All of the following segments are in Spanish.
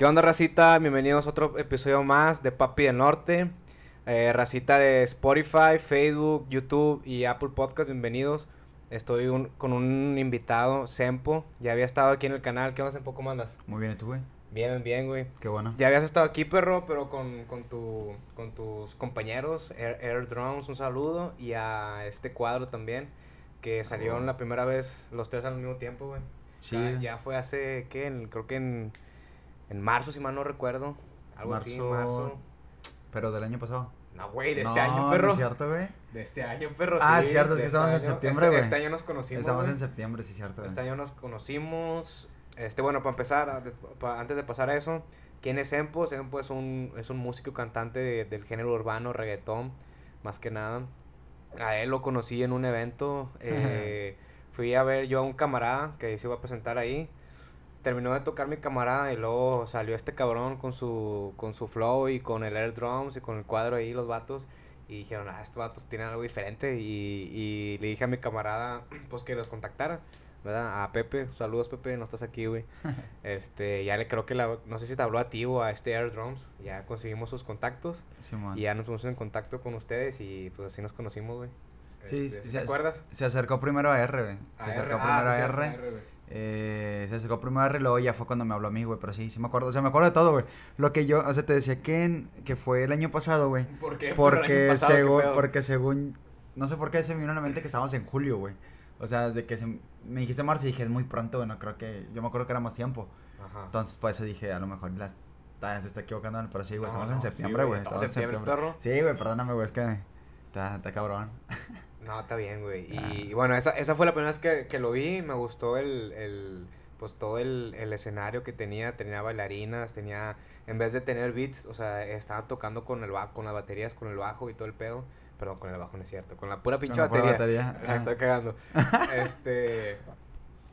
¿Qué onda, racita? Bienvenidos a otro episodio más de Papi del Norte. Eh, racita de Spotify, Facebook, YouTube y Apple Podcast, bienvenidos. Estoy con un invitado, Sempo. Ya había estado aquí en el canal. ¿Qué onda, Sempo? ¿Cómo andas? Muy bien, ¿y tú, güey? Bien, bien, güey. Qué bueno. Ya habías estado aquí, perro, pero con, con tus compañeros, Air, Air un saludo. Y a este cuadro también, que salió oh. la primera vez los tres al mismo tiempo, güey. Sí. ya, fue hace, ¿qué? creo que en en marzo, si mal no recuerdo. Algo así, marzo. Pero del año pasado. No, güey, de este año, perro. No, es cierto, güey. De este año, perro. Ah, es cierto, es que este estamos en septiembre, este, güey. Este, año nos conocimos. Estamos en septiembre, sí, cierto. Este año nos conocimos. Este, bueno, para empezar, antes de pasar a eso, ¿quién es Empo? Empo es un, es un músico cantante del género urbano, reggaetón, más que nada. A él lo conocí en un evento. Eh, fui a ver yo a un camarada que se iba a presentar ahí terminó de tocar mi camarada y luego salió este cabrón con su, con su flow y con el air drums y con el cuadro ahí, los vatos. Y dijeron, ah, estos vatos tienen algo diferente. Y, le dije a mi camarada, pues que los contactara, ¿verdad? A Pepe, saludos Pepe, no estás aquí, güey. este, ya le creo que la, no sé si te habló a ti o a este Air Drums. Ya conseguimos sus contactos. y ya nos pusimos en contacto con ustedes y pues así nos conocimos, güey. Sí, este, ¿te se, acuerdas? Se acercó primero a R, güey. Se acercó primero ah, a R. Eh, se sacó primero el reloj ya fue cuando me habló a mí, güey. Pero sí, sí me acuerdo. O sea, me acuerdo de todo, güey. Lo que yo, o sea, te decía que, que fue el año pasado, güey. ¿Por qué? Porque, según, porque según. No sé por qué se me vino a la mente que estábamos en julio, güey. O sea, de que me dijiste marzo y dije, es muy pronto, güey. No creo que. Yo me acuerdo que era más tiempo. Ajá. Entonces, por eso dije, a lo mejor las. Ah, se está equivocando, pero sí, güey. estamos en septiembre, güey. estamos, en septiembre. Sí, güey, perdóname, güey. Es que. está cabrón. No, está bien, güey. Ah. Y, bueno, esa, esa fue la primera vez que, lo vi. Me gustó el, pues todo el, escenario que tenía, tenía bailarinas, tenía, en vez de tener beats, o sea, estaba tocando con el con las baterías, con el bajo y todo el pedo. Perdón, con el bajo no es cierto, con la pura pinche batería. Ah, está cagando. este.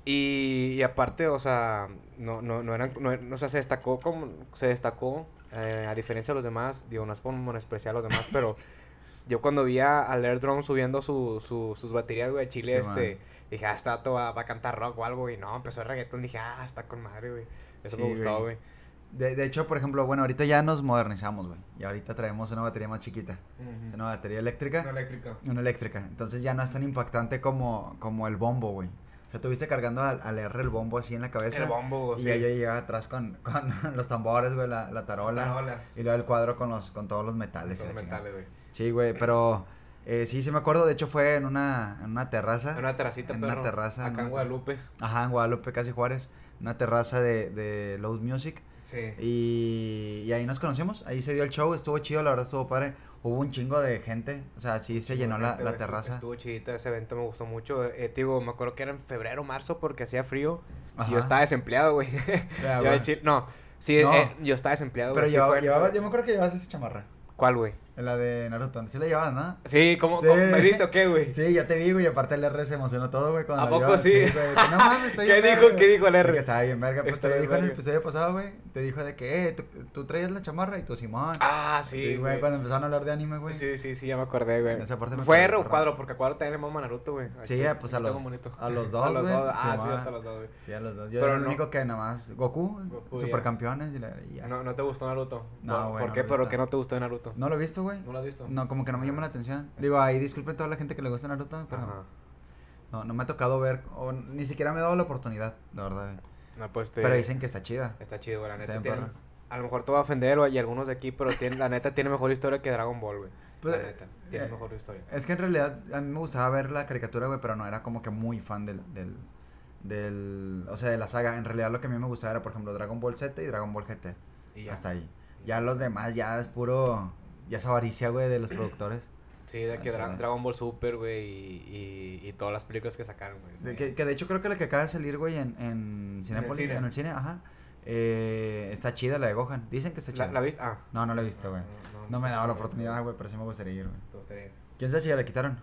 Y, aparte, o sea, no, no, no eran, no, o sea, se destacó como, se destacó, eh, a diferencia de los demás, digo, no es por menospreciar a los demás, pero Yo cuando vi a Air Drone subiendo su, sus baterías, güey, Chile, este, dije, ah, está, va, va a cantar rock o algo, y no, empezó el reggaetón, dije, ah, está con madre, güey. Eso me gustó, güey. De, hecho, por ejemplo, bueno, ahorita ya nos modernizamos, güey. Y ahorita traemos una batería más chiquita. una batería eléctrica. Una eléctrica. Una eléctrica. Entonces ya no es tan impactante como, como el bombo, güey. O sea, tuviste cargando al, al el bombo así en la cabeza. El bombo, Y ella yo atrás con, con los tambores, güey, la, tarola. Las Y luego el cuadro con los con todos los metales. Con los metales, güey. Sí, güey, pero eh, sí, sí me acuerdo. De hecho, fue en una, en una terraza. En una terracita, En una terraza. Acá en, Guadalupe. Ajá, en Guadalupe, casi Juárez. Una terraza de, de Loud Music. Sí. Y, ahí nos conocimos. Ahí se dio el show. Estuvo chido, la verdad, estuvo padre. Hubo un chingo de gente. O sea, sí se llenó la, la, terraza. Estuvo chidito ese evento me gustó mucho. Eh, digo, me acuerdo que era en febrero, marzo, porque hacía frío. yo estaba desempleado, güey. yo, no, sí, eh, yo estaba desempleado. Pero llevaba, yo me acuerdo que llevabas esa chamarra. ¿Cuál, güey? En la de Naruto, ¿sí la llevaban, no? Sí, como me viste o qué, güey? Sí, ya te vi, güey, aparte el R se emocionó todo, güey, cuando ¿A la poco sí? ¿Qué dijo, ¿Qué dijo el R? Que estaba bien verga, pues te lo dijo en el episodio pasado, güey, te dijo de que, eh, tú, traías la chamarra y tú Simón. Ah, sí, sí güey, cuando empezaron a hablar de anime, güey. Sí, sí, sí, ya me acordé, güey. ¿Fue R o cuadro? Porque cuadro también el a Naruto, güey. sí, pues a los, a los dos, güey. Ah, sí, a los dos, güey. Sí, a los dos. Pero lo el único que nada más, Goku, supercampeones y No, no te gustó Naruto. No, güey. ¿Por qué? ¿Pero qué no te gustó Naruto? No lo he visto, ¿No visto? No, como que no me llama la atención. Digo, ahí disculpen toda la gente que le gusta Naruto, pero. No, no me ha tocado ver, ni siquiera me ha dado la oportunidad, la verdad, No, pues Pero dicen que está chida. Está chido, güey, la neta. a lo mejor te va a ofender, y algunos de aquí, pero la neta tiene mejor historia que Dragon Ball, güey. Pues, tiene eh, mejor historia. Es que en realidad a mí me gustaba ver la caricatura, güey, pero no era como que muy fan del, del, o sea, de la saga. En realidad lo que a mí me gustaba era, por ejemplo, Dragon Ball Z y Dragon Ball GT. Hasta ahí. Ya los demás ya es puro ya se avaricia, güey, de los productores. Sí, de que darán Dragon Ball Super, güey, y, y, y, todas las películas que sacaron, güey. que, de hecho creo que la que acaba de salir, güey, en, en Cinepolis, en, el cine, ajá. Eh, está chida la de Gohan. Dicen que está chida. ¿La, viste? Ah. No, no la he visto, güey. No, me he dado la oportunidad, güey, pero sí me gustaría ir, güey. ¿Quién sabe si ya la quitaron?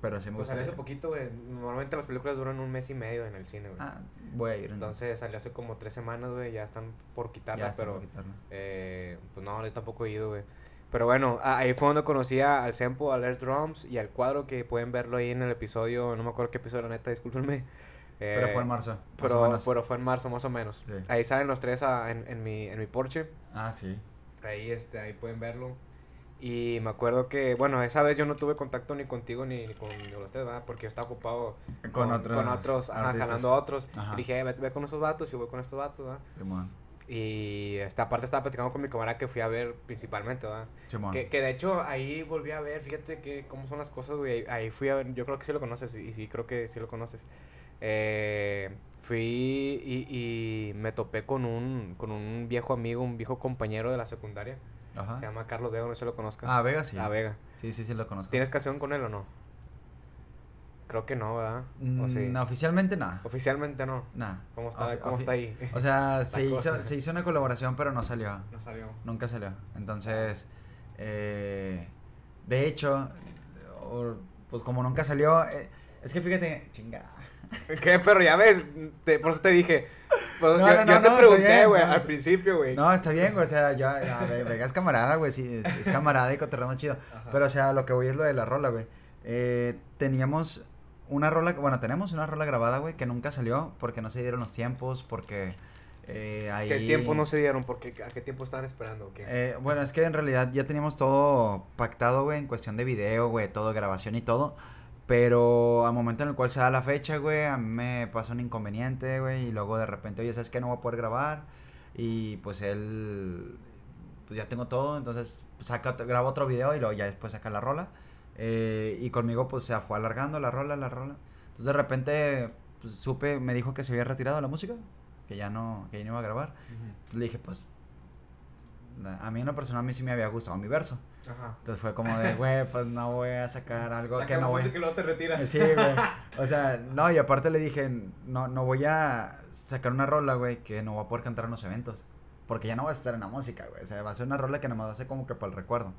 Pero sí me gustaría. Pues salió hace poquito, güey. Normalmente las películas duran un mes y medio en el cine, güey. Ah, voy a ir. Entonces, salió hace como tres semanas, güey. Ya están por quitarla, pero. Eh, pues no, yo tampoco he ido, güey. Pero bueno, ahí fue donde conocí al Sempo, al Air Drums y al cuadro que pueden verlo ahí en el episodio, no me acuerdo qué episodio, la neta, discúlpenme. pero fue en marzo. Pero, pero, fue en marzo más o menos. Ahí salen los tres en, en, mi, en mi Porsche. Ah, sí. Ahí, este, ahí pueden verlo. Y me acuerdo que, bueno, esa vez yo no tuve contacto ni contigo ni, con los tres, ¿verdad? Porque yo estaba ocupado con, otros, con otros a otros. dije, eh, ve, con esos vatos, yo voy con estos vatos, ¿verdad? Y esta parte estaba platicando con mi camarada que fui a ver principalmente, ¿verdad? Que, que, de hecho ahí volví a ver, fíjate que cómo son las cosas, güey. Ahí fui a ver, yo creo que sí lo conoces, y, sí, creo que sí lo conoces. Eh, fui y, y, me topé con un, con un viejo amigo, un viejo compañero de la secundaria. Se llama Carlos Vega, no sé si lo conozcas. Ah, Vega sí. a Vega. Sí, sí, sí lo conozco. ¿Tienes canción con él o no? Creo que no, ¿verdad? Mm, ¿O no, oficialmente no. Oficialmente no. Nada. ¿Cómo está, cómo está ahí? O sea, se, hizo, se hizo una colaboración, pero no salió. No salió. Nunca salió. Entonces, eh, de hecho, pues como nunca salió, eh, es que fíjate, ¡Chinga! ¿Qué? Pero ya ves, te, por eso te dije. Pues, no, yo, no, te pregunté, güey, al principio, güey. No, está bien, güey. O sea, ya es camarada, güey. Sí, es, camarada y cotorreo chido. Pero, o sea, lo que voy es lo de la rola, güey. Eh, teníamos una rola, bueno, tenemos una rola grabada, güey, que nunca salió porque no se dieron los tiempos, porque... Eh, ahí... ¿Qué tiempo no se dieron? Porque, ¿A qué tiempo estaban esperando? Eh, bueno, es que en realidad ya teníamos todo pactado, güey, en cuestión de video, güey, todo, grabación y todo. Pero al momento en el cual se da la fecha, güey, a mí me pasa un inconveniente, güey, y luego de repente, oye, ¿sabes que No voy a poder grabar. Y pues él, pues ya tengo todo, entonces saca, graba otro video y luego ya después saca la rola. Eh, y conmigo pues se fue alargando la rola, la rola. Entonces de repente pues, supe, me dijo que se había retirado la música, que ya no, que ya no iba a grabar. Entonces, le dije, pues, a mí en lo personal a mí sí me había gustado mi verso. Ajá. Entonces fue como de, güey, pues no voy a sacar algo que no voy. que luego te retiras. Sí, güey. O sea, no, y aparte le dije, no, no voy a sacar una rola, güey, que no va a poder cantar en los eventos. Porque ya no vas a estar en la música, güey. O sea, va a ser una rola que nomás va a ser como que para el recuerdo.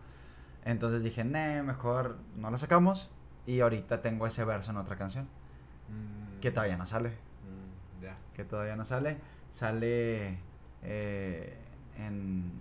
Entonces dije, nee, mejor no la sacamos. Y ahorita tengo ese verso en otra canción. Mm. Que todavía no sale. Mm, que todavía no sale. Sale eh, en,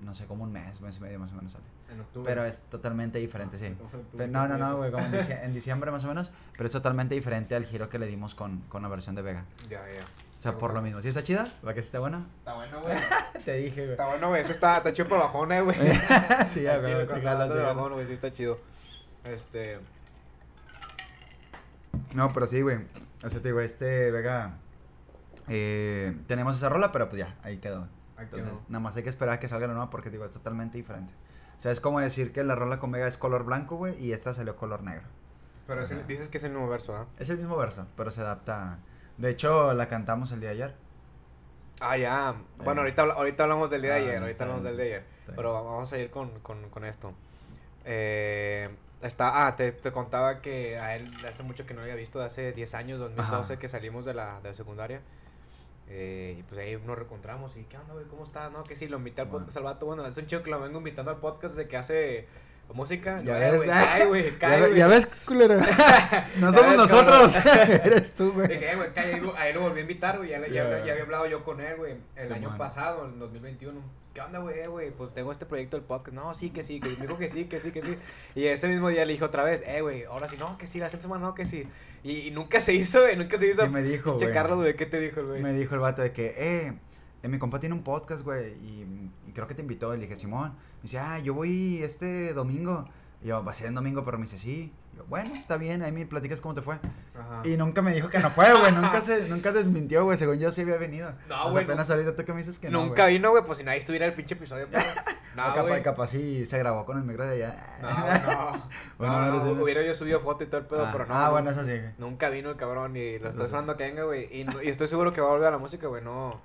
no sé, como un mes, mes y medio más o menos sale. En octubre. Pero es totalmente diferente, ah, sí. no, no, no, güey, como en, diciembre, más o menos. Pero es totalmente diferente al giro que le dimos con, con la versión de Vega. Ya, ya sea, por lo mismo. ¿Sí está chida? ¿Va que sí está buena? Está bueno, güey. Te dije, güey. Está bueno, güey. Eso está, está chido para bajona, eh, güey. sí, güey. Sí, sí, güey. Sí, está chido. Este. No, pero sí, güey. O sea, te digo, este Vega. Eh, tenemos esa rola, pero pues ya, ahí quedó. Entonces, nada más hay que esperar a que salga la nueva porque, digo, es totalmente diferente. O sea, es como decir que la rola con Vega es color blanco, güey, y esta salió color negro. Pero dices que es el mismo verso, ¿ah? Es el mismo verso, pero se adapta. De hecho, la cantamos el día de ayer. Ah, ya. Eh. Bueno, ahorita, ahorita hablamos del día de ah, ayer. Ahorita hablamos del de ayer. Pero vamos a ir con, esto. Eh, está, ah, te, contaba que a él hace mucho que no lo había visto, de hace 10 años, 2012, que salimos de la, de secundaria. Eh, y pues ahí nos reencontramos. ¿Y qué onda, güey? ¿Cómo está? No, que sí, lo invité al podcast al vato. Bueno, es un chico que lo vengo invitando al podcast desde que hace música. Ya, ves, ya, ves, culero. no somos nosotros. Eres tú, güey. Dije, eh, güey, cae. A él lo volví a invitar, güey. Ya, ya, había hablado yo con él, güey. El año pasado, en 2021. ¿Qué onda, güey, eh, güey? Pues tengo este proyecto del podcast. No, sí, que sí. Que me dijo que sí, que sí, que sí. Y ese mismo día le dije otra vez, eh, güey, ahora sí, no, que sí. La semana, no, que sí. Y, nunca se hizo, güey. Nunca se hizo. Sí, me dijo, güey. Checarlo, güey. ¿Qué te dijo güey? Me dijo el vato de que, eh, eh mi compa tiene un podcast, güey. Y creo que te invitó. le dije, Simón. Me dice, ah, yo voy este domingo. Y yo, va a ser el domingo, pero me dice, sí. yo, bueno, está bien, ahí me platicas cómo te fue. Y nunca me dijo que no fue, güey. Nunca, se, nunca desmintió, güey. Según yo sí había venido. No, pues güey. Apenas ahorita tú que me dices que nunca no. Nunca vino, güey. Pues si nadie estuviera el pinche episodio, nada, pues, no, capaz, sí se grabó con el micro allá. No, no. bueno, hubiera yo subido foto y todo el pedo, ah, pero no. Ah, bueno, eso sí, Nunca vino el cabrón y lo estoy esperando que venga, güey. Y, y estoy seguro que va a volver a la música, güey. No.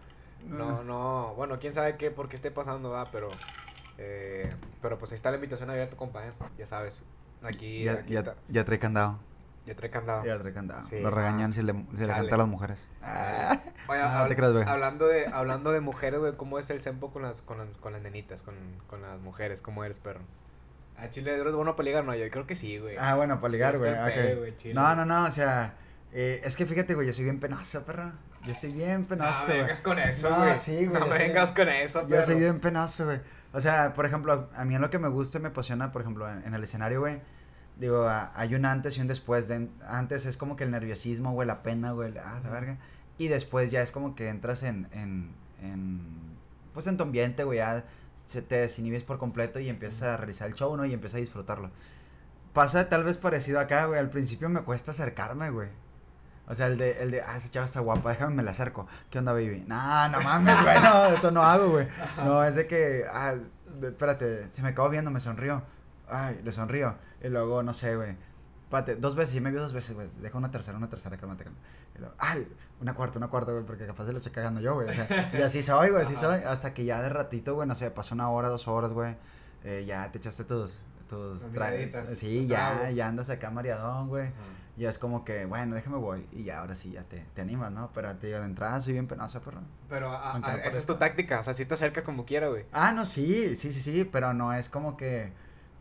No, ah. no, bueno, quién sabe qué, por qué esté pasando, ah, pero, eh, pero pues ahí está la invitación abierta, compa, eh, ya sabes, aquí, ya, ya, está. ya trae candado. Ya trae candado. Ya trae candado. Sí, lo regañan ah, si le, si le canta a las mujeres. Ah, Oye, te creas, hablando, de, hablando de mujeres, güey, ¿cómo es el sempo con las, con, con las nenitas, con, con las mujeres? ¿Cómo eres, perro? ¿A ah, Chile eres bueno para ligar? No, yo creo que sí, güey. Ah, bueno, para ligar, güey. No, no, no, o sea, eh, es que fíjate, güey, yo soy bien penoso, perro. Yo soy bien penazo. No vengas con eso, güey. No, vengas con eso, pero. Yo soy bien penazo, güey. O sea, por ejemplo, a mí en lo que me gusta y me apasiona, por ejemplo, en, el escenario, güey. Digo, hay un antes y un después. antes es como que el nerviosismo, güey, la pena, güey, ah, la verga. Y después ya es como que entras en. en, en pues en tu ambiente, güey. Ya se te desinhibes por completo y empiezas a realizar el show, ¿no? Y empiezas a disfrutarlo. Pasa tal vez parecido acá, güey. Al principio me cuesta acercarme, güey. O sea, el de, el de, ah, esa chava está guapa, déjame me la acerco. ¿Qué onda, baby? Nah, no mames, güey, no, eso no hago, güey. No, es de que, ah, espérate, se me acabó viendo, me sonrió. Ay, le sonrío. Y luego, no sé, güey. Espérate, dos veces, sí me vio dos veces, güey. Deja una tercera, una tercera, cálmate, cálmate. Y luego, ay, una cuarta, una cuarta, güey, porque capaz se lo estoy cagando yo, güey. y así soy, güey, así soy. Hasta que ya de ratito, güey, no sé, pasó una hora, dos horas, güey. Eh, ya te echaste tus, tus tus Sí, ya, ah, ya andas acá mareadón, güey. Y es como que, bueno, déjame voy. Y ya ahora sí, ya te, te animas, ¿no? Pero te digo, de entrada soy bien penosa, perro. Pero esa es tu táctica, o sea, si te acercas como quiera, güey. Ah, no, sí, sí, sí, sí, pero no es como que,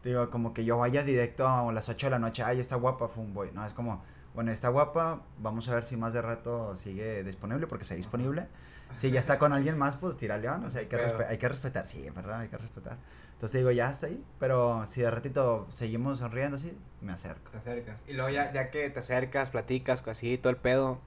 digo, como que yo vaya directo a las 8 de la noche, ay, está guapa, fum, voy. No, es como, bueno, está guapa, vamos a ver si más de rato sigue disponible, porque sea disponible. Si ya está con alguien más, pues tira león o sea, hay que, hay que respetar, sí, ¿verdad? Hay que respetar. Entonces digo, ya estoy, pero si de ratito seguimos sonriendo así, me acerco. Te acercas. Y luego ya, ya que te acercas, platicas, así, todo el pedo.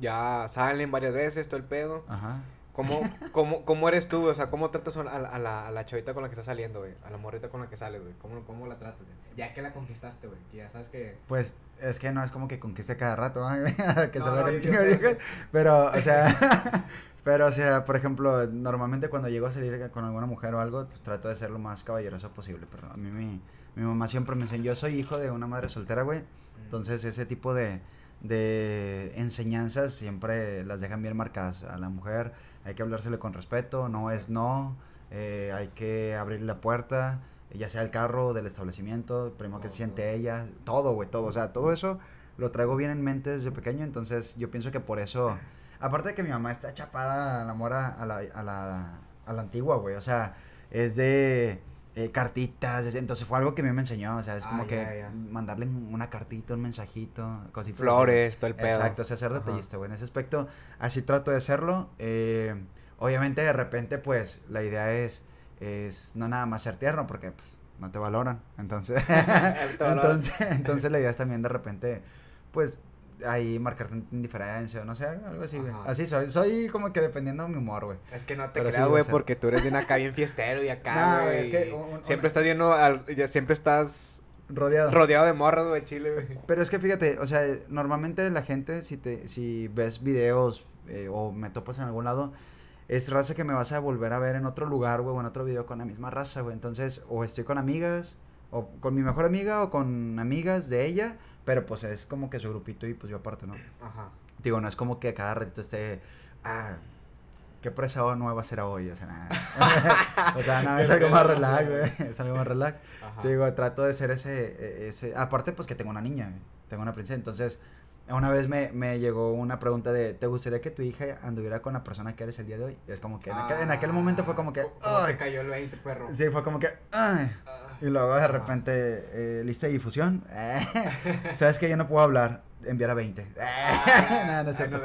Ya salen varias veces, todo el pedo. Ajá. ¿Cómo, cómo, eres tú, O sea, ¿cómo tratas a, la, a chavita con la que está saliendo, güey? A la morrita con la que sales, güey. ¿Cómo, la tratas? Ya que la conquistaste, güey. Que ya sabes que... Pues es que no es como que conquiste cada rato, ¿eh? güey. que se Pero, o sea... pero, o sea, por ejemplo, normalmente cuando llego a salir con alguna mujer o algo, pues trato de ser lo más caballeroso posible. Pero a mí mi, mamá siempre me enseñó, yo soy hijo de una madre soltera, güey. Mm. Entonces ese tipo de, de enseñanzas siempre las dejan bien marcadas a la mujer hay que hablársele con respeto, no es no, eh, hay que abrir la puerta, eh, ya sea el carro, del establecimiento, primero que se siente ella, todo, güey, todo, o sea, todo eso lo traigo bien en mente desde pequeño, entonces yo pienso que por eso, aparte de que mi mamá está chapada a la mora, a la, a la, a la antigua, güey, o sea, es de eh, cartitas. Entonces fue algo que a mí me enseñó. O sea, es como ah, que mandarle una cartita, un mensajito, cositas. Flores, todo el pedo. Exacto, o sea, ser detallista, güey. En ese aspecto, así trato de hacerlo. Eh, obviamente, de repente, pues, la idea es, es no nada más ser tierno, porque, pues, no te valoran. Entonces, entonces, entonces la idea es también de repente, pues, ahí marcarte indiferencia, o no sé, algo así, güey. Así soy, soy como que dependiendo de mi humor, güey. Es que no te creas, güey, porque tú eres bien acá, bien fiestero y acá, güey. es siempre estás viendo, ya siempre estás rodeado. Rodeado de morros, güey, chile, güey. Pero es que fíjate, o sea, normalmente la gente, si te, si ves videos eh, o me topas en algún lado, es raza que me vas a volver a ver en otro lugar, güey, o en otro video con la misma raza, güey. Entonces, o estoy con amigas, o con mi mejor amiga o con amigas de ella, pero pues es como que su grupito y pues yo aparte, ¿no? Ajá. Digo, no es como que cada ratito esté, ah, qué presa nueva será hoy, o sea, nada. o sea, no, es algo más relax, es algo más relax. Digo, trato de ser ese, e, ese, aparte pues que tengo una niña, tengo una princesa, entonces una vez me, llegó una pregunta de, ¿te gustaría que tu hija anduviera con la persona que eres el día de hoy? es como que en, aquel, ah, momento fue como que... cayó el 20, perro. Sí, fue como que... Ah. y luego de repente, eh, lista de difusión. Eh, Sabes que yo no puedo hablar, enviar a 20. Ah, no, no es cierto.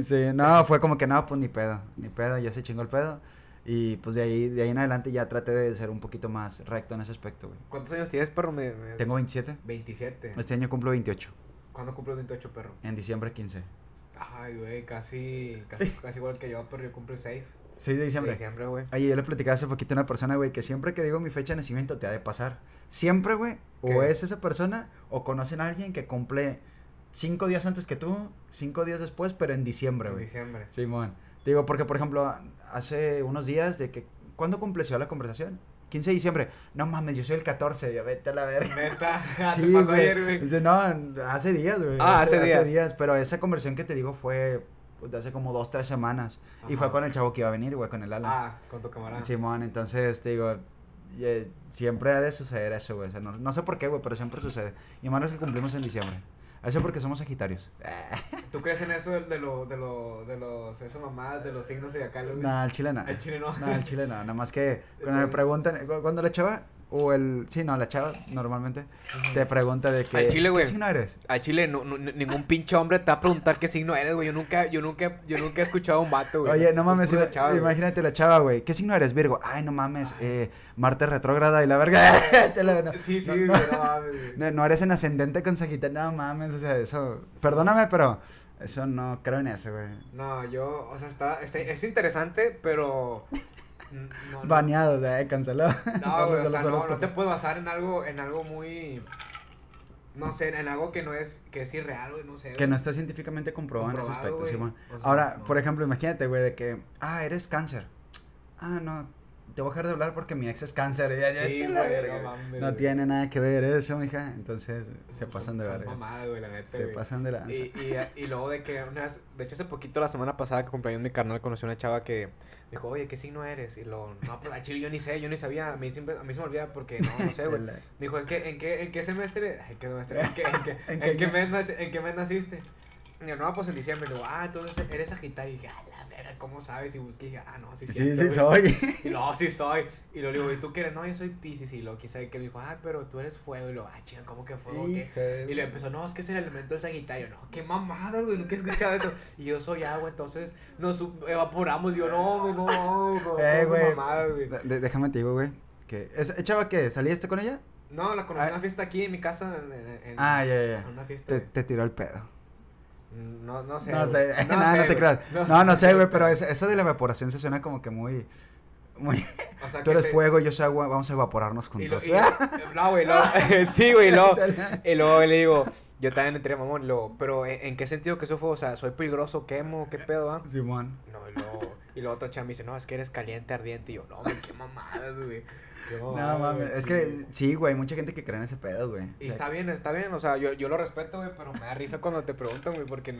Sí, no, fue como que no, pues ni pedo, ni pedo, ya se chingó el pedo. Y pues de ahí, de ahí en adelante ya traté de ser un poquito más recto en ese aspecto, ¿Cuántos años tienes, perro? Tengo 27. 27. Este año cumplo 28. ¿Cuándo cumple 28, perro? En diciembre 15. Ay, güey, casi, casi, casi igual que yo, pero yo cumple 6. 6 de diciembre. De diciembre, güey. Ay, yo le platicaba hace poquito a una persona, güey, que siempre que digo mi fecha de nacimiento te ha de pasar. Siempre, güey, o es esa persona o conocen a alguien que cumple cinco días antes que tú, cinco días después, pero en diciembre, güey. En diciembre. Simón. Digo, porque, por ejemplo, hace unos días de que, ¿cuándo va la conversación? 15 de diciembre. No mames, yo soy el 14, ya vete a la verga. Neta, sí, pasó ayer, güey. Dice, no, hace días, güey. Ah, hace, días. pero esa conversión que te digo fue pues, de hace como dos, tres semanas. Y fue con el chavo que iba a venir, güey, con el Alan. Ah, con tu camarada. Simón, entonces te digo, siempre ha de suceder eso, güey. no, no, sé por qué, güey, pero siempre sucede. Y más que cumplimos en diciembre. Eso ah, porque somos sagitarios. ¿Tú crees en eso de, lo, de, lo, de los, esas mamás, de los signos de acá el chile no. El chileno. no. el chile Nada más que cuando me preguntan, cuando la chava, o el, sí, no, la chava normalmente te pregunta de qué... Chile, güey. ¿qué signo eres? A Chile, no, ningún pinche hombre te va a preguntar qué signo eres, güey. Yo nunca, yo nunca, yo nunca he escuchado a un vato, güey. Oye, no mames, chava, imagínate la chava, güey. ¿Qué signo eres, Virgo? Ay, no mames, ah. eh, Marte retrógrada y la verga. sí, sí, no, no, No, eres en ascendente con Sagitario, no mames, o sea, eso, perdóname, pero eso no creo en eso, güey. No, yo, o sea, está, está es interesante, pero... Baneado, de, cancelado. No, güey, o sea, no, no, te puedo basar en algo, en algo muy. No sé, en algo que no es, que es irreal, güey, no sé. Que no está científicamente comprobado, en ese aspecto, Ahora, por ejemplo, imagínate, güey, de que, ah, eres cáncer. Ah, no, te voy a dejar de hablar porque mi ex es cáncer. Ya, ya, sí, verga, no, tiene nada que ver eso, mija. Entonces se pasan de verga. se pasan de la y, y, y, luego de que unas. De hecho, hace poquito, la semana pasada, que cumpleaños mi carnal, conocí a una chava que dijo, oye, ¿qué signo eres? Y lo, no, pues la chile yo ni sé, yo ni sabía, a mí, siempre, a mí se me olvida porque no, no sé, güey. Me dijo, ¿en qué, en qué, en qué semestre? ¿En qué semestre? ¿En qué, en qué, ¿En qué, en qué mes, naciste? Y el no, pues en diciembre. digo, ah, entonces eres Sagitario. Y dije, ah, la vera, ¿cómo sabes? Y busqué y dije, ah, no, sí, sí. Sí, soy. Y no, sí soy. Y lo digo, ¿y tú qué eres? No, yo soy Pisces. Y lo que sabe que me dijo, ah, pero tú eres fuego. Y lo, ah, chido, ¿cómo que fuego? Y le empezó, no, es que es el elemento del Sagitario. No, qué mamada, güey, nunca he escuchado eso. Y yo soy agua, entonces nos evaporamos. Y yo, no, no, no, eh, no, güey. Mamada, güey. Déjame te digo, güey. Que, eh, ¿Chava qué? ¿Saliste con ella? No, la conocí en ah. una fiesta aquí en mi casa. En, ah, ya, ya. En una fiesta. Te, te tiró el pedo. No, no sé. No sé, no, no, te creas. No, no, sé, güey, pero eso, de la evaporación se suena como que muy. Muy... tú eres fuego, yo soy agua, vamos a evaporarnos juntos. sí lo, no, güey, no. sí, güey, no. Y luego le digo, yo también entré mamón, pero ¿en, qué sentido que eso fue? O sea, soy peligroso, quemo, qué pedo, ah. Simón. No, y luego, y luego otra chama dice, no, es que eres caliente, ardiente. Y yo, no, güey, qué mamadas, güey. No, es que sí, güey, mucha gente que cree en ese pedo, güey. Y está bien, está bien, o sea, yo, yo lo respeto, güey, pero me da risa cuando te preguntan, güey, porque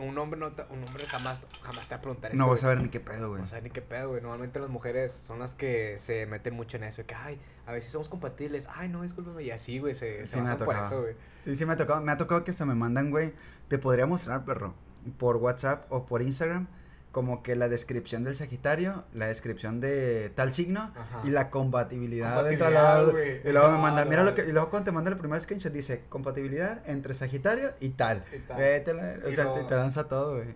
un hombre no un hombre jamás jamás te va a preguntar eso. No vas a saber ni qué pedo, güey. No sabes ni qué pedo, güey. Normalmente las mujeres son las que se meten mucho en eso, que ay, a ver si somos compatibles. Ay, no, discúlpame, y así, güey, se, me ha tocado. güey. Sí, sí me ha tocado, me ha tocado que hasta me mandan, güey, te podría mostrar, perro, por WhatsApp o por Instagram como que la descripción del Sagitario, la descripción de tal signo y la compatibilidad, entre Y luego me manda, mira lo que. Y luego cuando te manda el primer screenshot dice compatibilidad entre Sagitario y tal. o sea, te, danza todo, güey.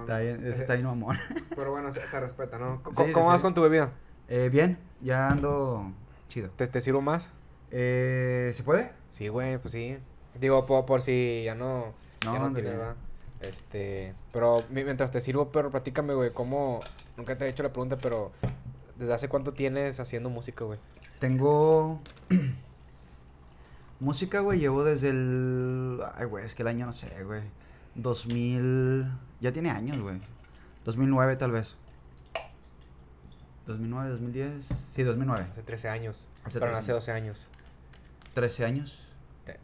está bien, eso eh, está bien, amor. Pero bueno, se, respeta, ¿no? ¿Cómo, vas con tu bebida? Eh, bien, ya ando chido. ¿Te, te sirvo más? Eh, ¿Se puede? Sí, güey, pues sí. Digo, por, por si ya no. No, ya no tiene, este, pero mientras te sirvo, pero platícame, güey, cómo nunca te he hecho la pregunta, pero ¿desde hace cuánto tienes haciendo música, güey? Tengo música, güey, llevo desde el ay, güey, es que el año no sé, güey. 2000 ya tiene años, güey. 2009 tal vez. 2009, 2010, sí, 2009. Hace 13 años. Hace hace 12 años. 13 años.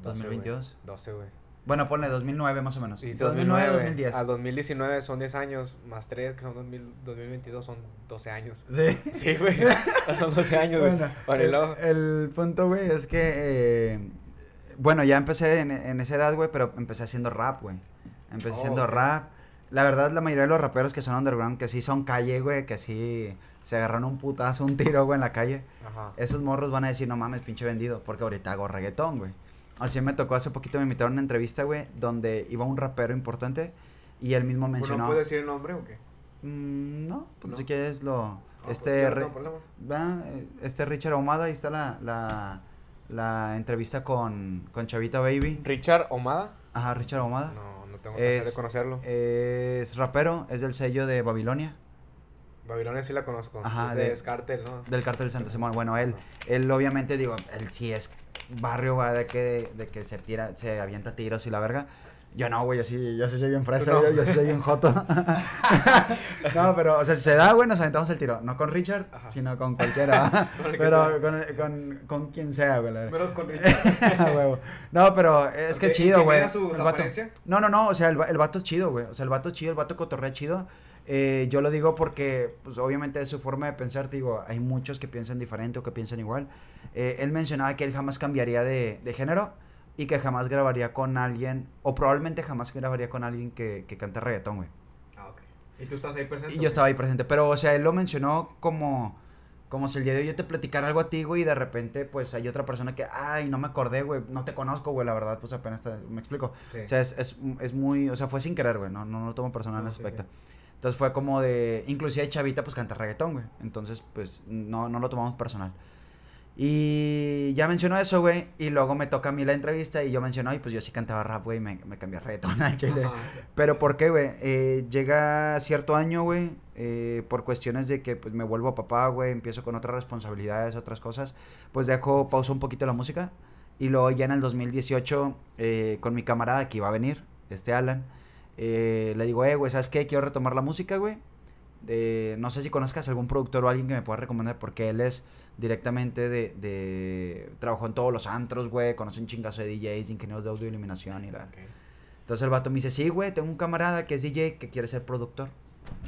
2022. 12, güey. Bueno, ponle 2009 más o menos. 2009, 2010. A 2019 son 10 años, más 3 que son 2022 son 12 años. Sí. Sí, güey. son 12 años, güey. el, punto, güey, es que. Eh, bueno, ya empecé en, en esa edad, güey, pero empecé haciendo rap, güey. Empecé oh, haciendo rap. La verdad, la mayoría de los raperos que son underground, que sí son calle, güey, que sí se agarraron un putazo, un tiro, güey, en la calle. Ajá. Esos morros van a decir, no mames, pinche vendido, porque ahorita hago reggaetón, güey. Así me tocó hace poquito, me invitaron a una entrevista, güey, donde iba un rapero importante y él mismo mencionó. ¿No puedo decir el nombre o qué? Mm, no, pues no. qué es lo. Pues, este, es ah, eh, este Richard Omada, ahí está la, entrevista con, Chavita Baby. ¿Richard Omada. Ajá, Richard Omada. No, no tengo placer de conocerlo. Es rapero, es del sello de Babilonia. Babilonia sí la conozco. Ajá, es del cartel, ¿no? Del cartel Santa Simón. Bueno, él, él obviamente, digo, él sí es barrio, güey, de que, de que se tira, se avienta tiros y la verga. Yo no, güey, yo sí, yo sí soy bien fresa, yo, sí soy bien joto. no, pero, o sea, si se da, güey, nos aventamos el tiro. No con Richard, sino con cualquiera. pero con, con, con, quien sea, güey. con Richard. no, pero es que chido, güey. Su, el vato. No, no, no, o sea, el, el vato es chido, güey. O sea, el vato es chido, el vato cotorrea chido. Eh, yo lo digo porque, pues obviamente es su forma de pensar, te digo, hay muchos que piensan diferente o que piensan igual. Eh, él mencionaba que él jamás cambiaría de, de, género y que jamás grabaría con alguien, o probablemente jamás grabaría con alguien que, que canta reggaetón, güey. Ah, ok. ¿Y tú estás ahí presente? Y yo estaba ahí presente, pero, o sea, él lo mencionó como como si el día de hoy yo te platicara algo a ti, güey, y de repente, pues, hay otra persona que, ay, no me acordé, güey, no te conozco, güey, la verdad, pues, apenas me explico. O sea, es, es, es, muy, o sea, fue sin querer, güey, no, no, lo tomo personal en aspecto. Entonces fue como de, inclusive Chavita pues canta reggaetón, güey. Entonces pues no, no lo tomamos personal. Y ya mencionó eso, güey. Y luego me toca a mí la entrevista y yo menciono, y pues yo sí cantaba rap, güey, me, cambié a reggaetón Chile. Pero ¿por qué, güey? Eh, llega cierto año, güey, eh, por cuestiones de que pues, me vuelvo a papá, güey, empiezo con otras responsabilidades, otras cosas, pues dejo, pausa un poquito la música. Y luego ya en el 2018, eh, con mi camarada que iba a venir, este Alan, eh, le digo, eh, güey, ¿sabes qué? Quiero retomar la música, güey. no sé si conozcas algún productor o alguien que me pueda recomendar, porque él es directamente de. de trabajó en todos los antros, güey. Conoce un chingazo de DJs, ingenieros de audio y iluminación y Entonces el vato me dice, sí, güey, tengo un camarada que es DJ que quiere ser productor.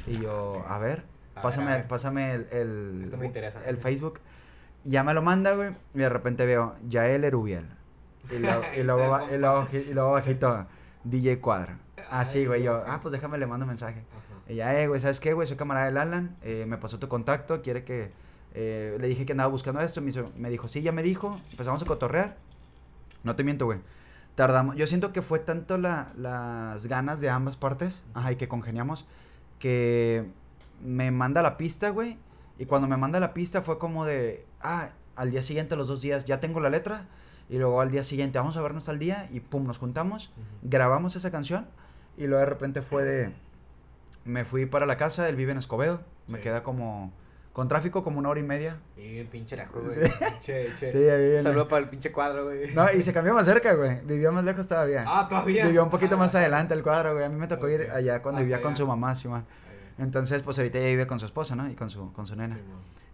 Y yo, a ver, pásame, el, Facebook. ya me lo manda, güey. Y de repente veo, Yael Erubiel. Y luego bajito, DJ Cuadra. Ah, sí, güey, yo, ah, pues déjame, le mando un mensaje. Y ya, eh, güey, ¿sabes qué, güey? Soy camarada del Alan, eh, me pasó tu contacto, quiere que... Eh, le dije que andaba buscando esto, me, dijo, sí, ya me dijo, empezamos a cotorrear. No te miento, güey. Tardamos, yo siento que fue tanto las ganas de ambas partes, ajá, y que congeniamos, que me manda la pista, güey. Y cuando me manda la pista fue como de, ah, al día siguiente, los dos días, ya tengo la letra. Y luego al día siguiente, vamos a vernos al día y pum, nos juntamos, grabamos esa canción. Y luego de repente fue de. Me fui para la casa, él vive en Escobedo. Me queda como. Con tráfico, como una hora y media. Vive en pinche la güey. Sí, sí, sí Saludo para el pinche cuadro, güey. No, y se cambió más cerca, güey. Vivió más lejos todavía. Ah, todavía. Vivió un poquito ah, más adelante el cuadro, güey. A mí me tocó ir allá cuando ah, vivía con su mamá, sí, man. Ah, Entonces, pues ahorita ella vive con su esposa, ¿no? Y con su, con su nena.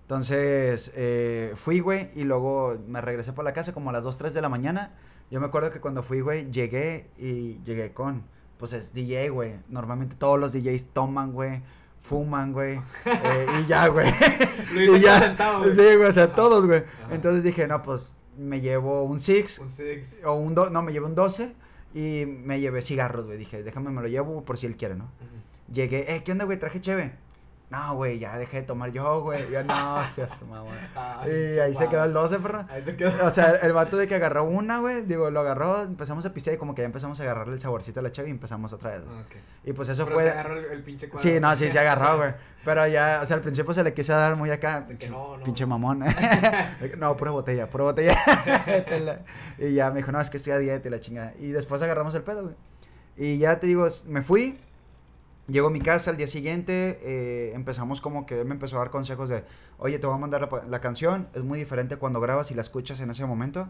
Entonces, eh, fui, güey, y luego me regresé por la casa como a las 2, 3 de la mañana. Yo me acuerdo que cuando fui, güey, llegué y llegué con pues es DJ, güey. Normalmente todos los DJs toman, güey. Fuman, güey. Eh, y ya, güey. y ya. Sentado, güey. Sí, güey, o sea, todos, güey. Entonces dije, no, pues me llevo un six. Un six. O un do no, me llevo un doce, y me llevé cigarros, güey. Dije, déjame, me lo llevo por si él quiere, ¿no? Llegué, eh, ¿qué onda, güey? Traje chévere. No, güey, ya dejé de tomar yo, güey. ya no, se mamón ah, y ahí se quedó el 12, perro. Ahí se quedó. O sea, el vato de que agarró una, güey, digo, lo agarró, empezamos a pistear y como que ya empezamos a agarrarle el saborcito a la chave y empezamos otra vez. Y pues eso fue. Se agarró el, pinche cuadro. Sí, no, sí, se agarró, güey. Pero ya, o sea, al principio se le quise dar muy acá. Pinche, no, no. pinche mamón. no, pura botella, pura botella. y ya me dijo, no, es que estoy a dieta y la chingada. Y después agarramos el pedo, güey. Y ya te digo, me fui llegó a mi casa al día siguiente, eh, empezamos como que me empezó a dar consejos de, oye, te voy a mandar la, canción, es muy diferente cuando grabas y la escuchas en ese momento,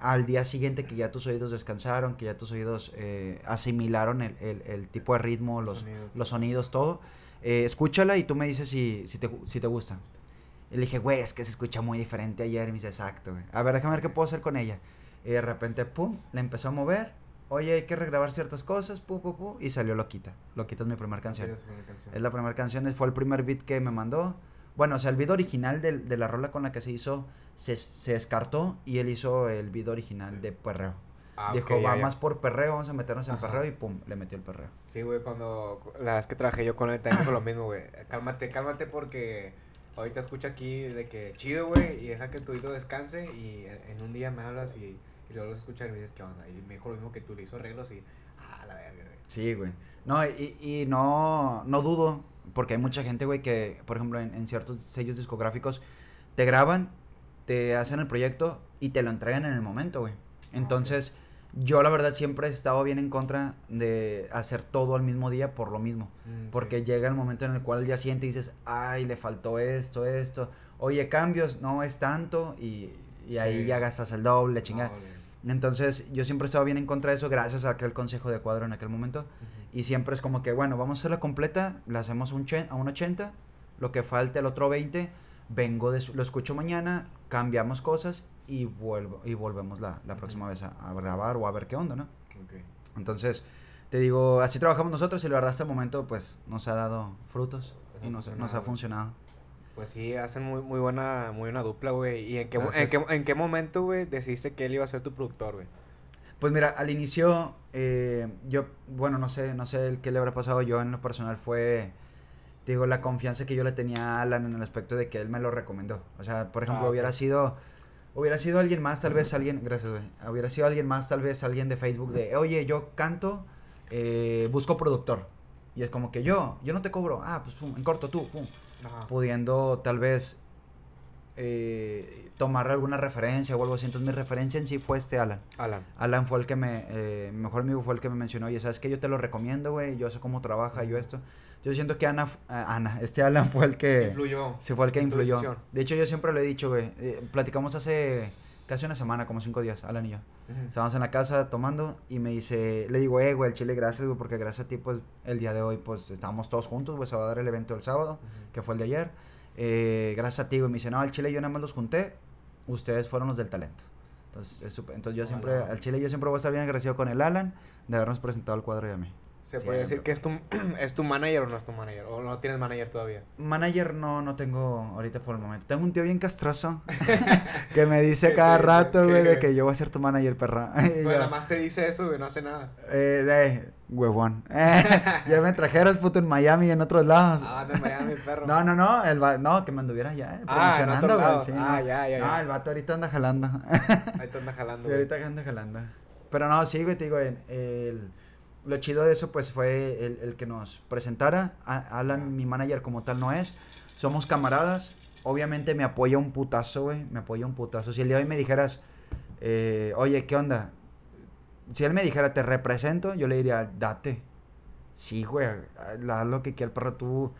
al día siguiente que ya tus oídos descansaron, que ya tus oídos eh, asimilaron el, tipo de ritmo, los, los sonidos, todo, eh, escúchala y tú me dices si, te, si te gusta. le dije, güey, es que se escucha muy diferente ayer, me dice, exacto, a ver, déjame ver qué puedo hacer con ella. Y de repente, pum, la empezó a mover oye, hay que regrabar ciertas cosas, pu, pu, pu, y salió Loquita. Loquita es mi primer canción. Es, la primera canción, fue el primer beat que me mandó. Bueno, o sea, el beat original de, de la rola con la que se hizo se, descartó y él hizo el beat original de Perreo. Ah, Dijo, va más por perreo, vamos a meternos en perreo y pum, le metió el perreo. Sí, güey, cuando la vez que trabajé yo con él también fue lo mismo, güey. Cálmate, cálmate porque ahorita escucha aquí de que chido, güey, y deja que tu hijo descanse y en un día me hablas y y luego los escuchas y me dices, ¿qué onda? Y mejor lo mismo que tú, le hizo arreglos y, ah, la verga, güey. Sí, güey. No, y, y no, no dudo, porque hay mucha gente, güey, que, por ejemplo, en, ciertos sellos discográficos, te graban, te hacen el proyecto y te lo entregan en el momento, güey. Ah, Entonces, yo la verdad siempre he estado bien en contra de hacer todo al mismo día por lo mismo. Mm, porque llega el momento en el cual ya día siguiente dices, ay, le faltó esto, esto. Oye, cambios, no es tanto. Y y ahí ya gastas el doble, chingada. Entonces yo siempre he estado bien en contra de eso gracias a aquel consejo de cuadro en aquel momento. Y siempre es como que, bueno, vamos a hacerla completa, la hacemos a un 80, lo que falte el otro 20, vengo, de, lo escucho mañana, cambiamos cosas y, vuelvo, y volvemos la, la próxima vez a, grabar o a ver qué onda, ¿no? Entonces, te digo, así trabajamos nosotros y la verdad hasta el momento pues nos ha dado frutos y nos ha funcionado. Pues sí, hacen muy, muy buena muy buena dupla, güey. ¿Y en qué, momento, güey, decidiste que él iba a ser tu productor, güey? Pues mira, al inicio, eh, yo, bueno, no sé, no sé el qué le habrá pasado yo en lo personal fue, digo, la confianza que yo le tenía a Alan en el aspecto de que él me lo recomendó. O sea, por ejemplo, ah, hubiera sido, hubiera sido alguien más, tal vez alguien, gracias, güey, hubiera sido alguien más, tal vez alguien de Facebook de, oye, yo canto, eh, busco productor. Y es como que yo, yo no te cobro, ah, pues, fum, en corto tú, fum pudiendo tal vez eh, tomar alguna referencia o algo así. Entonces mi referencia en sí fue este Alan. Alan. Alan fue el que me, eh, mejor amigo fue el que me mencionó, y ¿sabes que Yo te lo recomiendo, güey, yo sé cómo trabaja, yo esto. Yo siento que Ana, ah, Ana, este Alan fue el que... Influyó. Se fue el que influyó. De hecho, yo siempre lo he dicho, güey, eh, platicamos hace casi una semana, como cinco días, Alan y yo. Estábamos en la casa tomando y me dice, le digo, eh, güey, el chile, gracias, güey, porque gracias a ti, pues, el día de hoy, pues, estábamos todos juntos, güey, se va a dar el evento el sábado, que fue el de ayer. Eh, gracias a ti, güey, me dice, no, al chile yo nada más los junté, ustedes fueron los del talento. Entonces, es entonces yo siempre, al chile yo siempre voy a estar bien agradecido con el Alan de habernos presentado el cuadro y a mí. Se puede decir que es tu, es tu manager o no es tu manager. O no tienes manager todavía. Manager no, no tengo ahorita por el momento. Tengo un tío bien castroso que me dice cada rato, güey, de que yo voy a ser tu manager, perra. pues nada más te dice eso, güey, no hace nada. Eh, de, huevón. ya me trajeras, puto, en Miami y en otros lados. Ah, de Miami, perro. No, no, no. El va... no, que me anduviera ya, eh, ah, promocionando, güey. Ah, ah ya, ya, ya. el vato ahorita anda jalando. ahorita anda jalando. Sí, ahorita anda jalando. Pero no, sí, güey, te digo, el lo chido de eso pues fue el, que nos presentara. Alan, mi manager como tal no es. Somos camaradas. Obviamente me apoya un putazo, güey. Me apoya un putazo. Si el día de hoy me dijeras, eh, oye, ¿qué onda? Si él me dijera, te represento, yo le diría, date. Sí, güey, haz lo que quiera el tú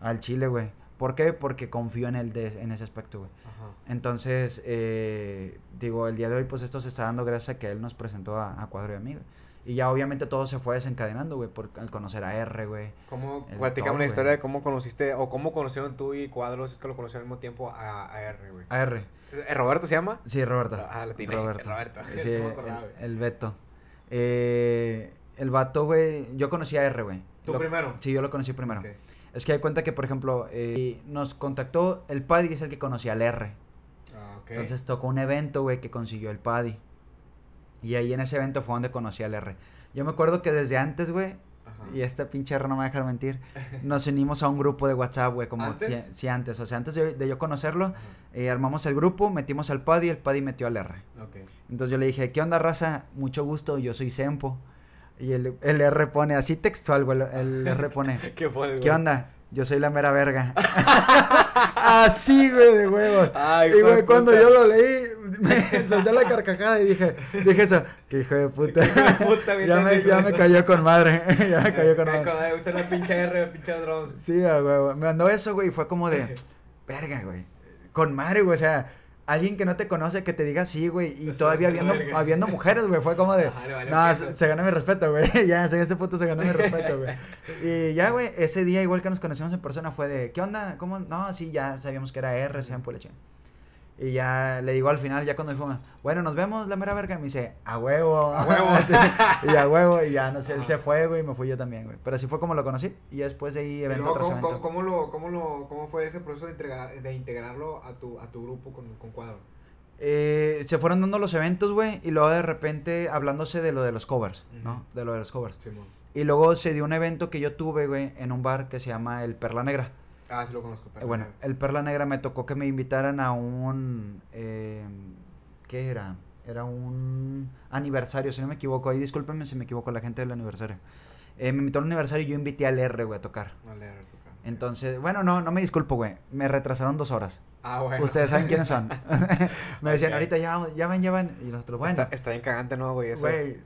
al chile, güey. ¿Por qué? Porque confío en él en ese aspecto, güey. Entonces, eh, digo, el día de hoy, pues esto se está dando gracias a que él nos presentó a, a Cuadro de amigos. Y ya obviamente todo se fue desencadenando, güey, por al conocer a R, güey. ¿Cómo? Platicamos la historia de cómo conociste, o cómo conocieron tú y Cuadros, es que lo conocieron al mismo tiempo a, R, güey. A R. ¿Eh, ¿Roberto se llama? Sí, Roberto. Ah, Roberto. Roberto. Sí, el, el, Beto. Eh, el vato, güey, yo conocí a R, güey. ¿Tú primero? Sí, yo lo conocí primero. Es que hay cuenta que, por ejemplo, eh, nos contactó el Paddy, es el que conocía al R. Ah, ok. Entonces tocó un evento, güey, que consiguió el Paddy. Y ahí en ese evento fue donde conocí al R. Yo me acuerdo que desde antes, güey, y esta pinche R no me va a dejar mentir, nos unimos a un grupo de WhatsApp, güey, como Si, antes, o sea, antes de, yo conocerlo, eh, armamos el grupo, metimos al Paddy, el Paddy metió al R. Entonces yo le dije, ¿qué onda, raza? Mucho gusto, yo soy Sempo. Y el, R pone, así textual, güey, el, R pone, ¿Qué, onda? Yo soy la mera verga. así, güey, de huevos. y, güey, cuando yo lo leí, me solté la carcajada y dije, dije eso, que hijo de puta. puta ya, me, ya me, cayó con madre, ya me cayó con madre. Sí, güey, me mandó eso, güey, y fue como de, verga, güey, con madre, güey, o sea, alguien que no te conoce que te diga sí, güey, y todavía habiendo, mujeres, güey, fue como de, no, se, pues". ganó mi respeto, güey, ya, ese punto se ganó mi respeto, güey, y ya, güey, ese día, igual que nos conocimos en persona, fue de, ¿qué onda? ¿Cómo? No, sí, ya sabíamos que era R, ven por la y ya le digo al final, ya cuando dijo, bueno, nos vemos la mera verga, me dice, a huevo, a huevo, y a huevo, y ya, no sé, él se fue, güey, y me fui yo también, güey. Pero así fue como lo conocí, y después de ahí evento tras ¿cómo, lo, cómo, fue ese proceso de, de integrarlo a tu, a tu grupo con, con Cuadro? Eh, se fueron dando los eventos, güey, y luego de repente hablándose de lo de los covers, ¿no? De lo de los covers. y luego se dio un evento que yo tuve, güey, en un bar que se llama El Perla Negra. Ah, sí lo conozco. bueno, el Perla Negra me tocó que me invitaran a un... Eh, ¿Qué era? Era un aniversario, si no me equivoco. Ahí discúlpenme si me equivoco la gente del aniversario. Eh, me invitó al aniversario y yo invité al R, güey, a tocar. Al R, tocar. Entonces, bueno, no, no me disculpo, güey. Me retrasaron dos horas. Ah, bueno. Ustedes saben quiénes son. me decían, ahorita ya, ya van, ya van. Y nosotros, bueno. Está, bien cagante, ¿no, güey? Eso. Güey,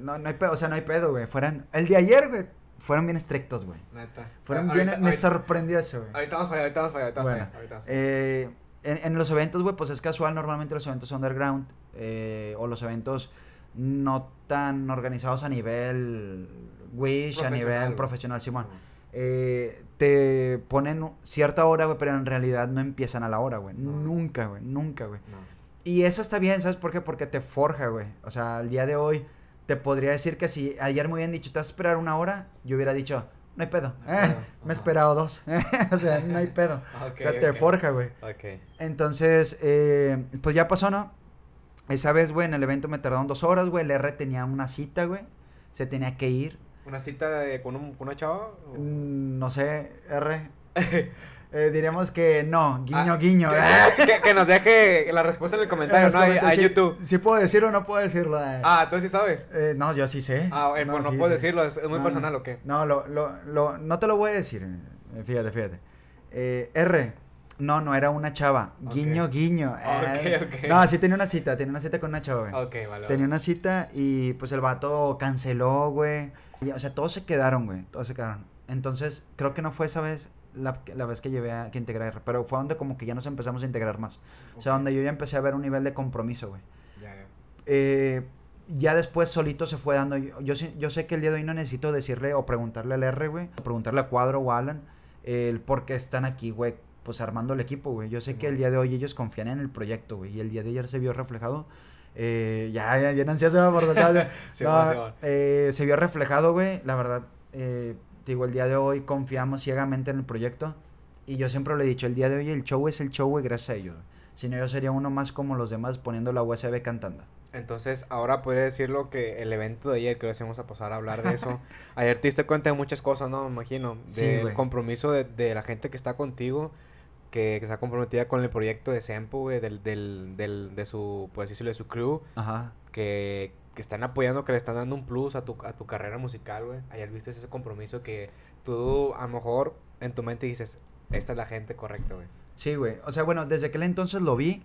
no, no hay pedo, o sea, no hay pedo, güey. Fueran. El de ayer, güey, fueron bien estrictos, güey. Neta. Fueron bien. me sorprendió eso, güey. Ahorita vamos para allá, ahorita vamos para allá, ahorita vamos eh, en, los eventos, güey, pues es casual. Normalmente los eventos underground eh, o los eventos no tan organizados a nivel Wish, a nivel profesional, Simón. Eh, te ponen cierta hora, güey, pero en realidad no empiezan a la hora, güey. Nunca, güey, nunca, güey. Y eso está bien, ¿sabes por qué? Porque te forja, güey. O sea, al día de hoy te podría decir que si ayer me hubieran dicho, te vas a esperar una hora, yo hubiera dicho, no hay pedo. Eh, me he esperado dos. Eh, o sea, no hay pedo. o sea, te forja, güey. Entonces, eh, pues ya pasó, ¿no? Esa vez, güey, en el evento me tardaron dos horas, güey. El R tenía una cita, güey. Se tenía que ir. ¿Una cita eh, con, un, con, una chava? Mm, no sé, R. eh, diremos que no, guiño, ah, guiño. Que, nos deje la respuesta en el comentario, ¿no? a, YouTube. Si ¿sí puedo decirlo, o no puedo decirlo. Eh. Ah, ¿tú sí sabes? Eh, no, yo sí sé. Ah, no, pues puedo decirlo, ¿es, muy personal o qué? No, lo, lo, no te lo voy a decir, eh, fíjate, fíjate. Eh, R, no, no, era una chava, guiño, guiño. Ok, ok. No, sí tenía una cita, tenía una cita con una chava, güey. Ok, Vale, tenía una cita y pues el vato canceló, güey. o sea, todos se quedaron, güey, todos se quedaron. Entonces, creo que no fue esa vez, la, la, vez que llevé a que integrar, pero fue donde como que ya nos empezamos a integrar más. O sea, donde yo ya empecé a ver un nivel de compromiso, güey. ya ya eh, ya después solito se fue dando. Yo, yo, yo, sé que el día de hoy no necesito decirle o preguntarle al R, güey, o preguntarle a Cuadro o a Alan el por qué están aquí, güey, pues armando el equipo, güey. Yo sé que el día de hoy ellos confían en el proyecto, güey, y el día de ayer se vio reflejado. Eh, ya, ya, ya, ya, ya, ya, ya, ya, ya, eh, Se vio reflejado, güey, la verdad. Eh, digo, el día de hoy confiamos ciegamente en el proyecto. Y yo siempre lo he dicho, el día de hoy el show es el show, güey, gracias a ellos. Si no, yo sería uno más como los demás poniendo la USB cantando. Entonces, ahora podría decirlo que el evento de ayer, que vamos a pasar a hablar de eso. ayer te diste cuenta de muchas cosas, ¿no? Me imagino. Del compromiso de, la gente que está contigo, que, está comprometida con el proyecto de Sempo, güey, del, del, del, de su, pues de su crew. Ajá. Que, que están apoyando, que le están dando un plus a tu, a tu carrera musical, güey. Ayer viste ese compromiso que tú a lo mejor en tu mente dices, esta es la gente correcta, güey. Sí, güey. O sea, bueno, desde aquel entonces lo vi.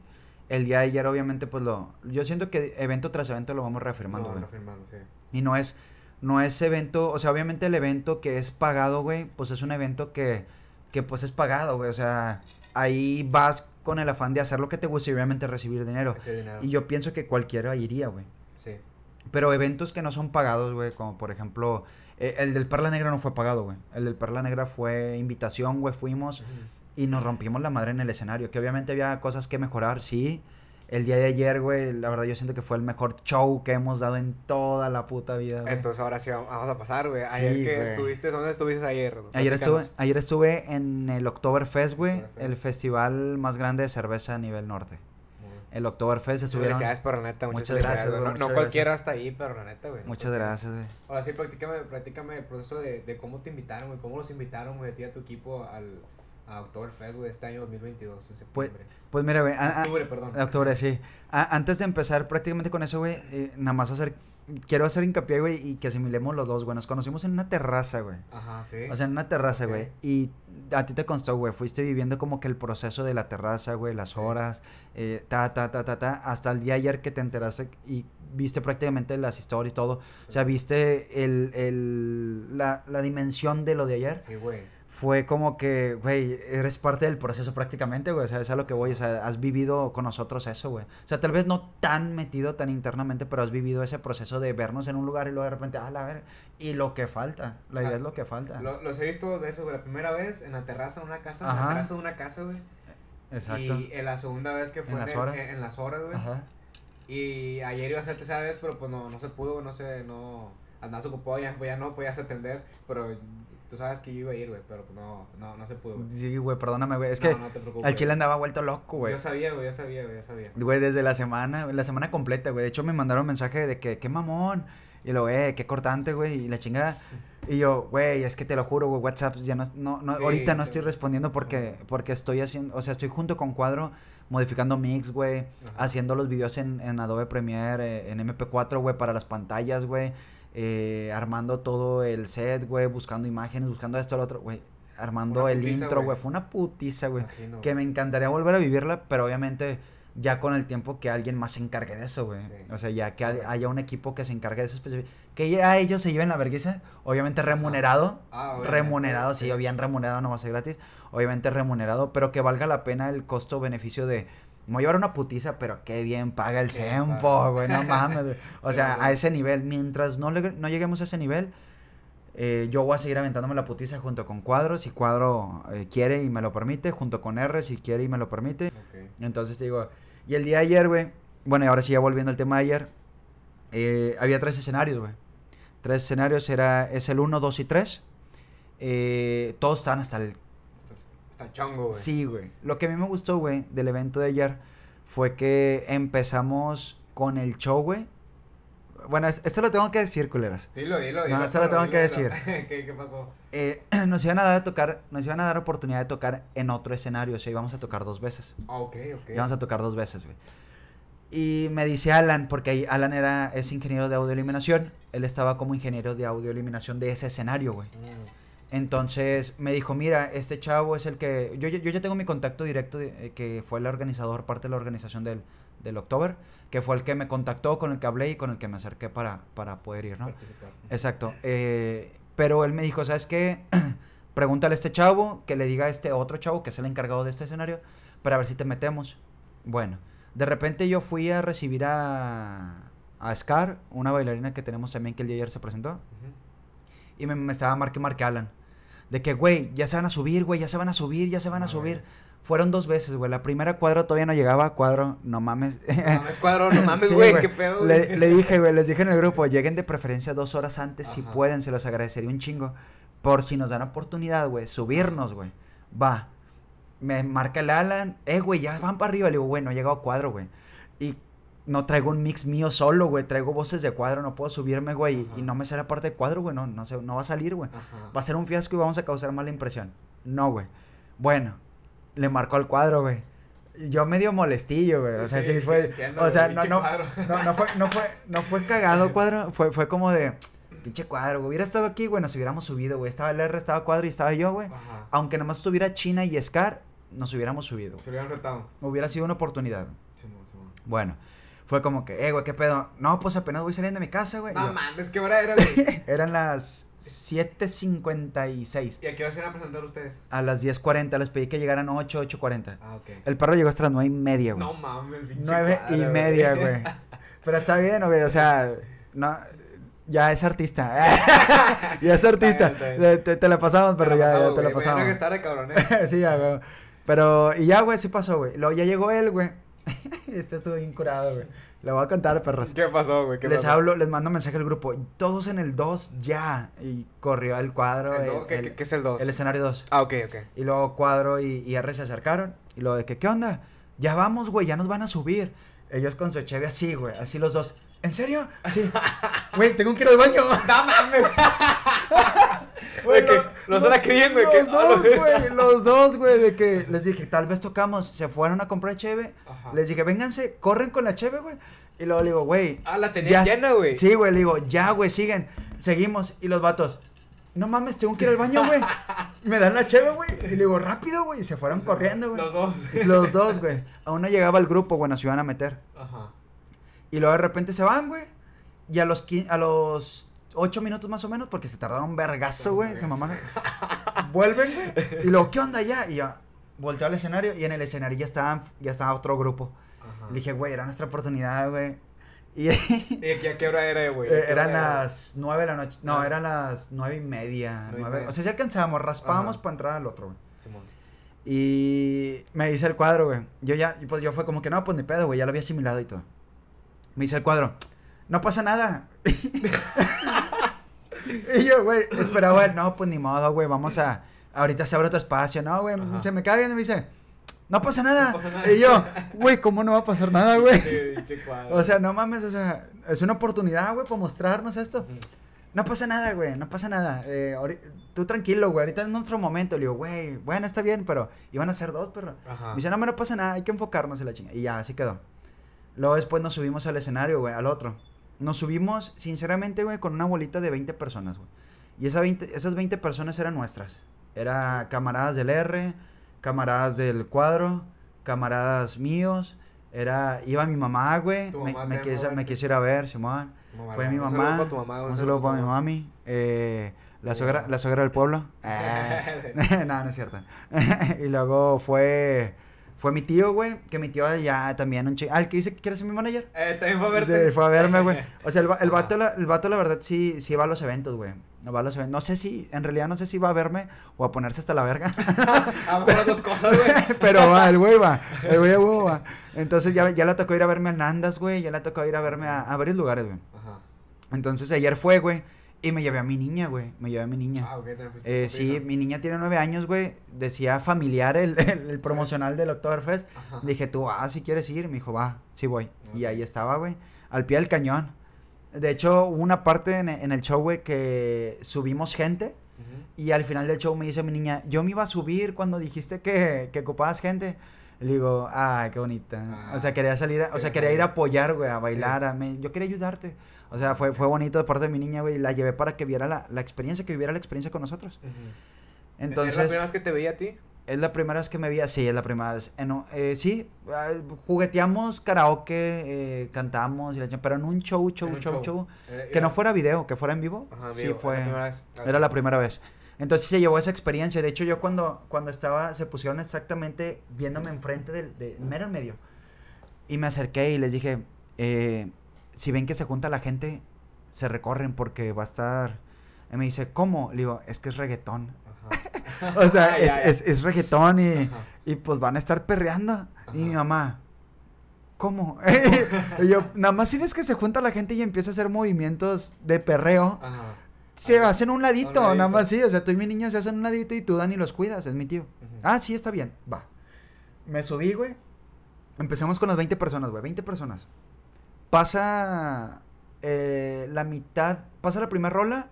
El día de ayer, obviamente, pues lo. Yo siento que evento tras evento lo vamos reafirmando, güey. vamos reafirmando, sí. Y no es. No es evento. O sea, obviamente el evento que es pagado, güey, pues es un evento que. Que pues es pagado, güey. O sea, ahí vas con el afán de hacer lo que te guste y obviamente recibir dinero. dinero. Y yo pienso que cualquiera iría, güey. Pero eventos que no son pagados, güey, como por ejemplo, eh, el del Perla Negra no fue pagado, güey. El del Perla Negra fue invitación, güey, fuimos y nos rompimos la madre en el escenario, que obviamente había cosas que mejorar, sí. El día de ayer, güey, la verdad yo siento que fue el mejor show que hemos dado en toda la puta vida, güey. Entonces ahora sí vamos a pasar, güey. Ayer que estuviste, ¿dónde estuviste ayer? Ayer estuve, ayer estuve en el Oktoberfest, güey, el festival más grande de cerveza a nivel norte el Oktoberfest se gracias, Felicidades, pero neta, muchas, gracias. Güey, no, cualquiera hasta ahí, pero la neta, güey. Muchas gracias, güey. Ahora sí, platícame, platícame el proceso de, cómo te invitaron, güey. ¿Cómo los invitaron, güey, a ti a tu equipo al a fest güey, de este año 2022, en pues, septiembre? Pues, mira, güey. octubre, perdón. octubre, sí. antes de empezar prácticamente con eso, güey, eh, nada más hacer quiero hacer hincapié, güey, y que asimilemos los dos, güey. Nos conocimos en una terraza, güey. Ajá, sí. O sea, en una terraza, güey. Y a ti te constó, güey. Fuiste viviendo como que el proceso de la terraza, güey, las horas, eh, ta, ta, ta, ta, ta, hasta el día ayer que te enteraste y viste prácticamente las historias y todo. O sea, viste el, el, la, la dimensión de lo de ayer. Sí, güey fue como que, güey, eres parte del proceso prácticamente, güey. O sea, es a lo que voy. O sea, has vivido con nosotros eso, güey. O sea, tal vez no tan metido tan internamente, pero has vivido ese proceso de vernos en un lugar y luego de repente, ah, la ver. Y lo que falta. La idea es lo que falta. los he visto de eso, güey. La primera vez en la terraza de una casa, en la terraza de una casa, güey. Exacto. Y en la segunda vez que fue en las horas, en, las horas güey. Ajá. Y ayer iba a ser tercera vez, pero pues no, no se pudo, no sé, no. Andas ocupado, ya, pues ya no podías atender, pero Tú sabes que yo iba a ir, güey, pero pues no, no, no se pudo, güey. Sí, güey, perdóname, güey. Es que no al chile andaba vuelto loco, güey. Yo sabía, güey, yo sabía, güey, yo sabía. Güey, desde la semana, la semana completa, güey. De hecho, me mandaron mensaje de que, qué mamón. Y lo, eh, qué cortante, güey, y la chingada. Y yo, güey, es que te lo juro, güey, WhatsApp ya no, no, ahorita no estoy respondiendo porque, porque estoy haciendo, o sea, estoy junto con Cuadro modificando mix, güey, haciendo los videos en, en Adobe Premiere, eh, en MP4, güey, para las pantallas, güey. Eh, armando todo el set, güey, buscando imágenes, buscando esto, lo otro, güey. Armando el intro, güey. Fue una putiza, güey. que me encantaría volver a vivirla, pero obviamente ya con el tiempo que alguien más se encargue de eso, güey. o sea, ya que haya un equipo que se encargue de eso Que a ellos se lleven la vergüenza, obviamente ah, remunerado. Ah, remunerado si remunerado, habían bien remunerado, no va a ser gratis. Obviamente remunerado, pero que valga la pena el costo-beneficio de me voy a llevar una putiza, pero qué bien paga el tiempo, güey, no mames. O sea, a ese nivel, mientras no, no lleguemos a ese nivel, eh, yo voy a seguir aventándome la putiza junto con Cuadro, si Cuadro eh, quiere y me lo permite, junto con R, si quiere y me lo permite. Entonces te digo, y el día de ayer, güey, bueno, y ahora sí ya volviendo al tema de ayer, eh, había tres escenarios, güey. Tres escenarios, era, es el 1, 2 y 3. todos estaban hasta el Está chongo, güey. Sí, güey. Lo que a mí me gustó, güey, del evento de ayer fue que empezamos con el show, güey. Bueno, esto lo tengo que decir, culeras. Dilo, dilo, No, esto lo tengo que decir. ¿Qué, pasó? Eh, nos iban a dar a tocar, nos iban a dar oportunidad de tocar en otro escenario, o sea, íbamos a tocar dos veces. Ah, ok, ok. Íbamos a tocar dos veces, güey. Y me dice Alan, porque Alan era, es ingeniero de audio eliminación, él estaba como ingeniero de audio eliminación de ese escenario, güey. Mm. Entonces me dijo, mira, este chavo es el que... Yo, yo ya tengo mi contacto directo eh, que fue el organizador, parte de la organización del, del October, que fue el que me contactó, con el que hablé y con el que me acerqué para, para poder ir, ¿no? Exacto. Eh, pero él me dijo, ¿sabes qué? Pregúntale a este chavo, que le diga a este otro chavo, que es el encargado de este escenario, para ver si te metemos. Bueno, de repente yo fui a recibir a, a Scar, una bailarina que tenemos también que el día ayer se presentó. Y me, estaba marque, marque Alan. De que, güey, ya se van a subir, güey, ya se van a subir, ya se van a, subir. Fueron dos veces, güey. La primera cuadro todavía no llegaba, cuadro, no mames. No mames, cuadro, no mames, güey, qué pedo. Le, dije, güey, les dije en el grupo, lleguen de preferencia dos horas antes si pueden, se los agradecería un chingo. Por si nos dan oportunidad, güey, subirnos, güey. Va. Me marca el Alan, eh, güey, ya van para arriba. Le digo, güey, no ha llegado cuadro, güey. Y no traigo un mix mío solo, güey. Traigo voces de cuadro, no puedo subirme, güey. Y no me sale parte de cuadro, güey. No, no, sé, no va a salir, güey. Va a ser un fiasco y vamos a causar mala impresión. No, güey. Bueno, le marcó al cuadro, güey. Yo medio molestillo, güey. O sea, sí, fue. o sea, no, no, no, fue, no, fue, no fue cagado cuadro. Fue, fue como de. Pinche cuadro, Hubiera estado aquí, güey. Nos hubiéramos subido, güey. Estaba el R, estaba cuadro y estaba yo, güey. Ajá. Aunque nomás estuviera China y Scar, nos hubiéramos subido. Se hubieran retado. Hubiera sido una oportunidad. Güey. Sí, bueno fue como que, eh, güey, ¿qué pedo? No, pues apenas voy saliendo de mi casa, güey. No mames, ¿qué hora era? Güey? eran las 7.56. ¿Y a qué hora se iban a presentar ustedes? A las 10.40, les pedí que llegaran ocho 8.40. Ah, ok. El perro llegó hasta las 9 y media, güey. No mames, pinche 9 y media, güey. Pero está bien, güey, o sea, no... Ya es artista. ya es artista. Te, te, la pasamos, pero ya, te la pasamos. Que estar de cabrones. ¿eh? sí, ya, güey. Pero, y ya, güey, sí pasó, güey. Luego ya llegó él, güey. Este estuvo bien curado, güey. Le voy a contar, perros. ¿Qué pasó, güey? les hablo, les mando mensaje al grupo. Todos en el 2 ya. Y corrió el cuadro. ¿El qué es el 2? El escenario 2. Ah, ok, ok. Y luego cuadro y, R se acercaron. Y luego de que, ¿qué onda? Ya vamos, güey, ya nos van a subir. Ellos con su Chevy así, güey. Así los dos. ¿En serio? Así. Güey, tengo que ir al baño. Dame Güey, no se la güey. Los ah, dos, güey. Los dos, güey. De que les dije, tal vez tocamos. Se fueron a comprar cheve. Les dije, vénganse, corren con la cheve, güey. Y luego le digo, güey. Ah, la tenía llena, güey. Sí, güey. Le digo, ya, güey, siguen. Seguimos. Y los vatos. No mames, tengo que ir al baño, güey. Me dan la cheve, güey. Y le digo, rápido, güey. Y se fueron corriendo, güey. Los dos. Los dos, güey. Aún no llegaba el grupo, güey se iban a meter. Ajá. Y luego de repente se van, güey. Y a los, a los ocho minutos más o menos porque se tardaron un vergazo, güey. Se mamaron. Vuelven, güey. Y luego, ¿qué onda ya? Y ya, volteo al escenario y en el escenario ya estaba, ya estaba otro grupo. Le dije, güey, era nuestra oportunidad, güey. Y, ¿Y a qué hora era, güey? Eh, eran las nueve de la noche. No, ah. eran las nueve y media. 9 O sea, si alcanzábamos, raspábamos para entrar al otro, güey. Y me dice el cuadro, güey. Yo ya, pues yo fue como que no, pues ni pedo, güey, ya lo había asimilado y todo. Me dice el cuadro. No pasa nada. y yo, güey, esperaba güey, no, pues ni modo, güey, vamos a, ahorita se abre otro espacio, no, güey, se me cae y me dice, no pasa nada. Y yo, güey, ¿cómo no va a pasar nada, güey? o sea, no mames, o sea, es una oportunidad, güey, para mostrarnos esto. No pasa nada, güey, no pasa nada. Eh, tú tranquilo, güey, ahorita es nuestro momento. Le digo, güey, bueno, está bien, pero iban a ser dos, pero. Me dice, no, me no pasa nada, hay que enfocarnos en la chinga. Y ya, así quedó. Luego después nos subimos al escenario, güey, al otro. Nos subimos, sinceramente, güey, con una bolita de 20 personas, güey. Y esas 20 personas eran nuestras. Era camaradas del R, camaradas del cuadro, camaradas míos. Era, iba mi mamá, güey. Me, quisiera ver, Simón. Fue mi mamá. Un saludo para tu mamá. para mi mami. la sogra, la del pueblo. Eh, Nada, no es cierto. y luego fue fue mi tío, güey, que mi tío ya también un chico. Ah, que dice que quiere ser mi manager. Eh, también fue a verte. Sí, fue a verme, güey. O sea, el, el vato, la, el vato, la verdad, sí, sí va a los eventos, güey. Va a los eventos. No sé si, en realidad, no sé si va a verme o a ponerse hasta la verga. a ver dos cosas, güey. Pero va, el güey va. El güey va. Entonces ya, ya le tocó ir a verme a Nandas, güey. Ya le tocó ir a verme a, a varios lugares, güey. Ajá. Entonces ayer fue, güey. Y me llevé a mi niña, güey. Me llevé a mi niña. Ah, ok, eh, Sí, mi niña tiene nueve años, güey. Decía familiar el, el, promocional del Oktoberfest. le Dije, tú, ah, si quieres ir. Me dijo, va, sí voy. Y ahí estaba, güey. Al pie del cañón. De hecho, hubo una parte en, el show, güey, que subimos gente. Y al final del show me dice mi niña, yo me iba a subir cuando dijiste que, que ocupabas gente. Le digo, ay, qué bonita. o sea, ah, quería salir, o sea, quería ir a apoyar, güey, a bailar, a me, yo quería ayudarte. O sea, fue, fue bonito de parte de mi niña, güey, y la llevé para que viera la, la, experiencia, que viviera la experiencia con nosotros. Entonces. ¿Es la primera vez que te veía a ti? Es la primera vez que me vi sí, es la primera vez. Eh, sí, ah, jugueteamos karaoke, eh, cantamos, y pero en un show, show, show, show. Eh, que no fuera video, que fuera en vivo. sí, fue. Era la primera vez. Entonces se llevó esa experiencia. De hecho, yo cuando, cuando estaba, se pusieron exactamente viéndome enfrente del de, mero medio. Y me acerqué y les dije, eh, si ven que se junta la gente, se recorren porque va a estar... Y me dice, ¿cómo? Le digo, es que es reggaetón. o sea, es, es, reggaetón y, y, pues van a estar perreando. Y mi mamá, ¿cómo? y yo, nada más si ves que se junta la gente y empieza a hacer movimientos de perreo. Ajá se hacen un ladito, nada más sí. O sea, tú y mi niña se hacen un ladito y tú, Dani, los cuidas, es mi tío. Ah, sí, está bien, va. Me subí, güey. Empezamos con las 20 personas, güey, 20 personas. Pasa eh, la mitad, pasa la primera rola,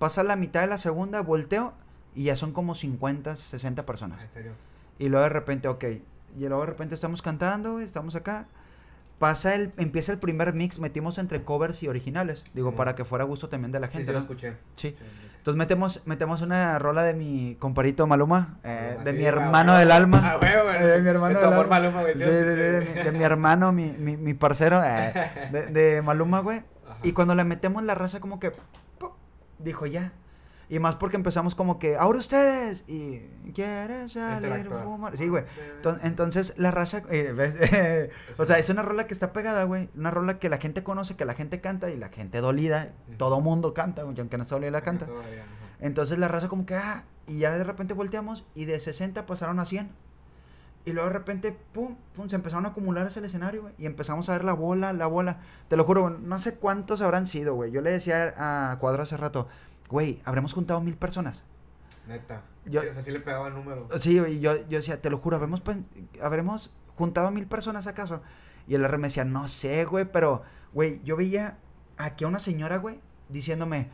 pasa la mitad de la segunda, volteo y ya son como 50, 60 personas. ¿En serio? Y luego de repente, ok. Y luego de repente estamos cantando, estamos acá. Pasa el, empieza el primer mix, metimos entre covers y originales, digo, para que fuera gusto también de la gente. Sí, sí lo escuché. Sí. Entonces metemos, metemos una rola de mi comparito Maluma, de, mi hermano del alma, de mi hermano del alma. Maluma, güey. de, mi hermano, mi, mi, parcero, eh, de, Maluma, güey. Y cuando le metemos la raza como que, dijo ya, y más porque empezamos como que, ahora ustedes, y quieres salir Sí, güey. Entonces, la raza, eh, o sea, es una rola que está pegada, güey. Una rola que la gente conoce, que la gente canta y la gente dolida, todo mundo canta, aunque no se la canta. Entonces, la raza como que, ah, y ya de repente volteamos y de 60 pasaron a 100. Y luego de repente, pum, pum, se empezaron a acumular el escenario, güey. Y empezamos a ver la bola, la bola. Te lo juro, no sé cuántos habrán sido, güey. Yo le decía a Cuadro hace rato, güey, habremos juntado mil personas. Neta. Yo, o sea, sí le pegaba el número. Sí, y yo, yo decía, te lo juro, habremos, habremos juntado mil personas acaso. Y el R me decía, no sé, güey, pero, güey, yo veía aquí a una señora, güey, diciéndome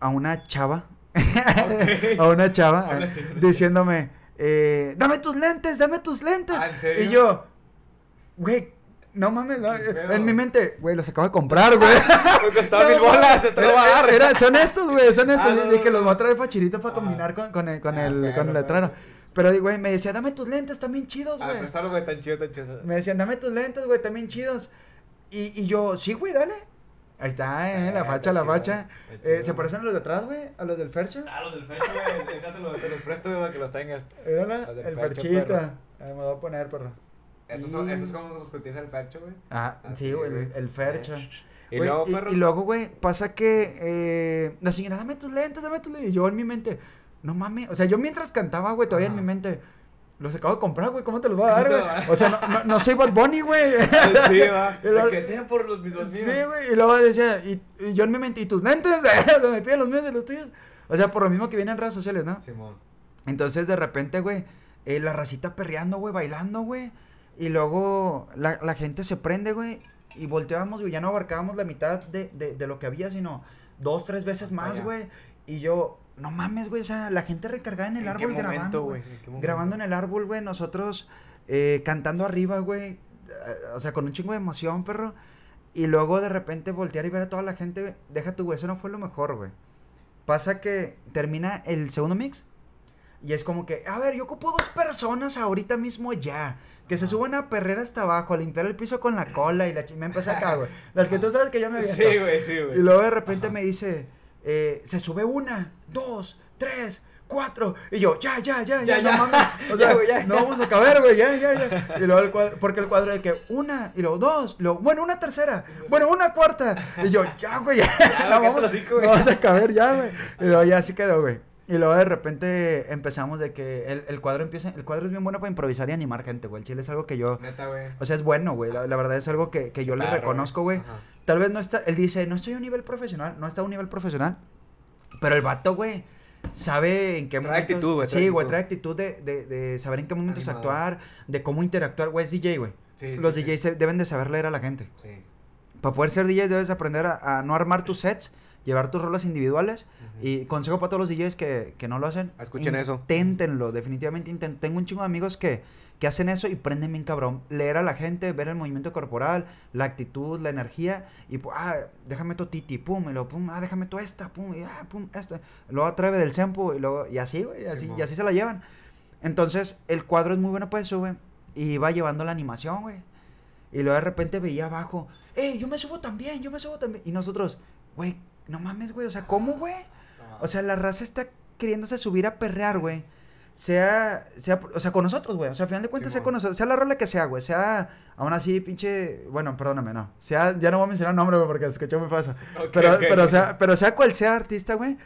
a una chava, a una chava, diciéndome, eh, dame tus lentes, dame tus lentes. Ah, y yo, güey, no mames, eh, en mi mente, güey, los acabo de comprar, güey. estaba mil bolas, se a Son estos, güey, son ah, estos. que dije, los voy a traer fachirito para ah. combinar con, el, con ah, el, con el letrero. Pero, güey, me decía, dame tus lentes, también chidos, güey. Ah, güey, tan chido, tan chido. Me decían, dame tus lentes, güey, también chidos. Y, y yo, sí, güey, dale. Ahí está, eh, la facha, la facha. Eh, ¿Se parecen a los de atrás, güey? ¿A los del Fercha? Ah, los del Fercha, güey. te los presto, güey, para que los tengas. Era el Ferchita. me lo voy a poner, perro. Eso, son, eso es como nos cotiza el Fercho, güey. Ah, sí, güey, el, Fercho. Eh. ¿Y, luego, y, luego, güey, pasa que eh, la señora, dame tus lentes, dame tus lentes. Y yo en mi mente, no mames. O sea, yo mientras cantaba, güey, todavía en mi mente, los acabo de comprar, güey, ¿cómo te los voy a dar, güey? O sea, no, no, soy Bad Bunny, güey. Sí, va. que te por los mismos míos. Sí, güey. Y luego decía, y, yo en mi mente, ¿y tus lentes? o sea, me piden los míos y los tuyos. O sea, por lo mismo que vienen redes sociales, ¿no? Simón. Entonces, de repente, güey, eh, la racita perreando, güey, bailando, güey. Y luego la, gente se prende, güey. Y volteábamos, güey. Ya no abarcábamos la mitad de, de, lo que había, sino dos, tres veces más, güey. Y yo, no mames, güey. O sea, la gente recargada en el árbol grabando. grabando en el árbol, güey. Nosotros eh, cantando arriba, güey. Eh, o sea, con un chingo de emoción, perro. Y luego de repente voltear y ver a toda la gente, Deja tu, güey. Eso no fue lo mejor, güey. Pasa que termina el segundo mix. Y es como que, a ver, yo ocupo dos personas ahorita mismo ya. Que se suban a perrer hasta abajo, a limpiar el piso con la cola y la ch... me empecé acá, güey. Las que tú sabes que ya me vi. Sí, güey, sí, güey. Y luego de repente me dice, eh, se sube una, dos, tres, cuatro. Y yo, ya, ya, ya, ya, ya no O sea, ya, no vamos a caber, güey, ya, ya, ya. Y luego el cuadro, porque el cuadro de que una, y luego dos, y luego, bueno, una tercera, bueno, una cuarta. Y yo, ya, güey, ya. no, vamos, no vamos a caber, ya, güey. Y luego ya así quedó, güey. Y luego de repente empezamos de que el, cuadro empieza. El cuadro es bien bueno para improvisar y animar gente, güey. El chile es algo que yo. Neta, güey. O sea, es bueno, güey. La, verdad es algo que, yo le reconozco, güey. Tal vez no está. Él dice, no estoy a un nivel profesional. No está a un nivel profesional. Pero el vato, güey. Sabe en qué trae Actitud, güey, sí, güey, trae actitud de, de, de, saber en qué momentos actuar, de cómo interactuar, güey, es DJ, güey. Los DJs deben de saber leer a la gente. Sí. Para poder ser DJ debes aprender a no armar tus sets, llevar tus roles individuales. Y consejo para todos los DJs que, no lo hacen. Escuchen eso. Inténtenlo, definitivamente intenten. Tengo un chingo de amigos que, que hacen eso y prenden bien cabrón. Leer a la gente, ver el movimiento corporal, la actitud, la energía. Y, pues, ah, déjame tu titi, pum, y lo pum, ah, déjame tu esta, pum, y ah, pum, esta. Luego atreve del sempo y luego, y así, güey, así, y así se la llevan. Entonces, el cuadro es muy bueno para eso, güey. Y va llevando la animación, güey. Y luego de repente veía abajo, ¡eh, yo me subo también! ¡Yo me subo también! Y nosotros, güey, no mames, güey. O sea, ¿cómo, güey? O sea, la raza está queriéndose subir a perrear, güey. Sea, sea, o sea, con nosotros, güey. O sea, al final de cuentas, sea con nosotros. Sea la rola que sea, güey. Sea, aún así, pinche. Bueno, perdóname, no. Sea, ya no voy a mencionar nombre, güey, porque escuchó muy falso. pero, pero, Sea, pero sea cual sea artista, güey.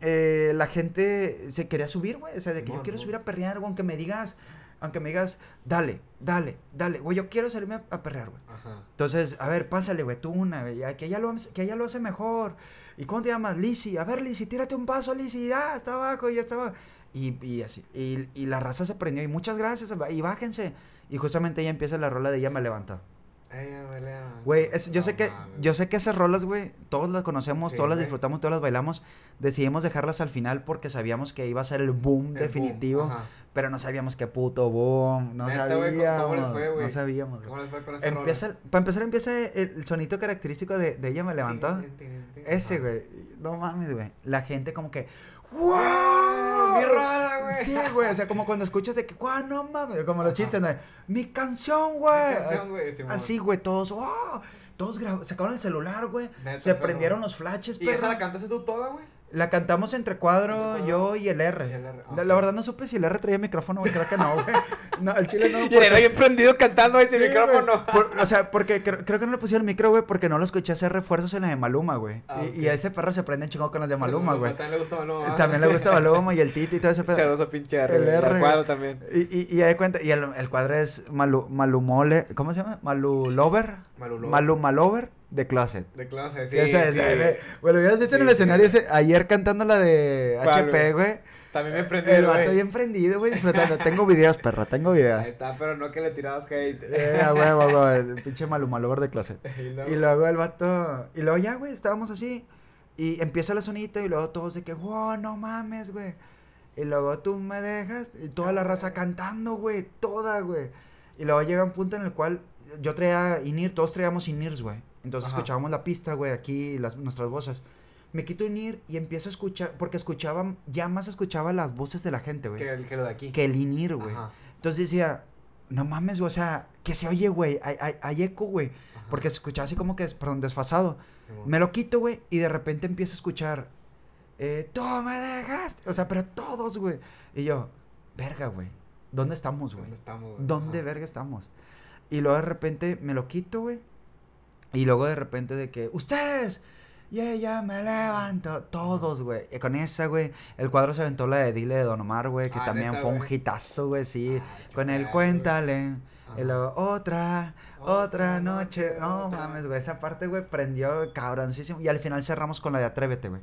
Eh, la gente se quería subir, güey. O sea, de que yo quiero subir a perrear, güey. Aunque me digas, aunque me digas, dale, dale, dale, güey, yo quiero salirme a, perrear, güey. Entonces, a ver, pásale, güey, tú una, güey, que ella lo, que ella lo hace mejor. ¿Y cómo te llamas? Lizzy, a ver, Lizzy, tírate un paso, Lizzy, ya, está abajo, ya está abajo. Y, así, y, y, la raza se prendió, y muchas gracias, y bájense. Y justamente ella empieza la rola de ella me levanta. Güey, yo, sé que, yo sé que esas rolas, güey, todos las conocemos, todas las disfrutamos, todas las bailamos. Decidimos dejarlas al final porque sabíamos que iba a ser el boom definitivo, pero no sabíamos qué puto boom, no sabíamos. no sabíamos. empieza, Para empezar, empieza el, sonito característico de, ella me levantó. Ese, güey, no mames, güey. La gente como que, ¡Wow! Rara, güey. Sí, güey. O sea, como cuando escuchas de que, ¡guau, no mames! Como los chistes, ¿no? ¡Mi canción, güey! Canción, güey Así, güey, todos, ¡wow! Oh", todos sacaron el celular, güey. se prendieron los flashes, pero. ¿Y esa la cantaste tú toda, güey? La cantamos entre cuadro, yo y el R. La, verdad no supe si el R traía micrófono, güey. Creo que no, güey. No, el chile no. Porque... Y el bien prendido cantando ese micrófono. o sea, porque creo, que no le pusieron micro, güey, porque no lo escuché hacer refuerzos en las de Maluma, güey. Ah, y, a ese perro se prende en chingón con las de Maluma, güey. También le gusta Maluma. Eh, ¿eh? También le gusta Maluma y el Tito y todo ese perro. pinche El R. El cuadro también. Y, y, y ahí cuenta. Y el, el cuadro es Malu, Malumole. ¿Cómo se llama? Malulover. Maluma Malover de Closet. De Closet, sí. sí, sí, ya Bueno, visto en el escenario ese, ayer cantando la de HP, güey. También me emprendí. El vato bien emprendido güey, disfrutando. tengo videos, perra, tengo videos. está, pero no que le tirabas hate. Era güey, güey. El pinche malumalover de Closet. Y luego, y luego el vato. Y luego ya, güey, estábamos así. Y empieza la sonita y luego todos de que, wow, no mames, güey. Y luego tú me dejas. Y toda la raza cantando, güey. Toda, güey. Y luego llega un punto en el cual yo traía INIR, todos traíamos INIRs, güey. Entonces escuchábamos la pista, güey, aquí las, nuestras voces. Me quito INIR y empiezo a escuchar, porque escuchaba, ya más escuchaba las voces de la gente, güey. Que, el, que lo de aquí. Que el INIR, güey. Entonces decía, no mames, güey, o sea, que se oye, güey, hay, eco, güey. Porque se escuchaba así como que, perdón, desfasado. Me lo quito, güey, y de repente empiezo a escuchar, eh, tú me dejaste, o sea, pero todos, güey. Y yo, verga, güey, ¿dónde estamos, güey? ¿Dónde estamos, ¿Dónde verga estamos? Y luego de repente me lo quito, güey. Y luego de repente de que, ustedes, ya, ya, me levanto. Todos, güey. Con esa, güey. El cuadro se aventó la de Dile de Don Omar, güey. Que ah, también fue un hitazo, güey. Sí. Ah, con el cuéntale. Y luego, otra, otra noche. No mames, güey. Esa parte, güey, prendió cabroncísimo. Y al final cerramos con la de Atrévete, güey.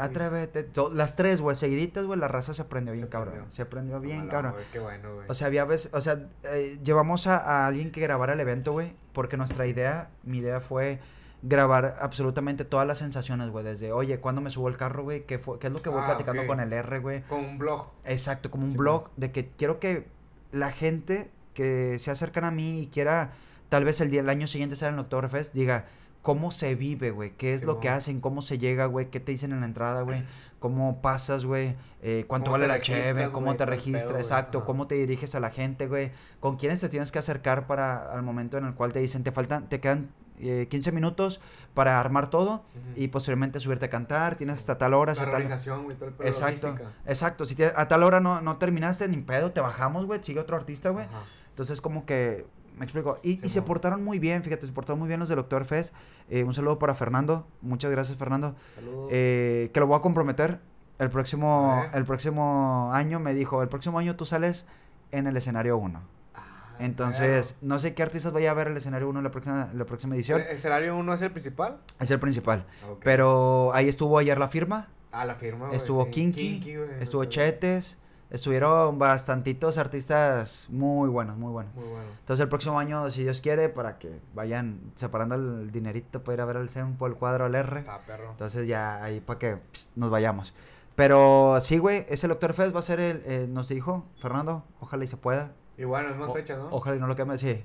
Atrévete. Eh, las tres, güey, seguiditas, güey, la raza se prendió bien, cabrón. Se prendió bien, cabrón. qué bueno, güey. O sea, había veces, o sea, eh, llevamos a, alguien que grabara el evento, güey, porque nuestra idea, mi idea fue grabar absolutamente todas las sensaciones, güey. Desde, oye, ¿cuándo me subo el carro, güey? ¿Qué, fue, ¿Qué es lo que voy ah, platicando con el R, güey? con un blog. Exacto, como un blog de que quiero que la gente que se acercan a mí y quiera tal vez el día el año siguiente sea en el Fest, diga cómo se vive, güey, qué es lo que hacen, cómo se llega, güey, qué te dicen en la entrada, güey, cómo pasas, güey, eh, cuánto vale la cheve, cómo te registras, exacto, cómo te diriges a la gente, güey, con quiénes te tienes que acercar para al momento en el cual te dicen, te faltan, te quedan 15 eh, minutos para armar todo y posteriormente subirte a cantar, tienes hasta tal hora, hasta tal... exacto, exacto, si a tal hora no, no terminaste, ni pedo, te bajamos, güey, sigue otro artista, güey. Entonces, como que, me explico. Y, se portaron muy bien, fíjate, se portaron muy bien los del Doctor Fest. Eh, un saludo para Fernando. Muchas gracias, Fernando. Saludos. Eh, que lo voy a comprometer. El próximo, el próximo año me dijo, el próximo año tú sales en el escenario 1. Ah, Entonces, no sé qué artistas vaya a ver el escenario 1 la próxima, la próxima edición. ¿El escenario 1 es el principal? Es el principal. Pero ahí estuvo ayer la firma. Ah, la firma. Estuvo Kinky, estuvo Chetes, estuvieron bastantitos artistas muy buenos, muy buenos. Muy Entonces el próximo año, si Dios quiere, para que vayan separando el dinerito para ir a ver el Sempo, el cuadro, al R. Ah, perro. Entonces ya ahí para que pues, nos vayamos. Pero sí, güey, ese Doctor Fest va a ser el, eh, nos dijo Fernando, ojalá y se pueda. Y bueno, es más fecha, ¿no? Ojalá y no lo queme, sí.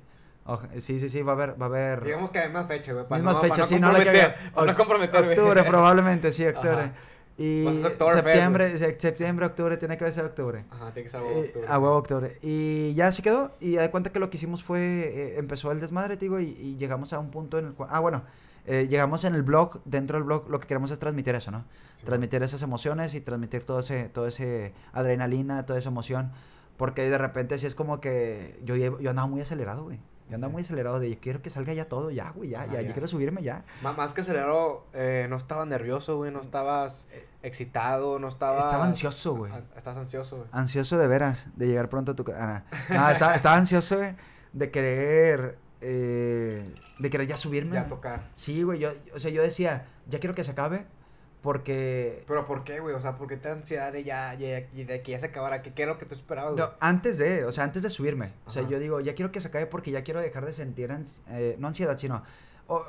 sí, sí, sí, va a haber, va a haber. Digamos que hay más fecha, güey. Para no, fechas, sí, no le Para no comprometer, Octubre, probablemente, sí, octubre. Y pues septiembre, septiembre, octubre, tiene que ser octubre. Ajá, tiene que ser eh, octubre. a huevo octubre. Y ya se quedó. Y de cuenta que lo que hicimos fue. Eh, empezó el desmadre, digo, y, llegamos a un punto en el cual. Ah, bueno. Eh, llegamos en el blog, dentro del blog, lo que queremos es transmitir eso, ¿no? Transmitir esas emociones y transmitir todo ese, todo ese adrenalina, toda esa emoción. Porque de repente sí es como que yo, yo andaba muy acelerado, güey y andaba muy acelerado de, yo quiero que salga ya todo, ya, güey, ya, ah, ya, yo quiero subirme ya. más que acelerado, eh, no estaba nervioso, güey, no mm. estabas excitado, no estaba Estaba ansioso, güey. Ah, estás ansioso, güey. Ansioso de veras, de llegar pronto a tu casa. Ah, estaba, ansioso, güey, de querer... Eh, de querer ya subirme. Ya tocar. Sí, güey, yo, o sea, yo decía, ya quiero que se acabe porque. Pero ¿por qué, güey? O sea, ¿por qué te ansiedad de ya, ya, de que ya se acabara? ¿Qué, qué es lo que tú esperabas? antes de, o sea, antes de subirme. O sea, yo digo, ya quiero que se acabe porque ya quiero dejar de sentir, eh, no ansiedad, sino.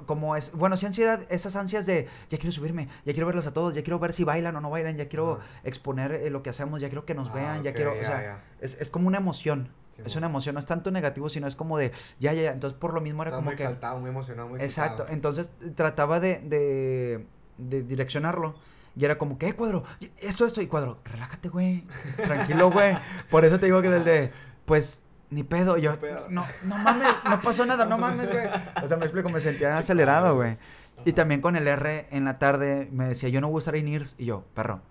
como es, bueno, si ansiedad, esas ansias de ya quiero subirme, ya quiero verlos a todos, ya quiero ver si bailan o no bailan, ya quiero exponer eh, lo que hacemos, ya quiero que nos ah, vean, ya quiero, o sea, Es, como una emoción, es una emoción, no es tanto negativo, sino es como de, ya, ya, ya. entonces por lo mismo era como que... Exaltado, muy emocionado, muy Exacto, entonces trataba de, de direccionarlo. Y era como que, eh, cuadro, esto, esto. Y cuadro, relájate, güey. Tranquilo, güey. Por eso te digo que del de, pues, ni pedo. Yo, no, no mames, no pasó nada, no mames, güey. O sea, me explico, me sentía acelerado, güey. Y también con el R en la tarde me decía, yo no voy a usar Y yo, perro,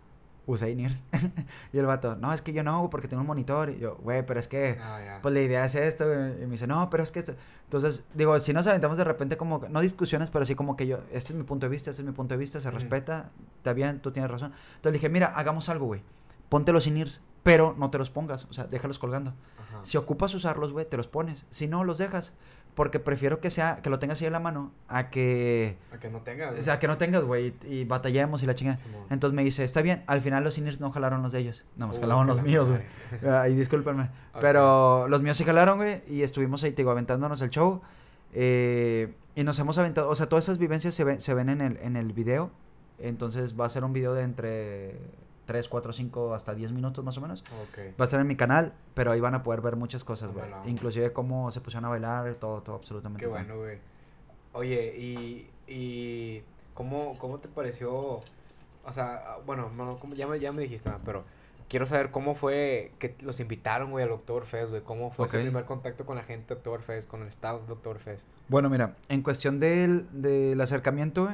usa Ears. y el vato, no, es que yo no, porque tengo un monitor. Y yo, güey, pero es que, ah, pues la idea es esto. Y me dice, no, pero es que esto. Entonces, digo, si nos aventamos de repente como, no discusiones, pero así como que yo, este es mi punto de vista, este es mi punto de vista, se respeta, está bien, tú tienes razón. Entonces dije, mira, hagamos algo, güey. Ponte los inirs, pero no te los pongas, o sea, déjalos colgando. Si ocupas usarlos, güey, te los pones. Si no, los dejas. Porque prefiero que sea, que lo tengas ahí en la mano a que... A que no tengas. O sea, que no tengas, güey, y, batallemos y la chingada. Entonces me dice, está bien, al final los cines no jalaron los de ellos. No, nos uh, jalaron los míos, güey. Ay, ah, discúlpenme. Pero los míos sí jalaron, güey, y estuvimos ahí, te digo, aventándonos el show. Eh, y nos hemos aventado, o sea, todas esas vivencias se, ven, se ven en el, en el video. Entonces va a ser un video de entre 3, 4, 5, hasta 10 minutos más o menos. Va a estar en mi canal, pero ahí van a poder ver muchas cosas, güey. Inclusive cómo se pusieron a bailar, todo, todo, absolutamente Qué bueno, güey. Oye, y, y cómo, ¿cómo te pareció? O sea, bueno, no, ya, me, ya me dijiste, pero quiero saber cómo fue que los invitaron, güey, al Fest, güey. ¿Cómo fue el ese primer contacto con la gente de Fest, con el staff de Fest. Bueno, mira, en cuestión del, del acercamiento,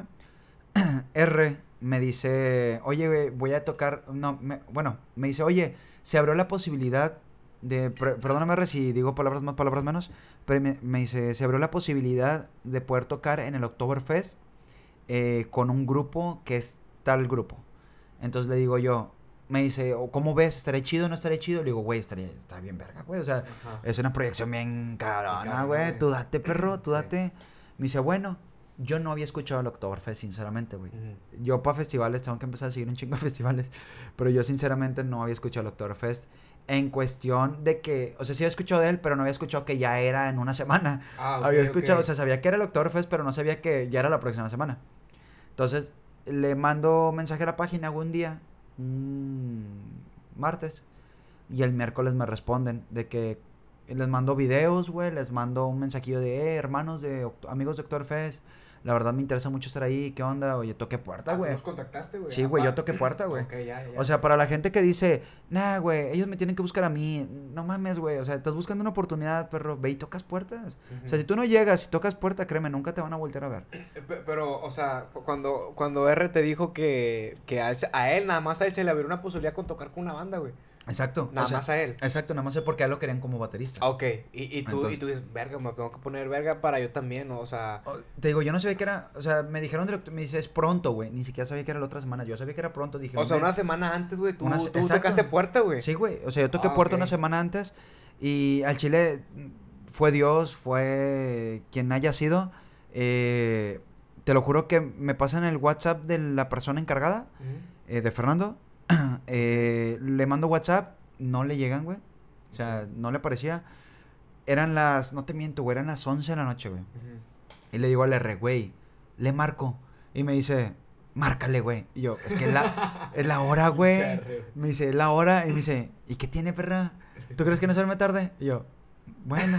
R me dice, oye, voy a tocar, no, bueno, me dice, oye, se abrió la posibilidad de, perdóname si digo palabras más, palabras menos, pero me, dice, se abrió la posibilidad de poder tocar en el Oktoberfest eh, con un grupo que es tal grupo. Entonces le digo yo, me dice, oh, ¿cómo ves? ¿Estaré chido o no estaré chido? Le digo, güey, estaría, está bien verga, güey. O sea, es una proyección bien cabrona, güey. Tú date, perro, tú date. Me dice, bueno, yo no había escuchado el Oktoberfest, sinceramente, güey. Yo para festivales tengo que empezar a seguir un chingo de festivales, pero yo sinceramente no había escuchado el fest en cuestión de que, o sea, sí había escuchado de él, pero no había escuchado que ya era en una semana. Ah, había escuchado, o sea, sabía que era el fest pero no sabía que ya era la próxima semana. Entonces, le mando mensaje a la página algún día, martes, y el miércoles me responden de que les mando videos, güey, les mando un mensajillo de, eh, hermanos de amigos de Oktoberfest, la verdad me interesa mucho estar ahí, ¿qué onda? Oye, toqué puerta, ah, güey. ¿Nos contactaste, güey? Sí, güey, yo toqué puerta, güey. O sea, para la gente que dice, nah, güey, ellos me tienen que buscar a mí, no mames, güey, o sea, estás buscando una oportunidad, perro, ve y tocas puertas. O sea, si tú no llegas y tocas puerta, créeme, nunca te van a voltear a ver. Eh, pero, o sea, cuando, cuando R te dijo que, que a, él nada más a él se le abrió una posibilidad con tocar con una banda, güey. Exacto. Nada más a él. Exacto, nada más él porque a él lo querían como baterista. Ok, y, tú, y tú dices, verga, me tengo que poner verga para yo también, o sea. Te digo, yo no sabía que era, o sea, me dijeron, me dices, es pronto, güey, ni siquiera sabía que era la otra semana, yo sabía que era pronto, dije. O sea, una semana antes, güey, tú, se puerta, güey. Sí, güey, o sea, yo toqué ah, puerta una semana antes y al Chile fue Dios, fue quien haya sido, eh, te lo juro que me pasan el WhatsApp de la persona encargada, eh, de Fernando, Eh, le mando WhatsApp, no le llegan, güey. O sea, no le parecía. Eran las, no te miento, güey, eran las 11 de la noche, güey. Y le digo al R, güey, le marco. Y me dice, márcale, güey. Y yo, es que es la, la hora, güey. Me dice, es la hora. Y me dice, ¿y qué tiene, perra? ¿Tú crees que no se duerme tarde? Y yo, bueno.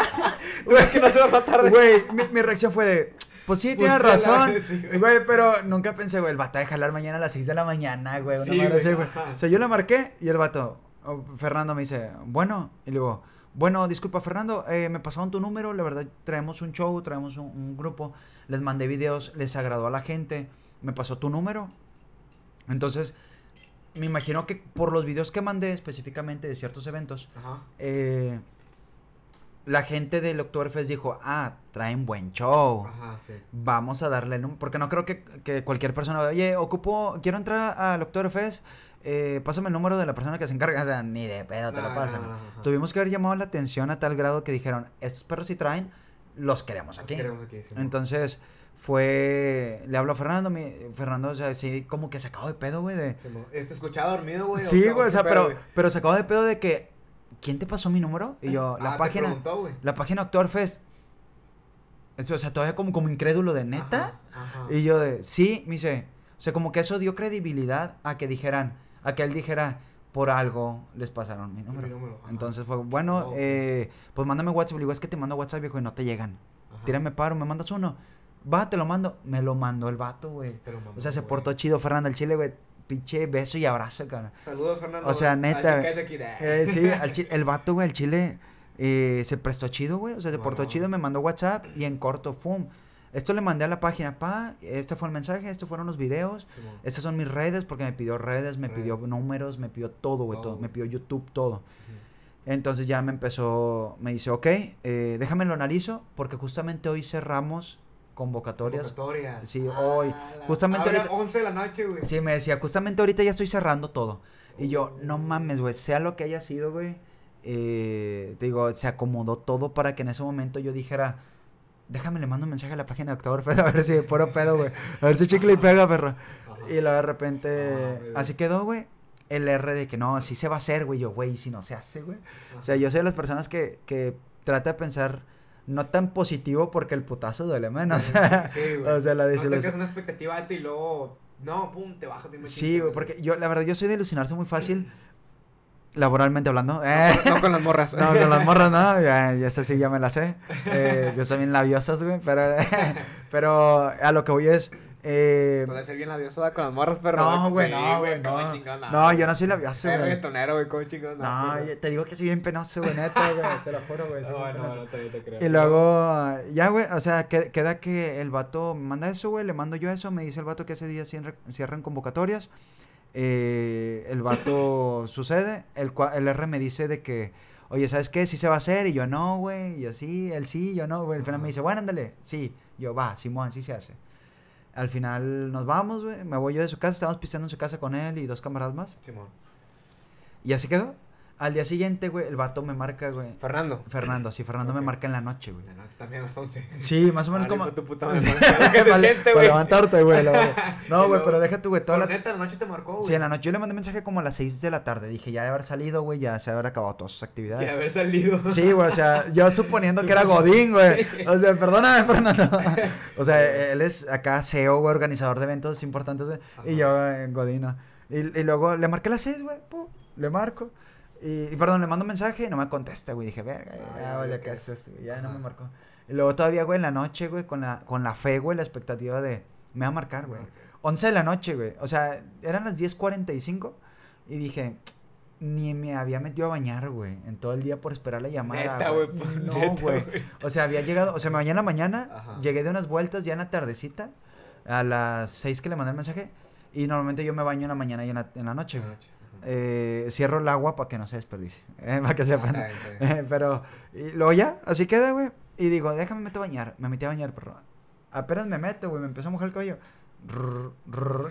¿Tú crees que no se duerme tarde? Güey, mi reacción fue de, pues sí, tienes pues razón. güey. pero nunca pensé, güey, el vato de jalar mañana a las 6 de la mañana, güey. O sea, yo le marqué y el vato, Fernando me dice, bueno, y luego, bueno, disculpa Fernando, eh, me pasaron tu número, la verdad traemos un show, traemos un, grupo, les mandé videos, les agradó a la gente, me pasó tu número. Entonces, me imagino que por los videos que mandé específicamente de ciertos eventos, Eh, la gente del Oktoberfest dijo, ah, traen buen show. Ajá, sí. Vamos a darle número. Porque no creo que, que cualquier persona oye, ocupo, quiero entrar al Doctor Fest, eh, pásame el número de la persona que se encarga. O sea, ni de pedo te lo pasan. Tuvimos que haber llamado la atención a tal grado que dijeron, estos perros si traen, los queremos aquí. Los queremos aquí Entonces fue. Le habló a Fernando, Fernando, o sea, sí, como que se acabó de pedo, güey. De... ¿Este escuchaba dormido, güey. Sí, güey, o sea, pero, pero acabó de pedo de que ¿quién te pasó mi número? Y yo, la ah, página. la página fest. O sea, todavía como, como incrédulo de neta. Y yo de, sí, me dice. O sea, como que eso dio credibilidad a que dijeran, a que él dijera, por algo les pasaron mi número. Entonces fue, bueno, eh, pues mándame WhatsApp. Le digo, es que te mando WhatsApp, viejo, y no te llegan. Tírame paro, me mandas uno. Va, te lo mando. Me lo mandó el vato, güey. O sea, se portó chido Fernando, el Chile, güey pinche beso y abrazo, cabrón. Saludos, Fernando. O sea, neta. Eh, sí, el vato, güey, el chile eh, se prestó chido, güey. O sea, se portó chido, me mandó WhatsApp y en corto, ¡fum! Esto le mandé a la página, pa, este fue el mensaje, estos fueron los videos, estas son mis redes, porque me pidió redes, me pidió números, me pidió todo, güey, todo, me pidió YouTube, todo. Entonces ya me empezó, me dice, ok, eh, déjame lo analizo, porque justamente hoy cerramos convocatorias. Sí, ah, hoy. Justamente ahorita. 11 de la noche, güey. Sí, me decía, justamente ahorita ya estoy cerrando todo. Y yo, no mames, güey, sea lo que haya sido, güey. Eh, digo, se acomodó todo para que en ese momento yo dijera, déjame, le mando un mensaje a la página de Pedro, a ver si puro pedo, güey. A ver si chicle y pega, perro. Y luego de repente, así quedó, güey. El R de que no, así se va a hacer, güey. Yo, güey, si no se hace, güey. O sea, yo soy de las personas que, que trata de pensar no tan positivo porque el putazo duele menos. Sí, güey. o sea, la desilusión. No, es una expectativa alta y luego, no, pum, te bajas. sí, güey, porque yo, la verdad, yo soy de ilusionarse muy fácil. laboralmente hablando. Eh. No, con las morras. No, con las morras, no. Ya, ya sé si ya me las sé. Eh, yo soy bien labiosas, güey. Pero, pero a lo que voy es, eh, ser bien labioso con las morras, pero. No, güey, no, güey. No. no, yo no soy labioso, güey. güey, chingón. No, pues, te digo que soy bien penoso, güey, neta, güey. Te lo juro, güey. No, no, no, no te Y luego, ya, güey, o sea, queda que el vato me manda eso, güey, le mando yo eso. Me dice el vato que ese día cierran, convocatorias. Eh, el vato sucede. El, el R me dice de que oye, ¿sabes qué? Sí se va a hacer. Y yo, no, güey. Y sí, él sí, yo no, güey. Al final me dice, bueno, ándale, sí. Yo, va, Simón, sí se hace. Al final nos vamos, güey. Me voy yo de su casa, Estamos pisteando en su casa con él y dos camaradas más. Y así quedó. Al día siguiente, güey, el vato me marca, güey. Fernando. Fernando, sí, Fernando me marca en la noche, güey. La noche también a las 11. Sí, más o menos como. Tu puta madre, se siente, güey? levantarte, güey. No, güey, pero déjate, güey. Toda la... neta, noche te marcó, güey. Sí, en la noche. Yo le mandé mensaje como a las 6 de la tarde. Dije, ya de haber salido, güey, ya se haber acabado todas sus actividades. Ya de haber salido. Sí, güey, o sea, yo suponiendo que era Godín, güey. O sea, perdóname, Fernando. O sea, él es acá CEO, güey, organizador de eventos importantes, güey. Y yo, eh, Godín, ¿no? Y, y luego le marqué a las 6, güey. Le marco. Y, perdón, le mando mensaje y no me contesta, güey. Dije, verga, ya, vale, ¿qué haces? Ya no me marcó. Y luego todavía, güey, en la noche, güey, con la, con la fe, güey, la expectativa de, me va a marcar, güey. 11 de la noche, güey. O sea, eran las 10.45 y dije, ni me había metido a bañar, güey, en todo el día por esperar la llamada. No, güey. O sea, había llegado, o sea, me bañé en la mañana, llegué de unas vueltas ya en la tardecita, a las 6 que le mandé el mensaje, y normalmente yo me baño en la mañana y en la, en la noche, güey. Eh, cierro el agua para que no se desperdicie, eh, para que ah, sepan. Eh, pero y luego ya, así queda, güey. Y digo, déjame meter a bañar. Me metí a bañar, Pero Apenas me meto, güey, me empezó a mojar el cabello.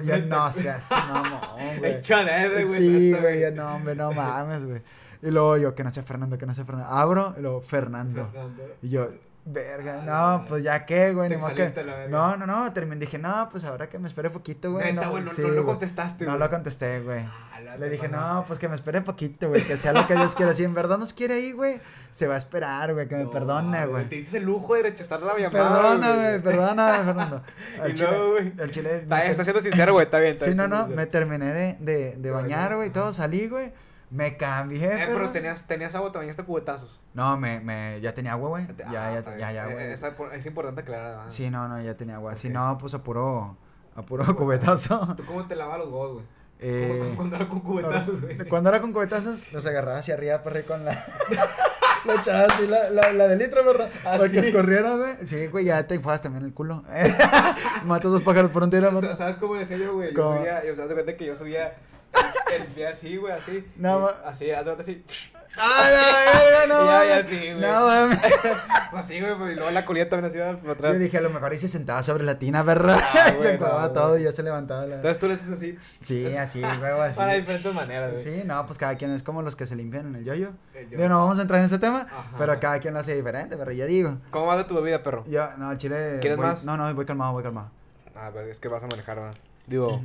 Y ya no seas, no, güey. güey. Sí, güey, ya no, hombre, no mames, güey. Y luego yo, que no sea Fernando, que no sea Fernando. Abro y luego Fernando. Y yo, Verga, ah, no, pues ya qué, güey. No, no, no, terminé. Dije, no, pues ahora que me espere poquito, güey. no, güey, no, no, lo contestaste, güey. No lo contesté, güey. Ah, Le dije, no, pues que me espere poquito, güey. Que sea lo que Dios quiera. Si en verdad nos quiere ir, güey, se va a esperar, güey. Que me perdone, güey. Te hiciste el lujo de rechazar la llamada. Perdóname, perdóname, Fernando. El chile, güey. El chile. Está, siendo sincero, güey, está bien. sí, no, no. Me terminé de, de, de bañar, güey, todo, salí, güey. Me cambié. Eh, pero, tenías, tenías agua, también este cubetazos. No, me, me, ya tenía agua, güey. ya, ya, ya, ya, güey. Eh, es, importante aclarar. Sí, no, no, ya tenía agua. Si no, pues apuró, apuró cubetazo. ¿Tú cómo te lavas los huevos, güey? Eh, cuando era con cubetazos, güey. Cuando era con cubetazos, los agarraba hacia arriba, perré, con la. la echaba así, la, la, la litro, Así. Ah, para que güey. Sí, güey, ya te fueras también el culo. Matas dos pájaros por un tiro, ¿Sabes cómo decía yo, güey? Yo subía, o sea, de que yo subía el pie así, güey, así. No, así, hazlo así. Ah, no, no, no. güey. No, así, pues güey, pues, y luego la culita también así iba para atrás. Yo dije, a lo mejor ahí se sentaba sobre la tina, perra. Ah, se todo y ya se levantaba. Entonces tú le haces así. Sí, así, güey. así. Para diferentes maneras, güey. Sí, no, pues cada quien es como los que se limpian en el yoyo. -yo. no vamos a entrar en ese tema, pero cada quien lo hace diferente, pero yo digo. ¿Cómo vas de tu bebida, perro? Yo, no, chile. ¿Quieres más? No, no, voy calmado, voy calmado. Ah, pero pues, es que vas a manejar, va. Digo,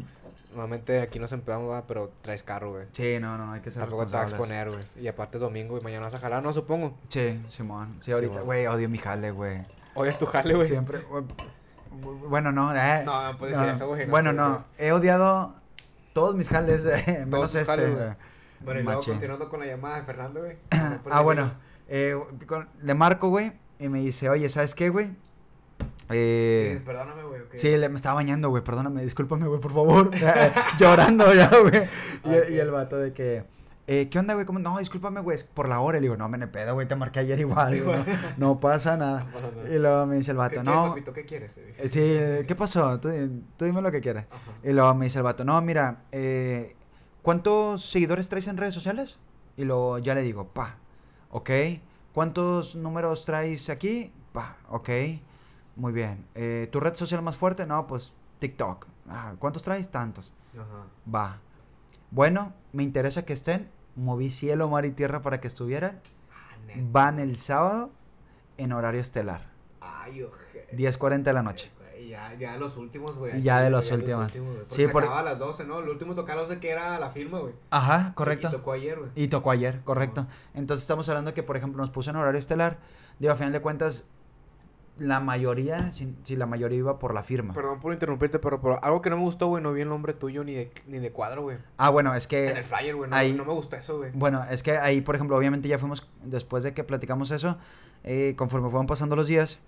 normalmente aquí nos se pero traes carro, güey. Sí, no, no, hay que ser Tampoco te vas a exponer, güey. Y aparte es domingo y mañana vas a jalar, ¿no? Supongo. Sí, Simón. Sí, ahorita, güey, odio mi jale, güey. Odias tu jale, güey. Siempre. Bueno, no, eh. No, no puedes decir eso, güey. bueno, no. He odiado todos mis jales, eh, menos este, Bueno, y luego continuando con la llamada de Fernando, güey. ah, bueno. Eh, le marco, güey, y me dice, oye, ¿sabes qué, güey? Eh, perdóname, Sí, le, me estaba bañando, güey, perdóname, discúlpame, güey, por favor. Llorando ya, güey. Y, el vato de que, eh, ¿qué onda, güey? ¿Cómo? No, discúlpame, güey, es por la hora. Y le digo, no, me ne pedo, güey, te marqué ayer igual. no, pasa nada. Y luego me dice el vato, no. ¿Qué, papito, ¿Qué quieres? sí, eh, ¿qué pasó? Tú, dime lo que quieras. Y luego me dice el vato, no, mira, eh, ¿cuántos seguidores traes en redes sociales? Y luego ya le digo, pa, ok. ¿Cuántos números traes aquí? Pa, ok. Muy bien. Eh, ¿Tu red social más fuerte? No, pues TikTok. Ah, ¿Cuántos traes? Tantos. Ajá. Va. Bueno, me interesa que estén. Moví cielo, mar y tierra para que estuvieran. Ah, Van el sábado en horario estelar. Ay, oje. 10.40 de la noche. Eh, ya, ya de los últimos, güey. Ya de los últimos. sí, se por... a las 12, ¿no? El último tocaba a las 12 que era la firma, güey. Ajá, correcto. Y, tocó ayer, güey. Y tocó ayer, correcto. Entonces estamos hablando que, por ejemplo, nos puso en horario estelar. Digo, a final de cuentas, la mayoría, si, la mayoría iba por la firma. Perdón por interrumpirte, pero, algo que no me gustó, güey, no vi el nombre tuyo ni de, cuadro, güey. Ah, bueno, es que... En el flyer, güey, no, me gustó eso, güey. Bueno, es que ahí, por ejemplo, obviamente ya fuimos, después de que platicamos eso, eh, conforme fueron pasando los días,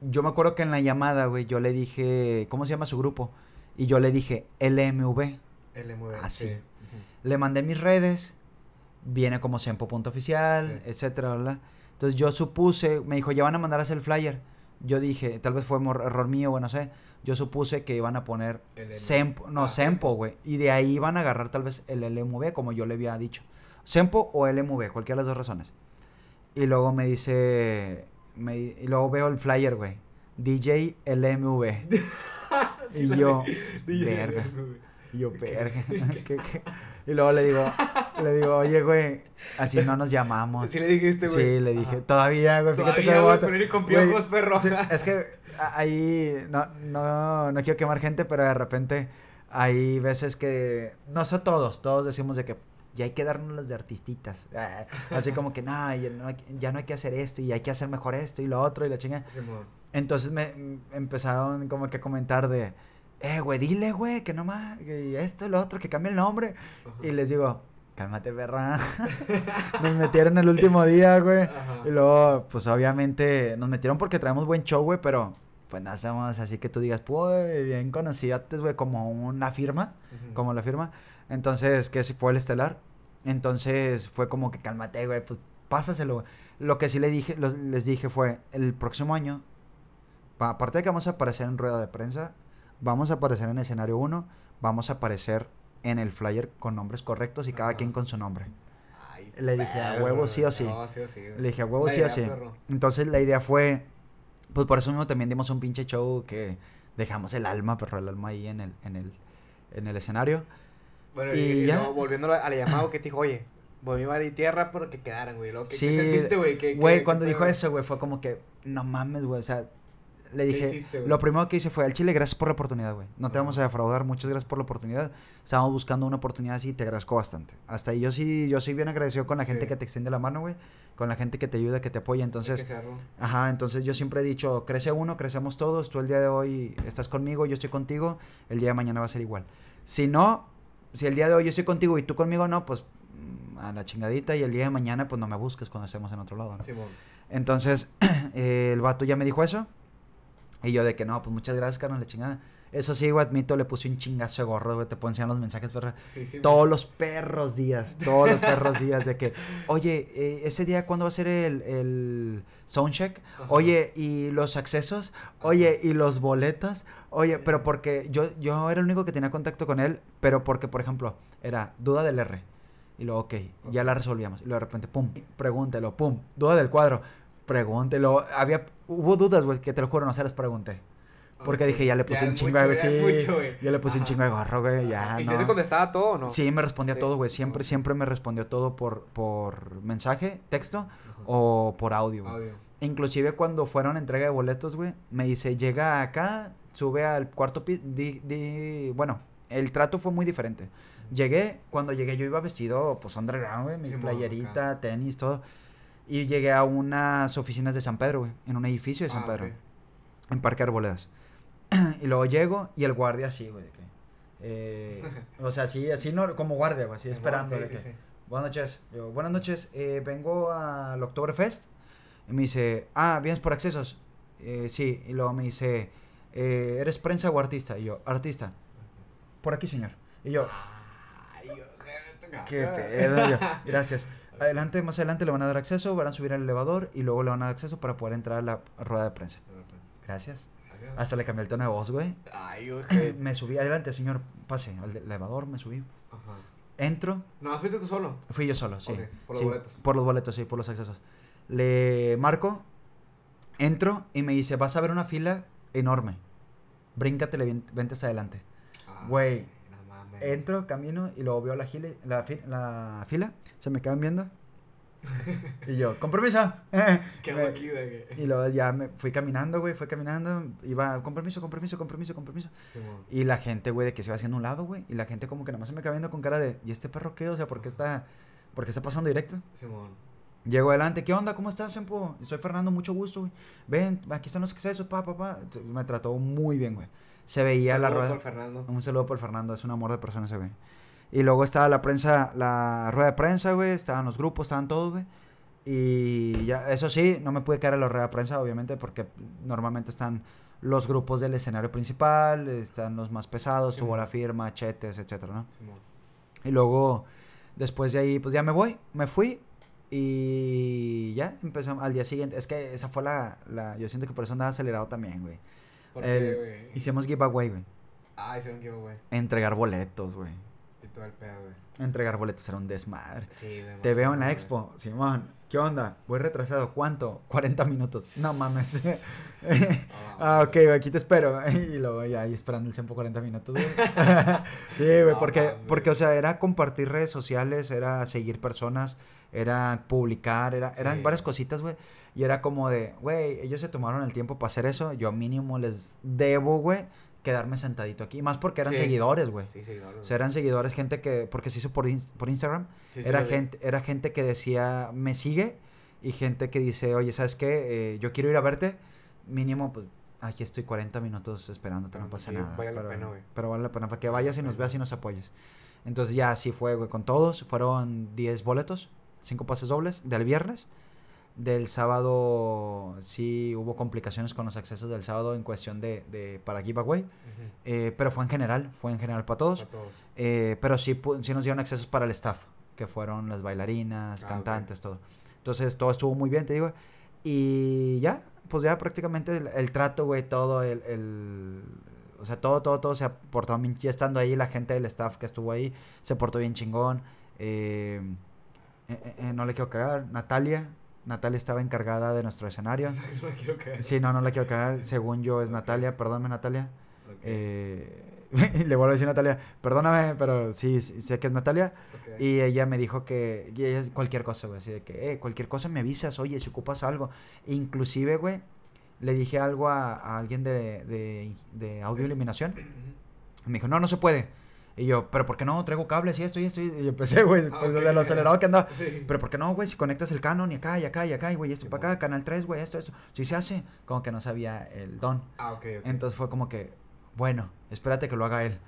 yo me acuerdo que en la llamada, güey, yo le dije, ¿cómo se llama su grupo? Y yo le dije, LMV. LMV. Así. Sí. Le mandé mis redes, viene como sempo.oficial, etcétera, entonces yo supuse, me dijo, ya van a mandar a hacer el flyer. Yo dije, tal vez fue error mío, bueno, sé. Yo supuse que iban a poner no, ah, Sempo, güey. Y de ahí iban a agarrar tal vez el LMV, como yo le había dicho. Sempo o LMV, cualquiera de las dos razones. Y luego me dice, me, y luego veo el flyer, güey. DJ LMV. y yo, verga. Y yo, verga. ¿Qué, qué y luego le digo, le digo, oye, güey, así no nos llamamos. Sí le dijiste, güey. Sí, le dije, todavía, güey, fíjate que voy a poner con piojos, perro. es que ahí, no, no, no quiero quemar gente, pero de repente hay veces que, no sé, todos, todos decimos de que ya hay que darnos las de artistitas. Ah, así como que, ya no, ya no hay que hacer esto y hay que hacer mejor esto y lo otro y la chinga. Entonces me em, empezaron como que a comentar de, eh, güey, dile, güey, que no más, esto y lo otro, que cambie el nombre. Y les digo, cálmate, perra. nos metieron el último día, güey. Y luego, pues obviamente, nos metieron porque traemos buen show, güey, pero pues nada, más así que tú digas, pues bien conocidas, güey, como una firma, como la firma. Entonces, ¿qué? si fue el estelar. Entonces fue como que cálmate, güey, pues pásaselo. Lo que sí le dije, les dije fue, el próximo año, aparte de que vamos a aparecer en rueda de prensa, vamos a aparecer en escenario 1, vamos a aparecer en el flyer con nombres correctos y cada quien con su nombre. le dije a huevo sí o sí. le dije a huevo sí o sí. Entonces la idea fue, pues por eso mismo también dimos un pinche show que dejamos el alma, pero el alma ahí en el, en el, en el escenario. Bueno, y, ya. volviendo al llamado que te dijo, oye, volví a y tierra porque quedaran, güey. Lo que sí, sentiste, güey. Güey, cuando dijo eso, güey, fue como que, no mames, güey, o sea, le dije, lo primero que hice fue, al Chile, gracias por la oportunidad, güey. No te vamos a defraudar, muchas gracias por la oportunidad. Estábamos buscando una oportunidad así y te agradezco bastante. Hasta ahí yo sí, yo soy bien agradecido con la gente que te extiende la mano, güey. Con la gente que te ayuda, que te apoya. Entonces, ajá, entonces yo siempre he dicho, crece uno, crecemos todos. Tú el día de hoy estás conmigo, yo estoy contigo. El día de mañana va a ser igual. Si no, si el día de hoy yo estoy contigo y tú conmigo no, pues mm, a la chingadita y el día de mañana pues no me busques cuando estemos en otro lado. Entonces el vato ya me dijo eso y yo de que no, pues muchas gracias, carnal, la chingada. Eso sí, güey, admito, le puse un chingazo de gorro, Te ponían los mensajes, todos los perros días, todos los perros días de que, oye, eh, ese día, ¿cuándo va a ser el, el soundcheck? Oye, ¿y los accesos? Oye, ¿y los boletas? Oye, pero porque yo, yo era el único que tenía contacto con él, pero porque, por ejemplo, era duda del R. Y luego, ok, ya la resolvíamos. Y luego de repente, pum, pregúntelo, pum, duda del cuadro pregúntelo. Había, hubo dudas, güey, que te lo juro, no se las pregunté. Porque dije, ya le puse un chingo de sí, Ya le puse un chingo de gorro, güey. Ya, ¿Y no. si te contestaba todo no? Sí, me respondía todo, güey. Siempre, siempre me respondió todo por, por mensaje, texto o por audio, Inclusive cuando fueron entrega de boletos, güey, me dice, llega acá, sube al cuarto piso. bueno, el trato fue muy diferente. Llegué, cuando llegué yo iba vestido, pues underground, güey, mi playerita, tenis, todo. Y llegué a unas oficinas de San Pedro, güey, en un edificio de San ah, Pedro, en Parque Arboledas. y luego llego y el guardia así, güey, eh, o sea, así, así no, como guardia, güey, así esperando. de que, Buenas noches. Yo, buenas noches, eh, vengo al Oktoberfest. Y me dice, ah, ¿vienes por accesos? Eh, sí, y luego me dice, eh, ¿eres prensa o artista? Y yo, artista. Por aquí, señor. Y yo, Ay, qué pedo, yo, gracias adelante, más adelante le van a dar acceso, van a subir al elevador y luego le van a dar acceso para poder entrar a la rueda de prensa. Gracias. Hasta le cambié el tono de voz, güey. Ay, eh, me subí adelante, señor, pase al elevador, me subí. Ajá. Entro. ¿No fuiste tú solo? Fui yo solo, sí. por los boletos. Por los boletos, sí, por los accesos. Le marco, entro y me dice, vas a ver una fila enorme. Bríncatele, vente hasta adelante. Ah. Güey, entro, camino y luego veo la, la, fila, se me quedan viendo. y yo, compromiso. Qué Y luego ya me fui caminando, güey, fui caminando. Iba, compromiso, compromiso, compromiso, compromiso. y la gente, güey, de que se va haciendo un lado, güey. Y la gente como que nada más se me quedaba viendo con cara de, ¿y este perro qué? O sea, ¿por qué está, por qué está pasando directo? Simón. Llego adelante, ¿qué onda? ¿Cómo estás, Sempo? Soy Fernando, mucho gusto, güey. Ven, aquí están los excesos, pa, pa, pa. Me trató muy bien, güey se veía la rueda. Fernando. Un saludo por Fernando, es un amor de persona se güey. Y luego estaba la prensa, la rueda de prensa, güey, estaban los grupos, estaban todos, güey. Y ya, eso sí, no me pude quedar en la rueda de prensa, obviamente, porque normalmente están los grupos del escenario principal, están los más pesados, tuvo la firma, chetes, etcétera, ¿no? Y luego, después de ahí, pues ya me voy, me fui, y ya empezamos al día siguiente. Es que esa fue la, la. yo siento que por eso andaba acelerado también, güey hicimos giveaway, güey. Ah, hicieron giveaway. Entregar boletos, güey. Y todo el pedo, güey. Entregar boletos era un desmadre. Sí, güey. Te veo en la expo, Simón. ¿Qué onda? Voy retrasado. ¿Cuánto? 40 minutos. No mames. ah, ok, aquí te espero. y lo voy ahí esperando el tiempo 40 minutos. sí, güey, porque, porque, o sea, era compartir redes sociales, era seguir personas, era publicar, era, eran varias cositas, güey. Y era como de, güey, ellos se tomaron el tiempo para hacer eso, yo mínimo les debo, güey, quedarme sentadito aquí. Más porque eran seguidores, güey. Sí, seguidores. O sea, eran seguidores, gente que, porque se hizo por, por Instagram, era, gente, era gente que decía, me sigue, y gente que dice, oye, ¿sabes qué? Eh, yo quiero ir a verte, mínimo, pues, aquí estoy 40 minutos esperándote, no ah, pasa nada. pero, Pero vale la pena, para que vayas y nos veas y nos apoyes. Entonces ya así fue, güey, con todos. Fueron 10 boletos, 5 pases dobles del viernes. Del sábado sí hubo complicaciones con los accesos del sábado en cuestión de, de para giveaway, eh, pero fue en general, fue en general para todos. Eh, pero sí, sí nos dieron accesos para el staff, que fueron las bailarinas, ah, cantantes, todo. Entonces todo estuvo muy bien, te digo. Y ya, pues ya prácticamente el, trato, güey, todo, el, O sea, todo, todo, todo se portado bien. Ya estando ahí, la gente del staff que estuvo ahí se portó bien chingón. Eh, no le quiero cagar. Natalia, Natalia estaba encargada de nuestro escenario. no Sí, no, no la quiero caer, Según yo es Natalia, perdóname Natalia. Eh, le vuelvo a decir Natalia, perdóname, pero sí, sé que es Natalia. Y ella me dijo que ella, cualquier cosa, güey, así de que, eh, cualquier cosa me avisas, oye, si ocupas algo. Inclusive, güey, le dije algo a, alguien de, de, de audio iluminación. Me dijo, no, no se puede. Y yo, pero ¿por qué no? Traigo cables y esto y esto. Y yo empecé, güey, ah, pues, de lo acelerado que andaba. Pero ¿por qué no, güey? Si conectas el Canon y acá y acá y acá, y güey, esto para acá, Canal 3, güey, esto, esto. Si se hace, como que no sabía el don. Ah, okay, Entonces fue como que, bueno, espérate que lo haga él.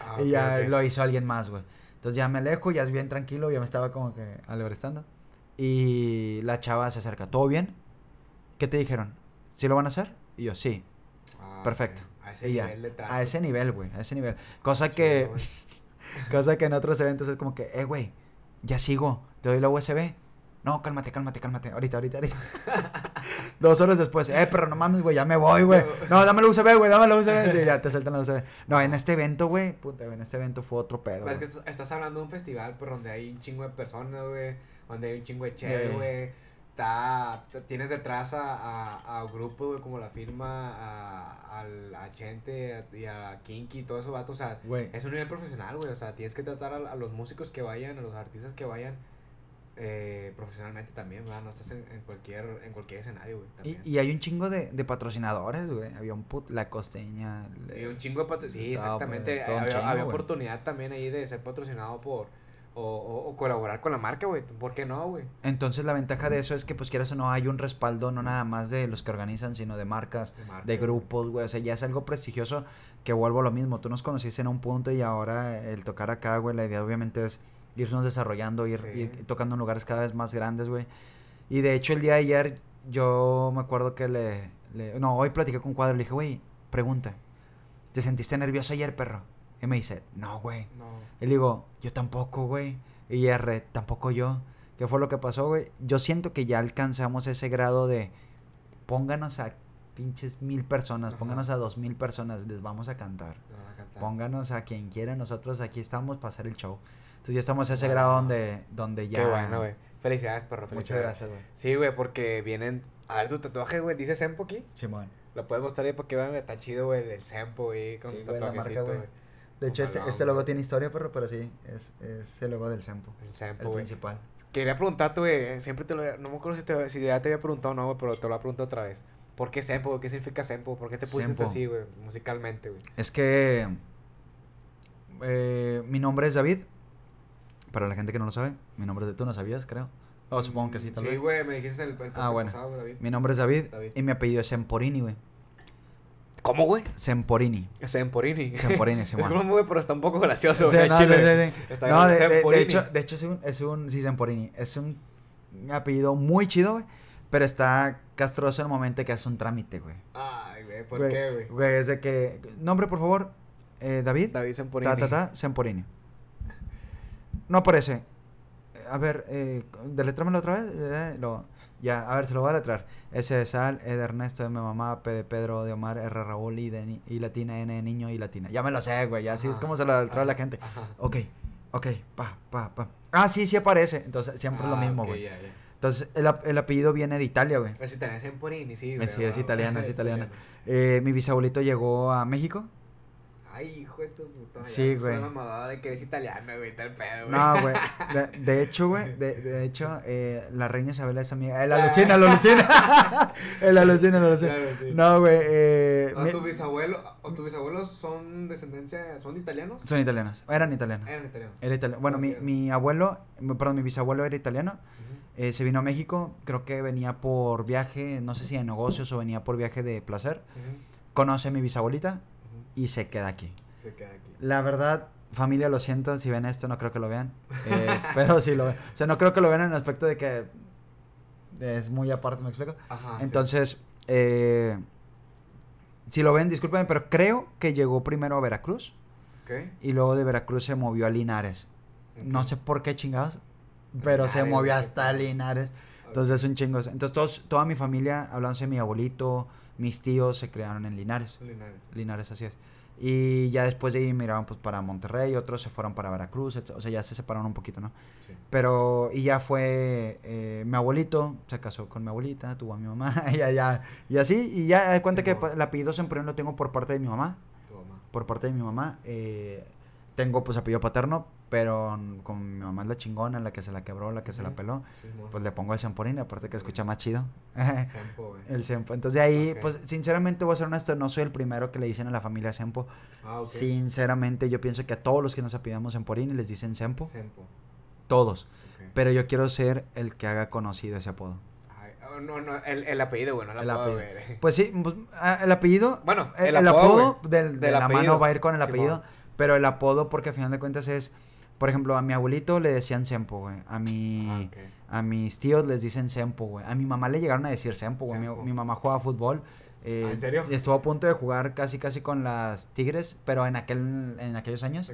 Ah, y ya lo hizo alguien más, güey. Entonces ya me alejo, ya es bien tranquilo, ya me estaba como que alebrestando. Y la chava se acerca, ¿todo bien? ¿Qué te dijeron? ¿Sí lo van a hacer? Y yo, sí. Ah, Perfecto. A ese nivel, güey, a ese nivel. Cosa que, cosa que en otros eventos es como que, eh, güey, ya sigo, te doy la USB. No, cálmate, cálmate, cálmate. Ahorita, ahorita, ahorita. Dos horas después, eh, pero no mames, güey, ya me voy, güey. No, dame la USB, güey, dame la USB. Sí, ya te sueltan la USB. No, en este evento, güey, puta, en este evento fue otro pedo. Es que estás, hablando de un festival, pero donde hay un chingo de personas, güey, donde hay un chingo de güey. Está, tienes detrás a, a, a como la firma, a, a, Chente y a Kinky y todo eso, O sea, es un nivel profesional, güey. O sea, tienes que tratar a, los músicos que vayan, a los artistas que vayan eh, profesionalmente también, No estás en, cualquier, en cualquier escenario, güey. Y, y hay un chingo de, de patrocinadores, güey. Había un put, la costeña. Y un chingo de patrocinadores. Sí, exactamente. había oportunidad también ahí de ser patrocinado por o, o, colaborar con la marca, güey. ¿Por qué no, güey? Entonces la ventaja de eso es que, pues quieras o no, hay un respaldo no nada más de los que organizan, sino de marcas, de, grupos, güey. O sea, ya es algo prestigioso que vuelvo a lo mismo. Tú nos conociste en un punto y ahora el tocar acá, güey, la idea obviamente es irnos desarrollando, ir, ir tocando en lugares cada vez más grandes, güey. Y de hecho el día de ayer yo me acuerdo que le... no, hoy platiqué con Cuadro, y le dije, güey, pregunta. ¿Te sentiste nervioso ayer, perro? Y me dice, no, güey. No. Y le digo, yo tampoco, güey. Y R, tampoco yo. ¿Qué fue lo que pasó, güey? Yo siento que ya alcanzamos ese grado de pónganos a pinches mil personas, pónganos a dos mil personas, les vamos a cantar. a Pónganos a quien quiera, nosotros aquí estamos para hacer el show. Entonces ya estamos a ese grado donde, donde ya. Qué bueno, güey. Felicidades, perro. Muchas gracias, güey. Sí, güey, porque vienen. A ver tu tatuaje, güey. Dice Sempo aquí. Simón. Lo puedes mostrar ahí porque, vean, está chido, güey, el Sempo, güey, con güey. De hecho, este, este logo tiene historia, pero, pero sí, es, es el logo del Sempo. El Sempo, El principal. Quería preguntarte, güey, siempre te lo... No me acuerdo si, te, si ya te había preguntado o no, pero te lo pregunto otra vez. ¿Por qué Sempo? ¿Qué significa Sempo? ¿Por qué te pusiste así, güey, musicalmente, güey? Es que... Eh, mi nombre es David. Para la gente que no lo sabe, mi nombre es... Tú no sabías, creo. Oh, supongo que sí, tal sí, vez. Sí, güey, me dijiste el, el ah, bueno. David. Mi nombre es David, y mi apellido es Semporini, güey. ¿Cómo, güey? Semporini. Semporini. Semporini, sí, Es como, güey, pero está un poco gracioso, güey. Sí, no, está no de, de, hecho, de hecho es un, sí, Semporini. Es un apellido muy chido, güey. Pero está castroso en el momento que hace un trámite, güey. Ay, güey, ¿por qué, güey? Güey, es de que, nombre, por favor, eh, David. David Semporini. Ta, ta, ta, Semporini. No aparece. A ver, eh, deletrámelo otra vez. Eh, lo... Ya, a ver, se lo voy a letrar. S de Sal, E de Ernesto, M de mamá, P de Pedro, de Omar, R Raúl, I de y latina, N de niño y latina. Ya me lo sé, güey, ya, así es como se lo letra la gente. okay Ok, ok, pa, pa, pa. Ah, sí, sí aparece. Entonces, siempre es lo ah, mismo, güey. Entonces, el, el, apellido viene de Italia, güey. Pues eh, es italiano, es Purini, sí, Sí, es italiano, es italiano. Eh, mi bisabuelito llegó a México Ay, hijo de tu puta. Sí, güey. mamadora que eres italiano, güey, tal pedo, güey. No, güey. De, hecho, güey, de, de hecho, eh, la reina Isabela es amiga. El eh, alucina, el alucina. el eh, alucina, el alucina. No, güey. Eh, tu bisabuelo, o tus bisabuelos son descendencia, son italianos? Son italianos, eran italianos. Eran italianos. Bueno, ah, mi, mi, abuelo, perdón, mi bisabuelo era italiano. se vino a México, creo que venía por viaje, no sé si de negocios o venía por viaje de placer. Conoce a mi bisabuelita, y se queda aquí. Se queda aquí. La verdad, familia, lo siento, si ven esto, no creo que lo vean. Eh, pero sí lo ven. O sea, no creo que lo vean en el aspecto de que es muy aparte, ¿me explico? Ajá, Entonces, eh, si lo ven, discúlpenme, pero creo que llegó primero a Veracruz. Okay. Y luego de Veracruz se movió a Linares. No sé por qué chingados, pero se movió hasta Linares. Entonces, es un chingo. Entonces, todos, toda mi familia, hablándose de mi abuelito, mis tíos se crearon en Linares. Linares. Linares, así es. Y ya después de ahí miraban pues para Monterrey, otros se fueron para Veracruz, o sea, ya se separaron un poquito, ¿no? Pero, y ya fue eh, mi abuelito, se casó con mi abuelita, tuvo a mi mamá, y, ya, y así, y ya cuenta que la el apellido siempre lo tengo por parte de mi mamá. Por parte de mi mamá. Eh, tengo pues apellido paterno, pero con mi mamá es la chingona, la que se la quebró, la que se la peló, pues le pongo el y aparte que escucha más chido. El sempo, Entonces de ahí, pues sinceramente voy a ser honesto, no soy el primero que le dicen a la familia sempo. Ah, sinceramente yo pienso que a todos los que nos apidamos semporín les dicen sempo. Sempo. Todos. Pero yo quiero ser el que haga conocido ese apodo. Oh, no, no, el, apellido, bueno, el, apodo, Pues sí, pues, ah, el apellido. Bueno, el, apodo, del, de la mano va a ir con el apellido, pero el apodo, porque al final de cuentas es por ejemplo, a mi abuelito le decían Sempo, güey. A mi. Ah, a mis tíos les dicen Sempo, güey. A mi mamá le llegaron a decir Sempo, güey. Mi, mamá jugaba fútbol. Ah, eh, ¿En serio? Estuvo a punto de jugar casi casi con las Tigres, pero en aquel en aquellos años,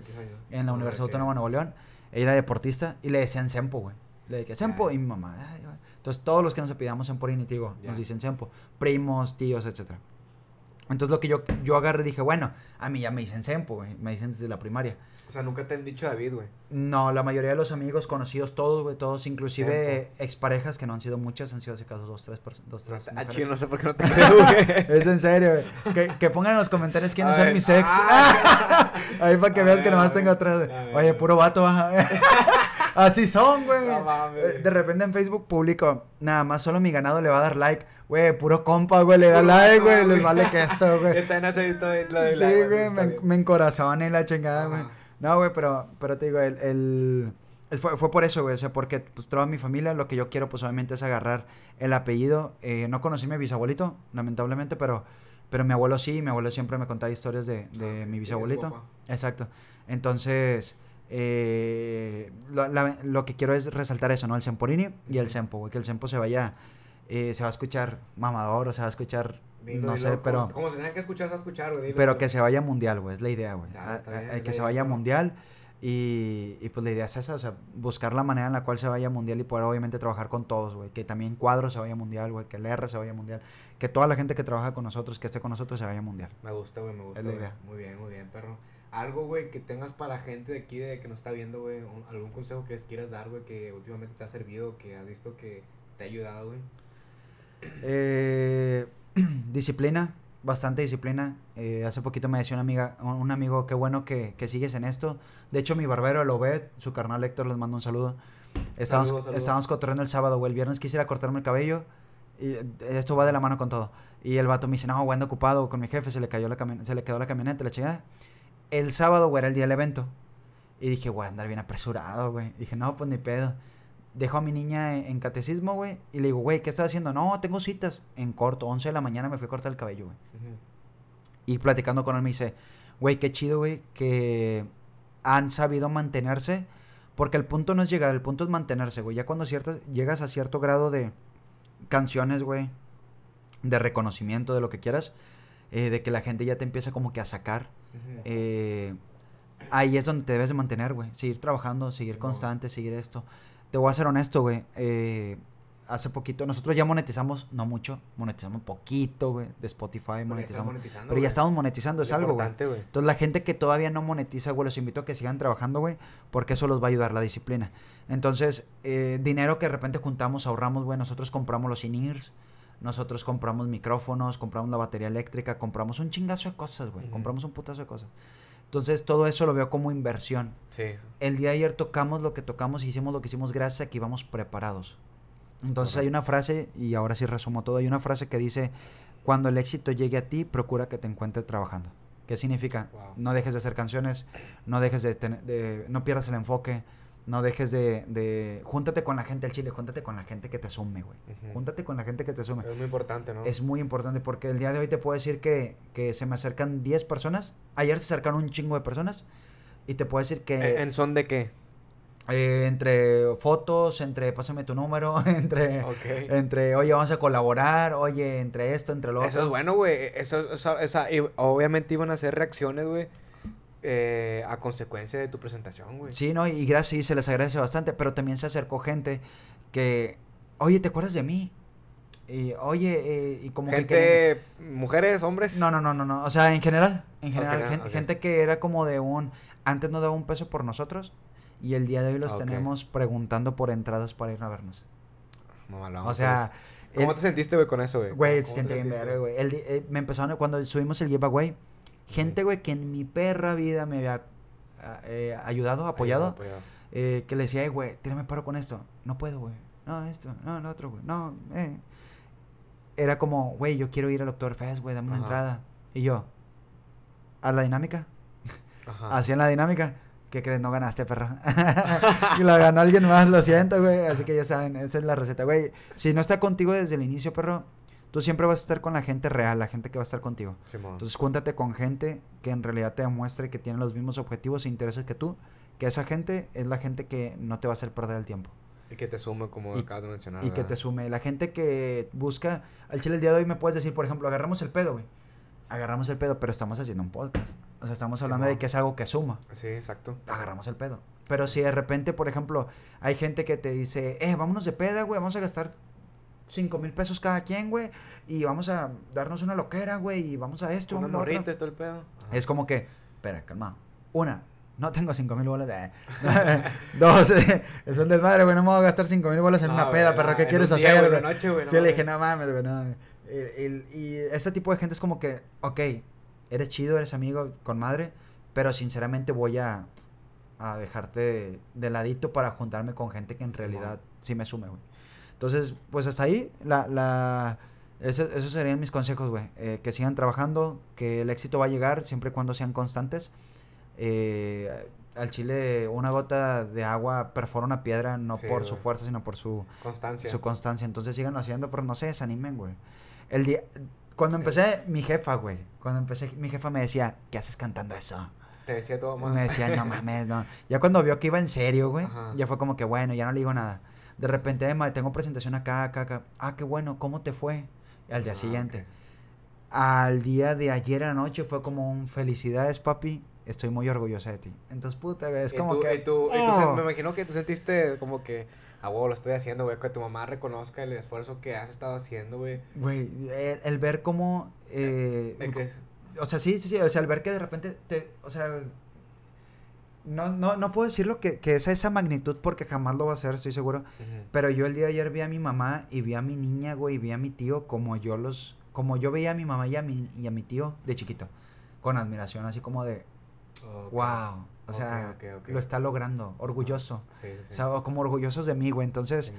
¿En, la Universidad Autónoma de Nuevo León, ella era deportista y le decían Sempo, güey. Le dije Sempo ah. y mi mamá. entonces todos los que nos apidamos Sempo y Nitigo nos dicen Sempo, primos, tíos, etcétera. Entonces lo que yo, yo agarré dije, bueno, a mí ya me dicen Sempo, güey, me dicen desde la primaria. O sea, nunca te han dicho David, güey. No, la mayoría de los amigos, conocidos, todos, güey, todos, inclusive exparejas que no han sido muchas, han sido hace caso, dos, tres dos, tres. Ah, chido, no sé por qué no te creo, güey. es en serio, güey. Que, que, pongan en los comentarios quiénes son mis ex. Ah. Ahí para que veas que nomás tengo atrás. Oye, puro vato, baja. Así son, güey. Eh, de repente en Facebook público, nada más solo mi ganado le va a dar like. Güey, puro compa, güey, le da like, güey. Les vale queso, güey. Está en ese lo de sí, Sí, güey, me, me la chingada, güey. No, güey, pero, pero te digo, el, fue, por eso, güey. O sea, porque pues, toda mi familia, lo que yo quiero, pues obviamente, es agarrar el apellido. Eh, no conocí a mi bisabuelito, lamentablemente, pero, pero mi abuelo sí. Mi abuelo siempre me contaba historias de, de ah, mi bisabuelito. Exacto. Entonces, eh, lo que quiero es resaltar eso, ¿no? El Semporini y el Sempo, Que el Sempo se vaya, eh, se va a escuchar mamador o se va a escuchar, no sé, pero... Como, se tenga que escuchar, se va a escuchar, güey. pero que se vaya mundial, güey, es la idea, güey. Ah, ah, que se vaya mundial y, y, pues la idea es esa, o sea, buscar la manera en la cual se vaya mundial y poder obviamente trabajar con todos, güey. Que también Cuadro se vaya mundial, güey, que el se vaya mundial. Que toda la gente que trabaja con nosotros, que esté con nosotros, se vaya mundial. Me gusta, güey, me gusta. Muy bien, muy bien, perro. Algo, güey, que tengas para gente de aquí de que nos está viendo, güey. Algún consejo que les quieras dar, güey, que últimamente te ha servido, que has visto que te ha ayudado, güey. Eh, disciplina, bastante disciplina. Eh, hace poquito me decía una amiga, un amigo, qué bueno que, sigues en esto. De hecho, mi barbero, el Obed, su carnal Héctor, les mando un saludo. Estábamos, saludo, cotorreando el sábado, güey. El viernes quisiera cortarme el cabello. Y eh, esto va de la mano con todo. Y el vato me dice, no, güey, ocupado con mi jefe, se le cayó la se le quedó la camioneta, le chingada el sábado, güey, era el día del evento. Y dije, güey, andar bien apresurado, güey. Dije, no, pues ni pedo. Dejo a mi niña en, catecismo, güey. Y le digo, güey, ¿qué estás haciendo? No, tengo citas. En corto, 11 de la mañana me fui a cortar el cabello, güey. Y platicando con él me dice, güey, qué chido, güey, que han sabido mantenerse. Porque el punto no es llegar, el punto es mantenerse, güey. Ya cuando ciertas, llegas a cierto grado de canciones, güey, de reconocimiento, de lo que quieras, eh, de que la gente ya te empieza como que a sacar eh, ahí es donde te debes de mantener, güey. Seguir trabajando, seguir constante, seguir esto. Te voy a ser honesto, güey. Eh, hace poquito, nosotros ya monetizamos, no mucho, monetizamos poquito, güey, de Spotify, monetizamos. Pero ya estamos monetizando, es, algo, güey. Entonces la gente que todavía no monetiza, güey, los invito a que sigan trabajando, güey, porque eso los va a ayudar la disciplina. Entonces, eh, dinero que de repente juntamos, ahorramos, güey, nosotros compramos los in nosotros compramos micrófonos, compramos la batería eléctrica, compramos un chingazo de cosas, güey. Compramos un putazo de cosas. Entonces todo eso lo veo como inversión. Sí. El día de ayer tocamos lo que tocamos, y hicimos lo que hicimos gracias a que íbamos preparados. Entonces hay una frase, y ahora sí resumo todo, hay una frase que dice, cuando el éxito llegue a ti, procura que te encuentres trabajando. ¿Qué significa? No dejes de hacer canciones, no dejes no pierdas el enfoque, no dejes de, de, Júntate con la gente del Chile, júntate con la gente que te sume, güey. Júntate con la gente que te sume. Es muy importante, ¿no? Es muy importante porque el día de hoy te puedo decir que, que se me acercan 10 personas. Ayer se acercaron un chingo de personas. Y te puedo decir que. ¿En son de qué? Eh, entre fotos, entre pásame tu número, entre, entre oye, vamos a colaborar, oye, entre esto, entre lo otro. Eso es bueno, güey. Eso, obviamente iban a hacer reacciones, güey, eh, a consecuencia de tu presentación, güey. Sí, no, y gracias, y se les agradece bastante, pero también se acercó gente que, oye, ¿te acuerdas de mí? Y, oye, eh, y como que mujeres, hombres. No, no, no, no, no, o sea, en general, en general, gente, que era como de un, antes no daba un peso por nosotros y el día de hoy los tenemos preguntando por entradas para ir a vernos. o sea, ¿cómo te sentiste, güey, con eso, güey? Güey, se bien, güey. Eh, me empezaron cuando subimos el giveaway Gente, güey, que en mi perra vida me había ah, eh, ayudado, apoyado. Eh, que le decía, güey, tírame paro con esto. No puedo, güey. No, esto, no, lo otro, güey. No, eh. Era como, güey, yo quiero ir al doctor Fest, güey, dame una entrada. Y yo, a la dinámica. Ajá. en la dinámica. ¿Qué crees? No ganaste, perro. y la ganó alguien más, lo siento, güey. Así que ya saben, esa es la receta, güey. Si no está contigo desde el inicio, perro, tú siempre vas a estar con la gente real, la gente que va a estar contigo. Entonces, cuéntate con gente que en realidad te demuestre que tiene los mismos objetivos e intereses que tú, que esa gente es la gente que no te va a hacer perder el tiempo. Y que te sume, como y, acabas de Y que te sume. La gente que busca. Al chile el día de hoy me puedes decir, por ejemplo, agarramos el pedo, güey. Agarramos el pedo, pero estamos haciendo un podcast. O sea, estamos hablando de que es algo que suma. Sí, exacto. Agarramos el pedo. Pero si de repente, por ejemplo, hay gente que te dice, eh, vámonos de peda, güey, vamos a gastar 5 mil pesos cada quien, güey, y vamos a darnos una loquera, güey, y vamos a esto. Unas morritas, esto el pedo. Es como que, espera, calma. Una, no tengo 5 mil bolas. Eh. Ah, Dos, es un desmadre, güey, no me voy a gastar 5 mil bolas en una peda, perro, ¿qué quieres hacer, güey? Noche, sí, le dije, no mames, güey, no. Y, ese tipo de gente es como que, ok, eres chido, eres amigo, con madre, pero sinceramente voy a, dejarte de, ladito para juntarme con gente que en realidad sí me sume, güey. Entonces, pues hasta ahí, la, la esos serían mis consejos, güey. Eh, que sigan trabajando, que el éxito va a llegar siempre y cuando sean constantes. Eh, al chile, una gota de agua perfora una piedra, no por su fuerza, sino por su constancia. Su constancia. Entonces sigan haciendo, pero no se desanimen, güey. El día, cuando empecé, mi jefa, güey, cuando empecé, mi jefa me decía, ¿qué haces cantando eso? Te decía todo Me decía, no mames, no. Ya cuando vio que iba en serio, güey, ya fue como que, bueno, ya no le digo nada. De repente, además, tengo presentación acá, acá, acá. Ah, qué bueno, ¿cómo te fue? al día ah, siguiente. Al día de ayer anoche fue como un felicidades, papi. Estoy muy orgullosa de ti. Entonces, puta, es como que. ¡Ah! me imagino que tú sentiste como que ah, vos lo estoy haciendo, güey, que tu mamá reconozca el esfuerzo que has estado haciendo, güey. Güey, el, ver cómo... Eh, eh, o sea, sí, sí, sí, o sea, el ver que de repente te, o sea, no, no, no puedo decirlo que, que es a esa magnitud porque jamás lo va a hacer, estoy seguro. Pero yo el día de ayer vi a mi mamá y vi a mi niña, güey, y vi a mi tío como yo los. Como yo veía a mi mamá y a mi, y a mi tío de chiquito. Con admiración, así como de. ¡Wow! O sea, lo está logrando, orgulloso. Ah, o sea, como orgullosos de mí, güey. Entonces,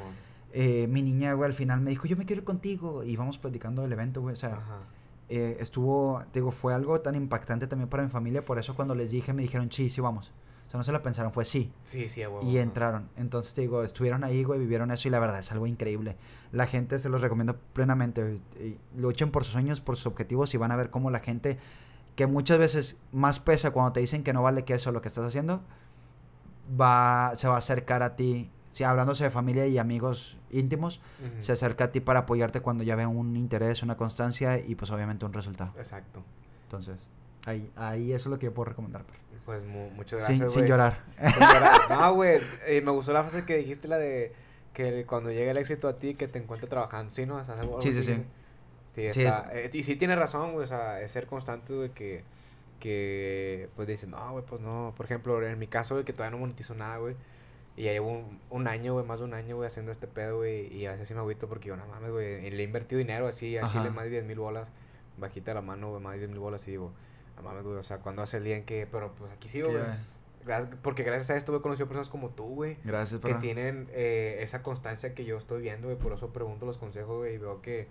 eh, mi niña, güey, al final me dijo, yo me quiero contigo. Y vamos platicando del evento, güey. O sea, eh, estuvo, digo, fue algo tan impactante también para mi familia, por eso cuando les dije me dijeron, sí, sí, vamos. O sea, no se la pensaron, fue sí. Sí, sí, Y entraron. Entonces, te digo, estuvieron ahí, güey, vivieron eso y la verdad es algo increíble. La gente se los recomiendo plenamente. Luchen por sus sueños, por sus objetivos y van a ver cómo la gente, que muchas veces más pesa cuando te dicen que no vale que eso lo que estás haciendo, va, se va a acercar a ti Sí, hablándose de familia y amigos íntimos, se acerca a ti para apoyarte cuando ya ve un interés, una constancia y pues obviamente un resultado. Exacto. Entonces, ahí, ahí eso es lo que yo puedo recomendar. Pues mucho muchas gracias. Sin, llorar. Sin llorar. No, güey. Eh, me gustó la frase que dijiste, la de que cuando llegue el éxito a ti, que te encuentre trabajando. Sí, ¿no? sí, sí, sí, eh, y sí tiene razón, güey. O sea, es ser constante, güey, que, pues dices, no, güey, pues no. Por ejemplo, en mi caso, güey, que todavía no monetizo nada, güey. Y ya llevo un, año, güey, más de un año, güey, haciendo este pedo, güey. Y a veces me agüito porque yo, no mames, güey, le he invertido dinero así, a Chile más de 10 mil bolas, bajita la mano, güey, más de 10 mil bolas. Y digo, no mames, güey, o sea, cuando hace el día en que, pero pues aquí sí, güey. Porque gracias a esto, güey, conocí personas como tú, güey. Gracias, Que tienen eh, esa constancia que yo estoy viendo, güey. Por eso pregunto los consejos, güey. Y veo que,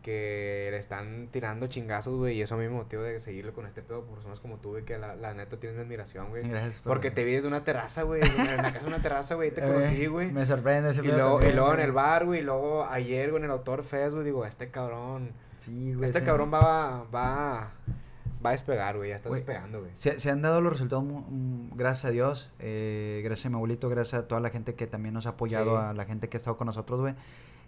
que le están tirando chingazos, güey. Y eso a mí me motiva de seguirlo con este pedo. Por personas como tú, güey, que la, neta tienes mi admiración, güey. Gracias, Porque te vi desde una terraza, güey. En la casa de una terraza, güey. Te eh, conocí, güey. Me sorprende ese pedo. y luego, en el bar, güey. Y luego ayer, güey, en el Autor Fest, güey. Digo, este cabrón. Sí, güey. Este cabrón va. va Va a despegar, güey, ya está despegando, güey. Se, han dado los resultados, mm, gracias a Dios, eh, gracias a mi abuelito, gracias a toda la gente que también nos ha apoyado, a la gente que ha estado con nosotros, güey.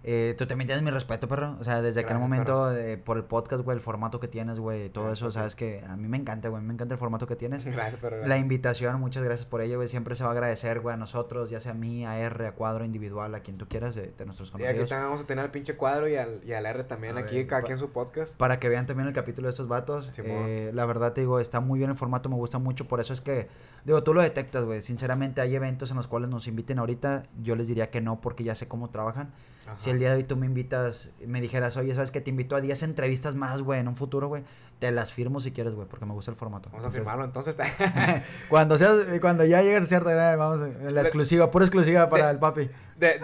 Eh, tú también tienes mi respeto, perro. O sea, desde aquel momento, eh, por el podcast, güey, el formato que tienes, güey, todo eso, sabes que a mí me encanta, güey, me encanta el formato que tienes. Gracias, perro. La invitación, muchas gracias por ello, güey. Siempre se va a agradecer, güey, a nosotros, ya sea a mí, a R, a Cuadro, individual, a quien tú quieras, eh, de, nuestros conocidos. Y aquí también vamos a tener al pinche Cuadro y al, R también, aquí, en su podcast. Para que vean también el capítulo de estos vatos. Eh, la verdad, te digo, está muy bien el formato, me gusta mucho, por eso es que Digo, tú lo detectas, güey. Sinceramente, hay eventos en los cuales nos inviten ahorita. Yo les diría que no, porque ya sé cómo trabajan. Si el día de hoy tú me invitas, me dijeras, oye, ¿sabes que Te invito a 10 entrevistas más, güey, en un futuro, güey. Te las firmo si quieres, güey, porque me gusta el formato. Vamos a firmarlo, entonces. cuando seas, cuando ya llegues a cierta edad, vamos, la exclusiva, pura exclusiva para el papi. De,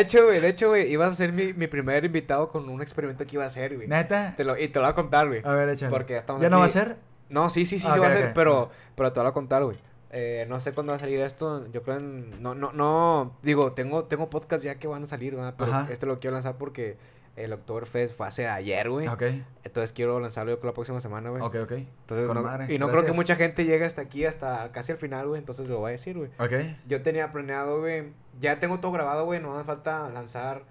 hecho, güey, de hecho, güey, ibas a ser mi, primer invitado con un experimento que iba a hacer, güey. ¿Neta? y te lo voy a contar, güey. A ver, Porque ya no va a ser? No, sí, sí, sí, se va a hacer, pero, pero te voy a contar, güey. Eh, no sé cuándo va a salir esto. Yo creo No, no, no. Digo, tengo, tengo podcast ya que van a salir, ¿verdad? Pero este lo quiero lanzar porque el Fest fue hace ayer, güey. Ok. Entonces quiero lanzarlo yo creo la próxima semana, güey. Ok, ok. Entonces, Y no creo que mucha gente llegue hasta aquí, hasta casi al final, güey. Entonces lo voy a decir, güey. Ok. Yo tenía planeado, güey. Ya tengo todo grabado, güey. No me falta lanzar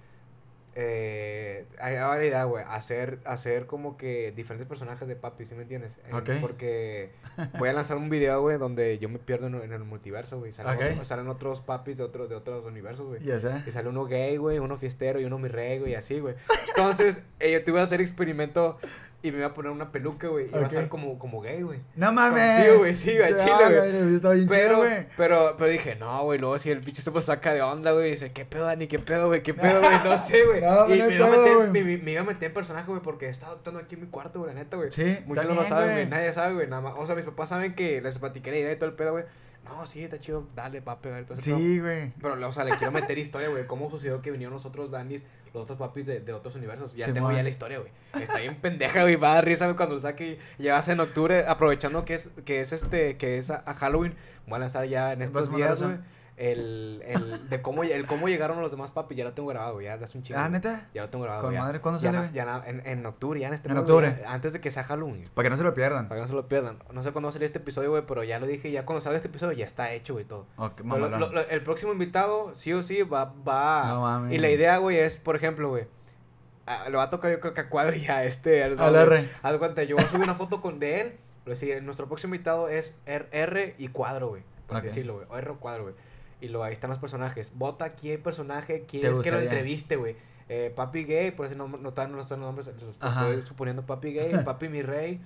eh, hay variedad, güey. Hacer, hacer como que diferentes personajes de papi, ¿sí me entiendes? Eh, porque voy a lanzar un video, güey, donde yo me pierdo en, el multiverso, güey. Salen, otros papis de, otros, de otros universos, güey. Y sale uno gay, güey, uno fiestero y uno mi rey, y así, güey. Entonces, eh, yo te voy a hacer experimento y me iba a poner una peluca, güey. Y va iba a ser como, como gay, güey. No mames. Sí, güey, sí, güey, chile, güey. Estaba bien pero, chido, güey. Pero, pero dije, no, güey, Luego si el pinche se este, pues, saca de onda, güey. Dice, ¿qué pedo, Dani? ¿Qué pedo, güey? ¿Qué pedo, güey? No sé, güey. y me, iba me, iba a meter en personaje, güey, porque estaba actuando aquí en mi cuarto, güey, la neta, güey. Sí. Muchos no lo saben, güey. Nadie sabe, güey. Nada más. O sea, mis papás saben que les platiqué la idea y todo el pedo, güey no, sí, está chido, dale, va a pegar. sí, güey. Pero, o sea, le quiero meter historia, güey. ¿Cómo sucedió que vinieron los otros Danis, los otros papis de, otros universos? Ya tengo ya la historia, güey. Está bien pendeja, güey. Va a dar risa, güey, cuando lo saque. Llegas en octubre, aprovechando que es, que es este, que es a, Halloween. Voy a lanzar ya en estos días, güey el, el de cómo, el cómo llegaron los demás papi, ya lo tengo grabado, ya hace un chingo. ¿Ah, neta? Ya lo tengo grabado. ¿Con madre? ¿Cuándo sale? en, en, octubre, ya en este En antes de que sea Halloween. Para que no se lo pierdan. Para que no se lo pierdan. No sé cuándo va a salir este episodio, güey, pero ya lo dije, ya cuando salga este episodio ya está hecho, güey, todo. el próximo invitado, sí o sí, va. va no, y la idea, güey, es, por ejemplo, güey. lo va a tocar yo creo que a cuadro y a este. Al, R. yo voy a subir una foto con de él. Lo decir, nuestro próximo invitado es R, y cuadro, güey. Por así decirlo, güey. R cuadro, güey. Y luego ahí están los personajes. Vota quién personaje es que lo entreviste, güey. Eh, papi gay, por eso no, no, los los nombres. Estoy suponiendo papi gay, papi mi rey.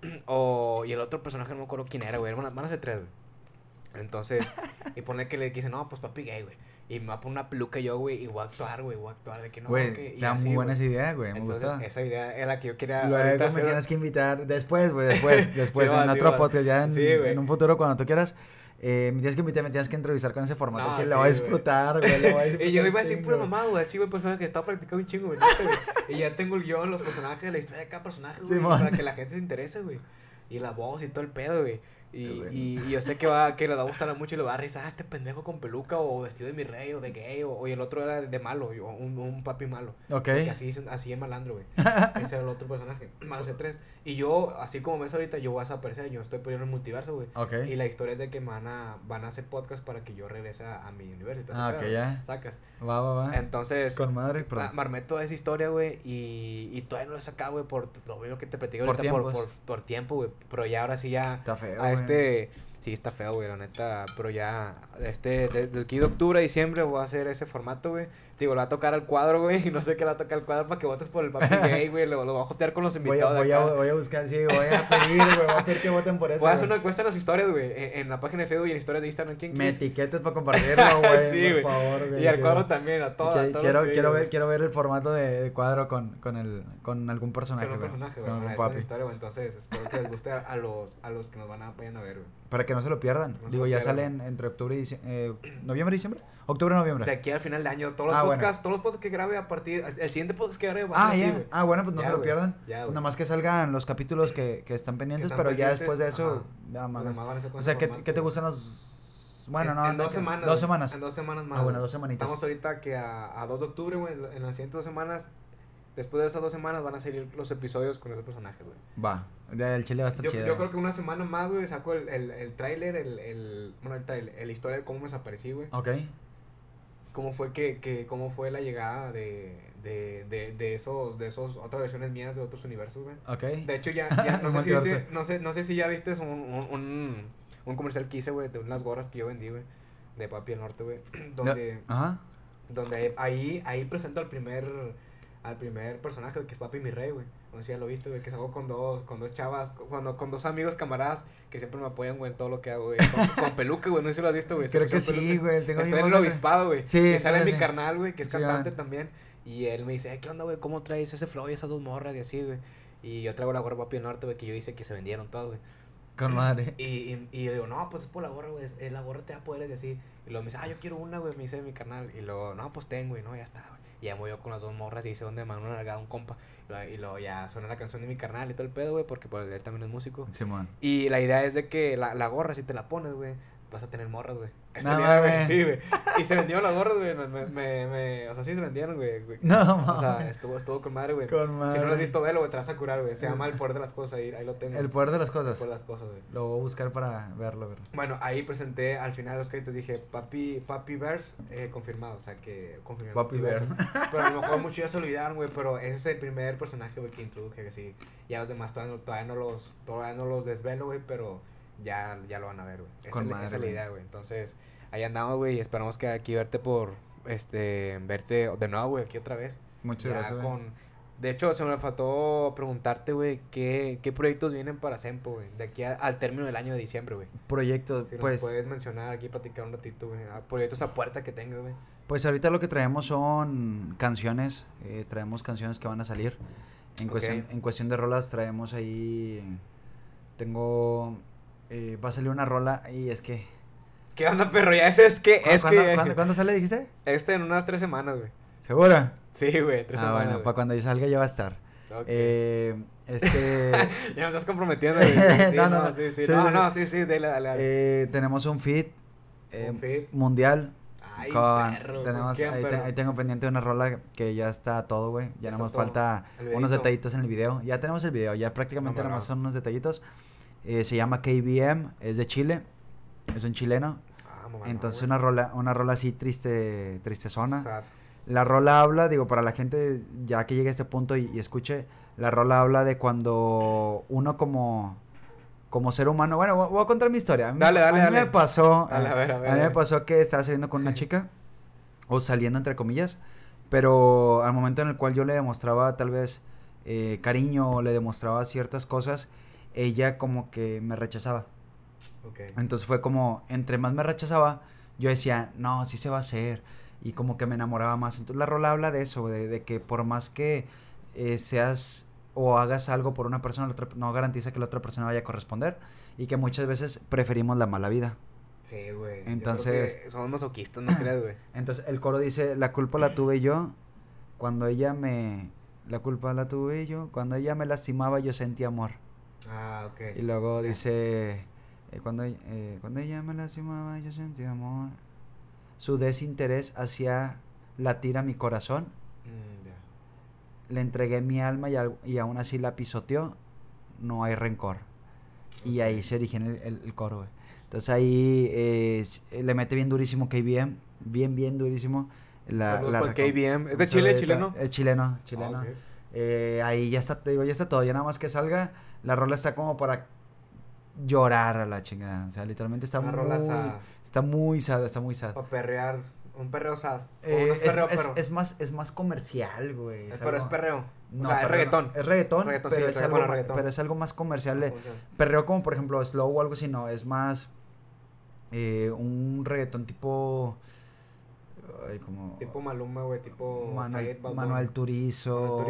O, y el otro personaje no me acuerdo quién era, güey. Van, van a tres, güey. Entonces, y pone que le dice, no, pues papi gay, güey. Y me va a poner una peluca yo, güey, y voy a actuar, güey, voy a actuar de que no. Güey, muy buena esa idea, güey, me gusta. Esa idea era la que yo quería. Luego me tienes que invitar después, güey, después, después, en otro podcast, ya en, en un futuro cuando tú quieras. Eh, tienes que, me tienes que entrevistar con ese formato, que lo va a disfrutar, güey. a y yo iba a decir pura mamá, güey, así, güey, personaje que estaba practicando un chingo, güey. y ya tengo el guión, los personajes, la historia de cada personaje, güey, para que la gente se interese, güey. Y la voz y todo el pedo, güey. Y, yo sé que, va, que le va a gustar mucho y le va a risar, ah, este pendejo con peluca o vestido de mi rey o de gay o, el otro era de malo, un, papi malo. así, así es malandro, güey. Ese era el otro personaje, malo c tres. Y yo, así como ves ahorita, yo voy a desaparecer, yo estoy poniendo el multiverso, güey. Ok. Y la historia es de que van a, van a hacer podcast para que yo regrese a, mi universo. ah, Sacas. Va, va, va. Entonces. Con madre, ah, Marmé toda esa historia, güey, y, todavía no lo he sacado, güey, por lo mismo que te platico ahorita, por, tiempo, güey. Pero ya ahora sí ya. Está feo, este Sí, está feo, güey, la neta. Pero ya, este, desde aquí de octubre a diciembre voy a hacer ese formato, güey. Digo, le va a tocar al cuadro, güey. Y no sé qué le va a tocar al cuadro para que votes por el papi gay, güey. Lo, lo voy a jotear con los invitados. Voy a, voy a, buscar, sí, voy a pedir, güey. Voy a pedir que voten por eso. Voy a hacer una encuesta en las historias, güey. En, la página de Facebook y en historias de Instagram. ¿Quién Me etiquetes para compartirlo, güey. por favor, güey. Y al cuadro también, a todos. a todos quiero, quiero, ver, quiero ver el formato de, cuadro con, con, el, con algún personaje. Con algún personaje, güey. Bueno, esa historia, güey. Entonces, espero que les guste a, los, a los que nos van a, vayan a ver, güey. Para que no se lo pierdan. Digo, ya salen entre octubre y diciembre, eh, noviembre y diciembre. Octubre, noviembre. De aquí al final de año. Todos los ah, podcasts, todos los podcasts que grabe a partir. El siguiente podcast que grabe va ah, a ser. Ah, bueno, pues no se lo pierdan. nada pues más que salgan los capítulos que, que están pendientes, pero ya después de eso. Nada más. o sea, ¿qué, ¿qué te gustan los.? Bueno, no, en dos semanas. Dos semanas. En dos semanas más. Ah, bueno, dos semanitas. Estamos ahorita que a, a 2 de octubre, güey. En las siguientes dos semanas Después de esas dos semanas van a salir los episodios con ese personaje, güey. Va, el chile va a estar yo, chido. Yo creo que una semana más, güey, saco el, el, el tráiler, el, bueno, el trailer. la historia de cómo me desaparecí, güey. Ok. Cómo fue que, cómo fue la llegada de, de, de, de esos, de esos, otras versiones mías de otros universos, güey. Ok. De hecho, ya, no, sé si no, sé, no sé si ya viste un, un, comercial que hice, güey, de unas gorras que yo vendí, güey, de Papi el Norte, güey, donde, Ajá. donde ahí, ahí presento el primer al primer personaje, que es Papi Mi Rey, güey. No sé si ya lo viste, güey, que salgo con dos, con dos chavas, con dos amigos camaradas que siempre me apoyan, güey, en todo lo que hago, güey. Con, peluque, peluca, güey, no sé si lo has visto, güey. Creo que sí, güey. Tengo Estoy en el obispado, güey. Sí. sale sale mi carnal, güey, que es cantante también. Y él me dice, eh, ¿qué onda, güey? ¿Cómo traes ese flow y esas dos morras y así, güey? Y yo traigo la gorra Papi del Norte, güey, que yo hice que se vendieron todas, güey. Con madre. Y, y, y yo digo, no, pues es por la gorra, güey. Eh, la gorra te da poderes y así. Y luego me dice, ah, yo quiero una, güey. Me dice mi carnal. Y luego, no, pues tengo, güey. No, ya está, güey. Y ya voy yo con las dos morras y hice donde mano una un compa. Y luego, ya suena la canción de mi carnal y todo el pedo, güey, porque pues, él también es músico. Sí, Y la idea es de que la, la gorra, si te la pones, güey, vas a tener morras, güey. Ese güey, sí, güey. Y se vendieron las morras, güey. o sea, sí se vendieron, güey. No, O sea, estuvo, estuvo con madre, güey. Con madre. Si no lo has visto, velo, güey, te vas a curar, güey. Se llama El Poder de las Cosas, ahí, ahí lo tengo. El Poder de las Cosas. El Poder de las Cosas, güey. Lo voy a buscar para verlo, güey. Bueno, ahí presenté al final de los créditos, dije, Papi, Papi verse, eh, confirmado, o sea, que confirmé. Papi verse. Pero a lo mejor muchos ya se olvidaron, güey, pero ese es el primer personaje, güey, que introduje, que sí. Y a los demás todavía, todavía no los, todavía no los desvelo, güey, pero ya, ya lo van a ver, güey. Esa, es la idea, güey. Entonces, ahí andamos, güey, y esperamos que aquí verte por, este, verte de nuevo, güey, aquí otra vez. Muchas gracias. de hecho, se me faltó preguntarte, güey, ¿qué, qué proyectos vienen para Sempo, güey, de aquí al término del año de diciembre, güey. Proyectos, si pues. puedes mencionar aquí, platicar un ratito, güey. Proyectos a puerta que tengas, güey. Pues ahorita lo que traemos son canciones, eh, traemos canciones que van a salir. En, cuestión, en cuestión de rolas traemos ahí, tengo eh, va a salir una rola y es que. ¿Qué onda, perro? Ya ese es que. es ¿cuándo, que... ¿cuándo, sale, dijiste? Este en unas tres semanas, güey. ¿Segura? Sí, güey, tres ah, Bueno, para cuando yo salga ya va a estar. Eh, este. ya nos estás comprometiendo, Sí, no, no, sí, sí. no, sí, sí, dale, dale. Eh, tenemos un feed, un mundial. Ay, perro, tenemos, ahí, tengo pendiente una rola que ya está todo, güey. Ya, nos falta unos detallitos en el video. Ya tenemos el video, ya prácticamente nada más son unos detallitos. Eh, se llama KBM, es de Chile, es un chileno. Ah, Entonces una rola, una rola así triste, triste La rola habla, digo, para la gente ya que llegue a este punto y, escuche, la rola habla de cuando uno como como ser humano, bueno, voy a contar mi historia. A dale, dale, me pasó, a, mí me pasó que estaba saliendo con una chica o saliendo entre comillas, pero al momento en el cual yo le demostraba tal vez eh, cariño o le demostraba ciertas cosas, ella como que me rechazaba. Entonces fue como, entre más me rechazaba, yo decía, no, sí se va a hacer. Y como que me enamoraba más. Entonces la rola habla de eso, de, que por más que eh, seas o hagas algo por una persona, no garantiza que la otra persona vaya a corresponder. Y que muchas veces preferimos la mala vida. Sí, güey. Entonces. somos masoquistas, ¿no creas, güey? Entonces el coro dice: La culpa la tuve yo cuando ella me. La culpa la tuve yo cuando ella me lastimaba, yo sentí amor. Ah, ok. Y luego dice, eh, cuando, eh, cuando ella me lastimaba, yo sentí amor. Su desinterés hacia la tira mi corazón. Mm, le entregué mi alma y, aún así la pisoteó. No hay rencor. Y ahí se origina el, el, coro, Entonces ahí eh, le mete bien durísimo KBM. Bien, bien durísimo. KBM. ¿Es de Chile, chileno? Es chileno, chileno. Ah, ahí ya está, digo, ya está todo. Ya nada más que salga la rola está como para llorar a la chingada. O sea, literalmente está muy. sad. Está muy sad, está muy sad. Para perrear. Un perreo sad. Eh, es, más, es más comercial, güey. Eh, pero es perreo. No, o sea, es reggaetón. Es reggaetón, pero, es algo, pero es algo más comercial. De, ah, pues, perreo como, por ejemplo, slow o algo así, no. Es más eh, un reggaetón tipo... Ay, como, tipo Maluma, güey, tipo Manuel, Turizo, Manuel Turizo.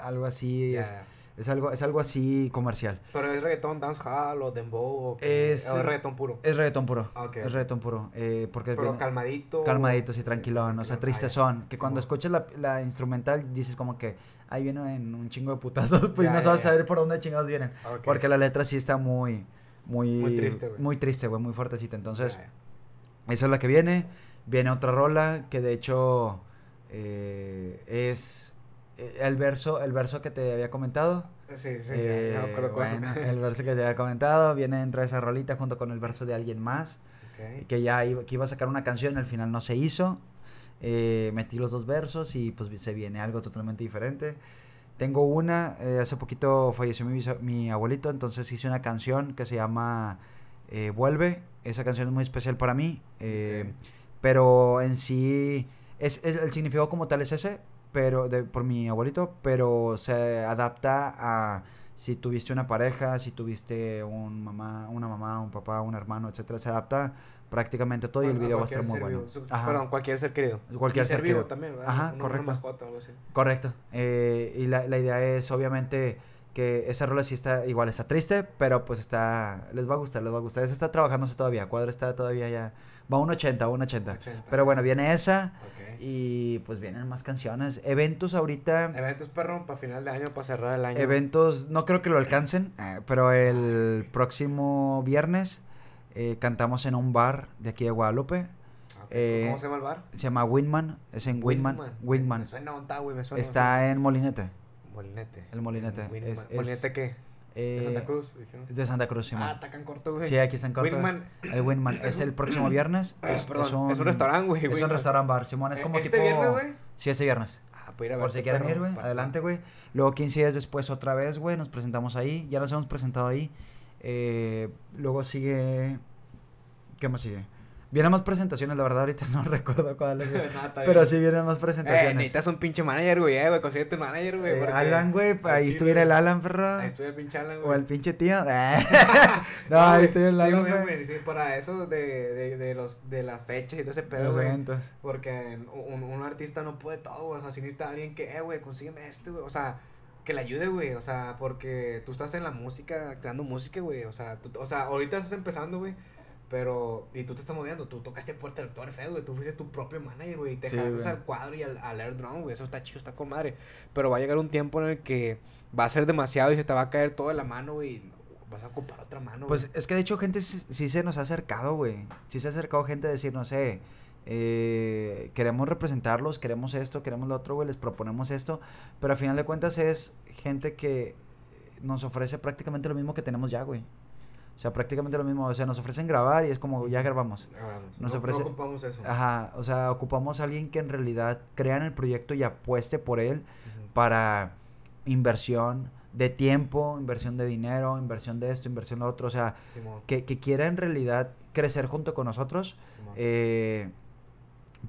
Ah, algo así. es, es algo, es algo así comercial. ¿Pero es reggaetón dancehall o dembow? O, Es, reggaetón puro? Es reggaetón puro. Ah, es reggaetón puro. Eh, porque Pero calmadito. Calmadito, sí, tranquilón. O sea, son. Que cuando escuchas la, la, instrumental dices como que ahí vienen un chingo de putazos. Pues no sabes saber por dónde chingados vienen. Ah, porque la letra sí está muy. Muy, triste, güey. Muy triste, güey. Muy fuertecita. Entonces, esa es la que viene. Viene otra rola que de hecho eh, es eh, el verso, el verso que te había comentado. Sí, sí, eh, el verso que te había comentado viene dentro de esa rolita junto con el verso de alguien más. Que ya iba, que iba a sacar una canción, al final no se hizo. Eh, metí los dos versos y pues se viene algo totalmente diferente. Tengo una, hace poquito falleció mi, abuelito, entonces hice una canción que se llama Vuelve. Esa canción es muy especial para mí, pero en sí, es, el significado como tal es ese, pero de, por mi abuelito, pero se adapta a si tuviste una pareja, si tuviste un mamá, una mamá, un papá, un hermano, etcétera, se adapta prácticamente todo y el video va a ser muy bueno. Perdón, cualquier ser querido. Cualquier ser, querido también, ¿verdad? Ajá, correcto. algo así. Correcto. Eh, y la, idea es obviamente que esa rola sí está igual está triste, pero pues está les va a gustar, les va a gustar. Esa está trabajándose todavía, Cuadro está todavía ya va a un 80, un 80. Pero bueno, viene esa. Y pues vienen más canciones. Eventos ahorita. Eventos, perro, para final de año, para cerrar el año. Eventos, no creo que lo alcancen, eh, pero el próximo viernes eh, cantamos en un bar de aquí de Guadalupe. Ah, ¿Cómo eh, se llama el bar? Se llama Winman, es en Winman. Winman. Está en Molinete. Molinete. El Molinete. ¿Molinete qué? Eh, de Santa Cruz, dijeron. Es de Santa Cruz, sí. Ah, está corto, güey. Sí, aquí están corto. Winman. El Winman. Es el próximo viernes. Ah, es, un, restaurante. güey. Es un restaurant bar, Simón. Es eh, como ¿Este tipo. viernes, güey? Sí, ese viernes. Ah, pues ir a Por si quieren ir, güey. Adelante, güey. Luego 15 días después, otra vez, güey. Nos presentamos ahí. Ya nos hemos presentado ahí. Eh, luego sigue. ¿Qué más sigue? Vienen más presentaciones, la verdad, ahorita no recuerdo cuáles. pero sí vienen más eh, presentaciones. necesitas un pinche manager, güey, eh, güey, consíguete un manager, güey. Eh, Alan, güey, ahí estuviera el Alan, perro. Ahí estuviera el pinche Alan, güey. O el pinche tío. Eh. no, ahí en el Alan. güey. para eso de, de, de, los, de las fechas y todo ese pedo, güey. Porque un, un, artista no puede todo, güey. O sea, si necesita alguien que, güey, consígueme esto, güey. O sea, que le ayude, güey. O sea, porque tú estás en la música, creando música, güey. O sea, o sea ahorita estás empezando, güey. Pero, y tú te estás moviendo, tú tocaste Puerta del Torre feo, güey, tú fuiste tu propio manager, güey, y te sí, al cuadro y al, air drone, güey, eso está chido, está con madre. Pero va a llegar un tiempo en el que va a ser demasiado y se te va a caer todo toda la mano, güey, vas a ocupar otra mano, Pues es que de hecho gente sí, se nos ha acercado, güey, sí se ha acercado gente a decir, no sé, eh, queremos representarlos, queremos esto, queremos lo otro, güey, les proponemos esto, pero al final de cuentas es gente que nos ofrece prácticamente lo mismo que tenemos ya, güey. O sea, prácticamente lo mismo. O sea, nos ofrecen grabar y es como ya grabamos. nos no, ofrecen... ocupamos eso. Ajá, o sea, ocupamos a alguien que en realidad crea en el proyecto y apueste por él para inversión de tiempo, inversión de dinero, inversión de esto, inversión de otro. O sea, que, quiera en realidad crecer junto con nosotros. Eh,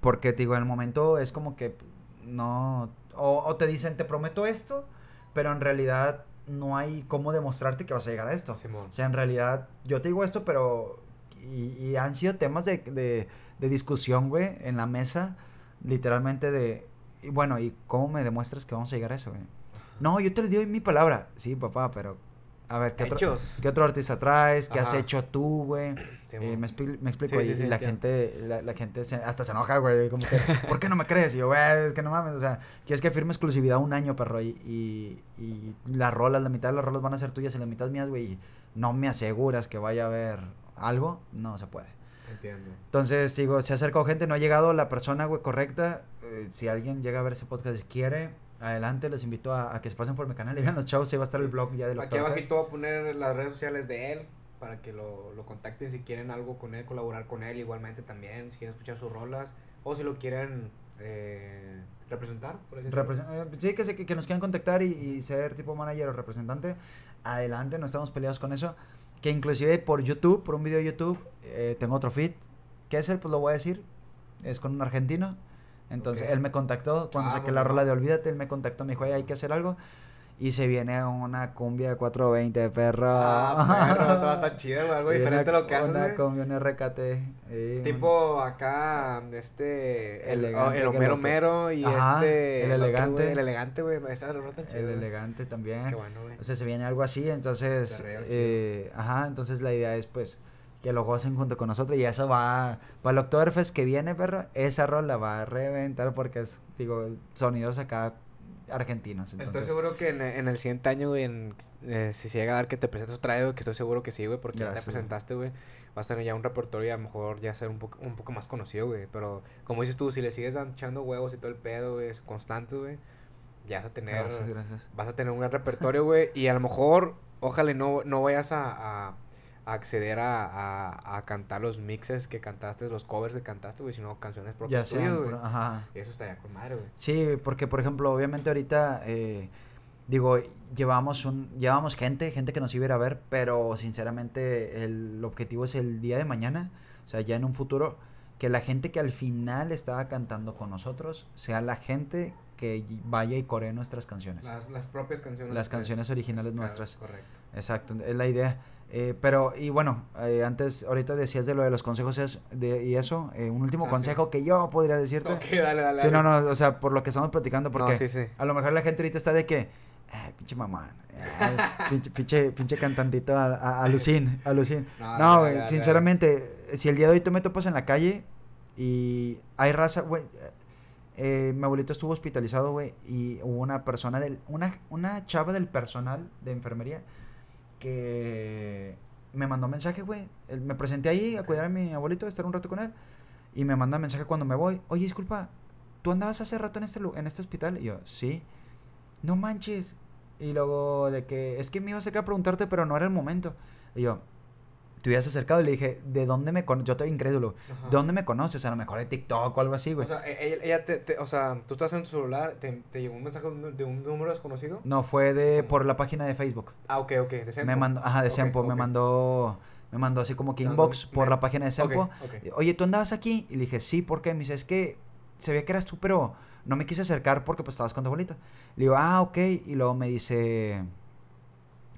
porque, digo, en el momento es como que no. o te dicen, te prometo esto, pero en realidad no hay cómo demostrarte que vas a llegar a esto. O sea, en realidad, yo te digo esto, pero. Y, han sido temas de, de, de discusión, güey, en la mesa, literalmente de. Y bueno, ¿y cómo me demuestras que vamos a llegar a eso, güey? No, yo te lo doy mi palabra. Sí, papá, pero a ver, ¿qué, otro, artista traes? ¿Qué has hecho tú, güey? Eh, me, explico, y, la, gente, la, gente, hasta se enoja, güey, como que, ¿por qué no me crees? Y yo, güey, es que no mames, o sea, quieres que firme exclusividad un año, perro, y, y, las rolas, la mitad de las rolas van a ser tuyas y la mitad mías, güey, y no me aseguras que vaya a haber algo, no se puede. Entiendo. Entonces, digo, se acercó gente, no ha llegado la persona, güey, correcta, eh, si alguien llega a ver ese podcast y quiere, adelante les invito a, que se pasen por mi canal y vean los shows, ahí va a estar el blog ya de lo Aquí abajito a poner las redes sociales de él para que lo, lo contacten si quieren algo con él, colaborar con él igualmente también, si quieren escuchar sus rolas o si lo quieren eh, representar. Eh, sí, que, nos quieran contactar y, ser tipo manager o representante, adelante, no estamos peleados con eso. Que inclusive por YouTube, por un video de YouTube, eh, tengo otro feed. ¿Qué es el? Pues lo voy a decir. Es con un argentino entonces él me contactó cuando ah, saqué la rola de Olvídate, él me contactó, me dijo, hay que hacer algo. Y se viene una cumbia de 420, perro. Ah, perro, estaba tan chido, güey, algo diferente a lo que haces. Una hace, cumbia, un RKT. Eh, tipo acá, este. El, oh, elegante el Homero Homero y Ajá, este. El elegante. el elegante, güey, esa rola tan chida. El elegante también. Qué bueno, güey. O sea, se viene algo así, entonces. eh, ajá, entonces la idea es, pues que lo gocen junto con nosotros. Y eso va. Para el Oktoberfest que viene, perro, esa rola va a reventar porque es, digo, sonidos acá argentinos. Entonces. Estoy seguro que en, el siguiente año, güey, en, eh, si llega a dar que te presentes otra vez, que estoy seguro que sí, güey, porque ya te presentaste, güey, vas a tener ya un repertorio y a lo mejor ya ser un poco, un poco más conocido, güey. Pero como dices tú, si le sigues echando huevos y todo el pedo, es constante, güey ya vas a tener gracias, gracias. vas a tener un gran repertorio güey y a lo mejor ojalá no no vayas a, acceder a, cantar los mixes que cantaste, los covers que cantaste, güey, sino canciones propias. Eso estaría con madre, güey. Sí, porque, por ejemplo, obviamente ahorita, eh, digo, llevamos, un, llevamos gente, gente que nos iba a ir a ver, pero sinceramente el objetivo es el día de mañana, o sea, ya en un futuro, que la gente que al final estaba cantando con nosotros sea la gente que vaya y coree nuestras canciones. Las, propias canciones. Las canciones originales nuestras. Correcto. Exacto, es la idea. Eh, pero, y bueno, eh, antes, ahorita decías de lo de los consejos y eso, eh, un último ah, consejo que yo podría decirte. Ok, dale, dale. Sí, no, no, o sea, por lo que estamos platicando, porque a lo mejor la gente ahorita está de que, ah, pinche mamá, ah, pinche, pinche, cantantito a, No, sinceramente, si el día de hoy tú me topas en la calle y hay raza, güey, eh, mi abuelito estuvo hospitalizado, güey, y hubo una persona del. Una, una chava del personal de enfermería que me mandó mensaje, güey. Me presenté ahí a cuidar a mi abuelito, a estar un rato con él. Y me manda mensaje cuando me voy. Oye, disculpa, ¿tú andabas hace rato en este, en este hospital? Y yo, sí. No manches. Y luego de que, es que me iba a acercar a preguntarte, pero no era el momento. Y yo, te hubieras acercado y le dije, ¿de dónde me conoces? Yo estoy incrédulo. dónde me conoces? A lo mejor de TikTok o algo así, güey. O sea, e-, ella, te, o sea tú estás en tu celular, te, llegó un mensaje de un número desconocido. No, fue de por la página de Facebook. Ah, ok, ok, de Sempo. Me mandó, ajá, de Sempo, me mandó me mandó así como que inbox por la página de Sempo. Oye, ¿tú andabas aquí? Y le dije, sí, ¿por qué? Me dice, es que se veía que eras tú, pero no me quise acercar porque pues estabas con tu abuelito. Le digo, ah, ok. Y luego me dice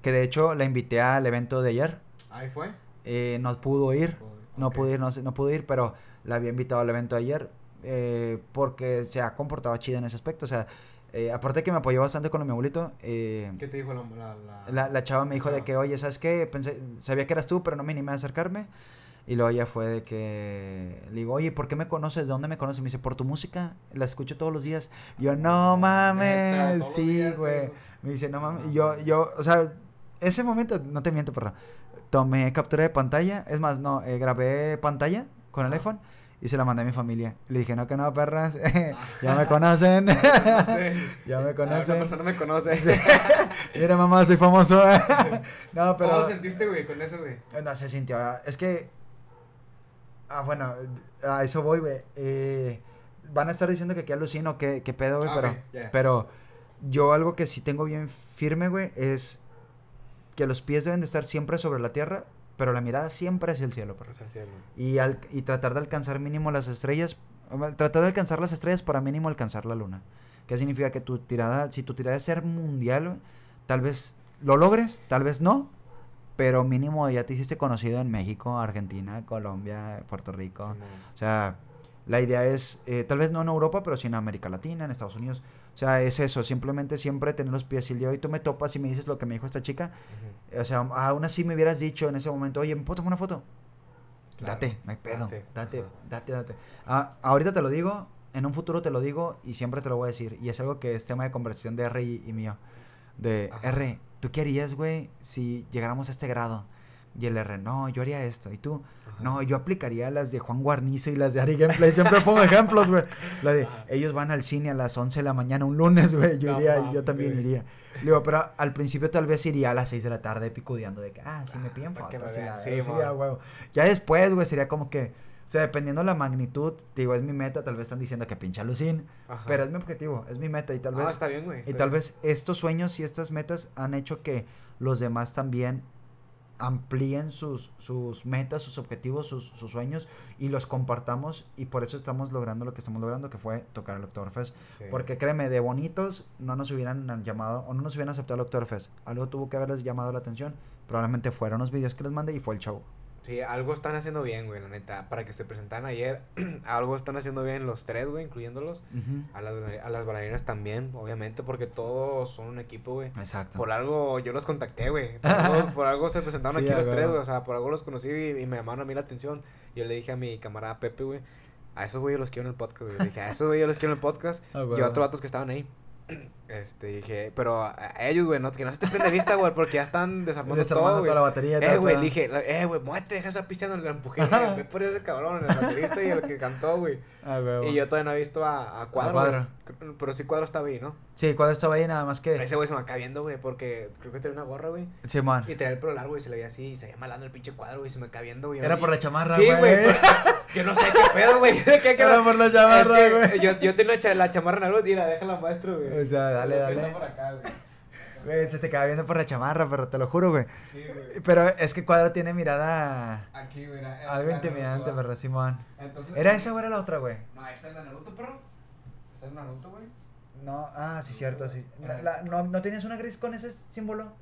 que de hecho la invité al evento de ayer. Ahí fue. Eh, no pudo ir. No pudo ir, no, no pudo ir, pero la había invitado al evento ayer eh, porque se ha comportado Chido en ese aspecto. O sea, eh, aparte que me apoyó bastante con mi abuelito. ¿Qué te dijo la, la, la... chava? Me dijo de que, oye, ¿sabes qué? Pensé, sabía que eras tú, pero no me animé a acercarme. Y luego ella fue de que le digo, oye, ¿por qué me conoces? ¿De dónde me conoces? me dice, por tu música, la escucho todos los días. yo, no mames, sí, güey. Me dice, no mames. Ah, y yo, yo, o sea, ese momento, no te miento, porra tomé captura de pantalla, es más, no, eh, grabé pantalla con el iPhone y se la mandé a mi familia. Le dije, no, que no, perras, ah. ya me conocen, ya me conocen. Esa ah, persona me conoce. Mira, mamá, soy famoso. no, pero... ¿Cómo sentiste, güey, con eso, güey? No, se sintió, es que... Ah, bueno, a eso voy, güey. Eh, van a estar diciendo que qué alucino, que, pedo, güey, ah, pero... Pero yo algo que sí tengo bien firme, güey, es que los pies deben de estar siempre sobre la tierra, pero la mirada siempre hacia el cielo. Hacia cielo. Y, al, tratar de alcanzar mínimo las estrellas, tratar de alcanzar las estrellas para mínimo alcanzar la luna. ¿Qué significa? Que tu tirada, si tu tirada es ser mundial, tal vez lo logres, tal vez no, pero mínimo ya te hiciste conocido en México, Argentina, Colombia, Puerto Rico. o sea, la idea es, eh, tal vez no en Europa, pero sí en América Latina, en Estados Unidos. O sea, es eso, simplemente siempre tener los pies. Si el día de hoy tú me topas y me dices lo que me dijo esta chica, o sea, aún así me hubieras dicho en ese momento, oye, ¿me puedo tomar una foto? date, no pedo. Date, date, date. Ah, ahorita te lo digo, en un futuro te lo digo y siempre te lo voy a decir. Y es algo que es tema de conversación de R y, mío. De R, ¿tú qué harías, güey, si llegáramos a este grado? Y el R, no, yo haría esto. Y tú, no, yo aplicaría las de Juan Guarnizo y las de Ari Gameplay. Siempre pongo ejemplos, güey. La de ellos van al cine a las 11 de la mañana un lunes, güey. Yo iría, y yo también iría. digo, pero al principio tal vez iría a las 6 de la tarde picudeando de que, ah, sí me ah, piden ya, güey. ya después, güey, sería como que. O sea, dependiendo de la magnitud, digo, es mi meta, tal vez están diciendo que pincha lucín, pero es mi objetivo, es mi meta y tal ah, vez... y tal vez estos sueños y estas metas han hecho que los demás también amplíen sus, sus metas, sus objetivos, sus, sueños y los compartamos y por eso estamos logrando lo que estamos logrando que fue tocar al doctor fest Porque créeme, de bonitos no nos hubieran llamado o no nos hubieran aceptado el fest. Algo tuvo que haberles llamado la atención, probablemente fueron los videos que les mandé y fue el chavo. Sí, algo están haciendo bien, güey, la neta. Para que se presentaran ayer, algo están haciendo bien los tres, güey, incluyéndolos. a, las, a bailarinas también, obviamente, porque todos son un equipo, güey. Exacto. Por algo yo los contacté, güey. Por, algo, se presentaron aquí los tres, güey. O sea, por algo los conocí y, me llamaron a mí la atención. Yo le dije a mi camarada Pepe, güey, a esos güey yo los quiero en el podcast, güey. dije, a esos güey yo los quiero en el podcast. yo Y a otros datos que estaban ahí. Este, dije, pero ellos, güey, no, que no se te prende vista, güey, porque ya están desarmando, todo, toda la batería. Eh, güey, dije, eh, güey, muévete, deja esa pista donde la empujé, güey, por ese cabrón, el baterista y el que cantó, güey. Ah, güey. Y yo todavía no he visto a, Cuadro. cuadro. pero sí Cuadro estaba ahí, ¿no? Sí, Cuadro estaba ahí, nada más que. Ese güey se me acaba viendo, güey, porque creo que tenía una gorra, güey. Sí, man. Y tenía el pelo largo, y se le veía así, y se veía malando el pinche Cuadro, güey, se me acaba viendo, güey. Era por la chamarra, güey. Sí, güey. yo no sé qué pedo, güey. la chamarra, güey. yo, yo tengo la chamarra en algo y la deja la maestro, güey. O sea, dale, dale. se te queda viendo por la chamarra, pero te lo juro, güey. Pero es que Cuadro tiene mirada. Aquí, Algo intimidante, perro, Simón. ¿Era esa o era la otra, güey? No, esta es la Naruto, perro. Está es la Naruto, güey. No, ah, sí, cierto, sí. no, tenías una gris con ese símbolo?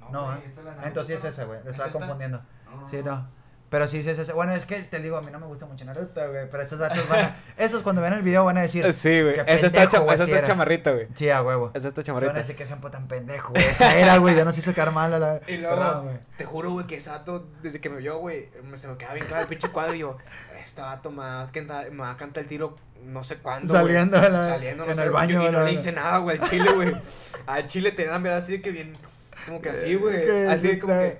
No, no ¿eh? esta es la Naruto, Entonces es esa, güey. Te estaba confundiendo. sí, no. Pero sí, sí, sí, Bueno, es que te digo, a mí no me gusta mucho Naruto, güey. Pero esos datos van a. Esos cuando vean el video van a decir. Sí, güey. Esa está, está chamarrita, güey. Sí, a huevo. Esa está chamarrita. Van a decir que sean tan pendejo, güey. Esa era, güey. Ya nos hizo quedar mal a la. Y luego, güey. te juro, güey, que ese dato, desde que me vio, güey, me, se me quedaba bien claro el pinche cuadro. Y yo, este dato me va, a cantar el tiro no sé cuándo. Saliendo, güey, la, saliendo no sé, el baño. y no le hice nada, güey, al chile, güey. al chile tenía la mirada así de que bien. Como que así, güey. Así de como que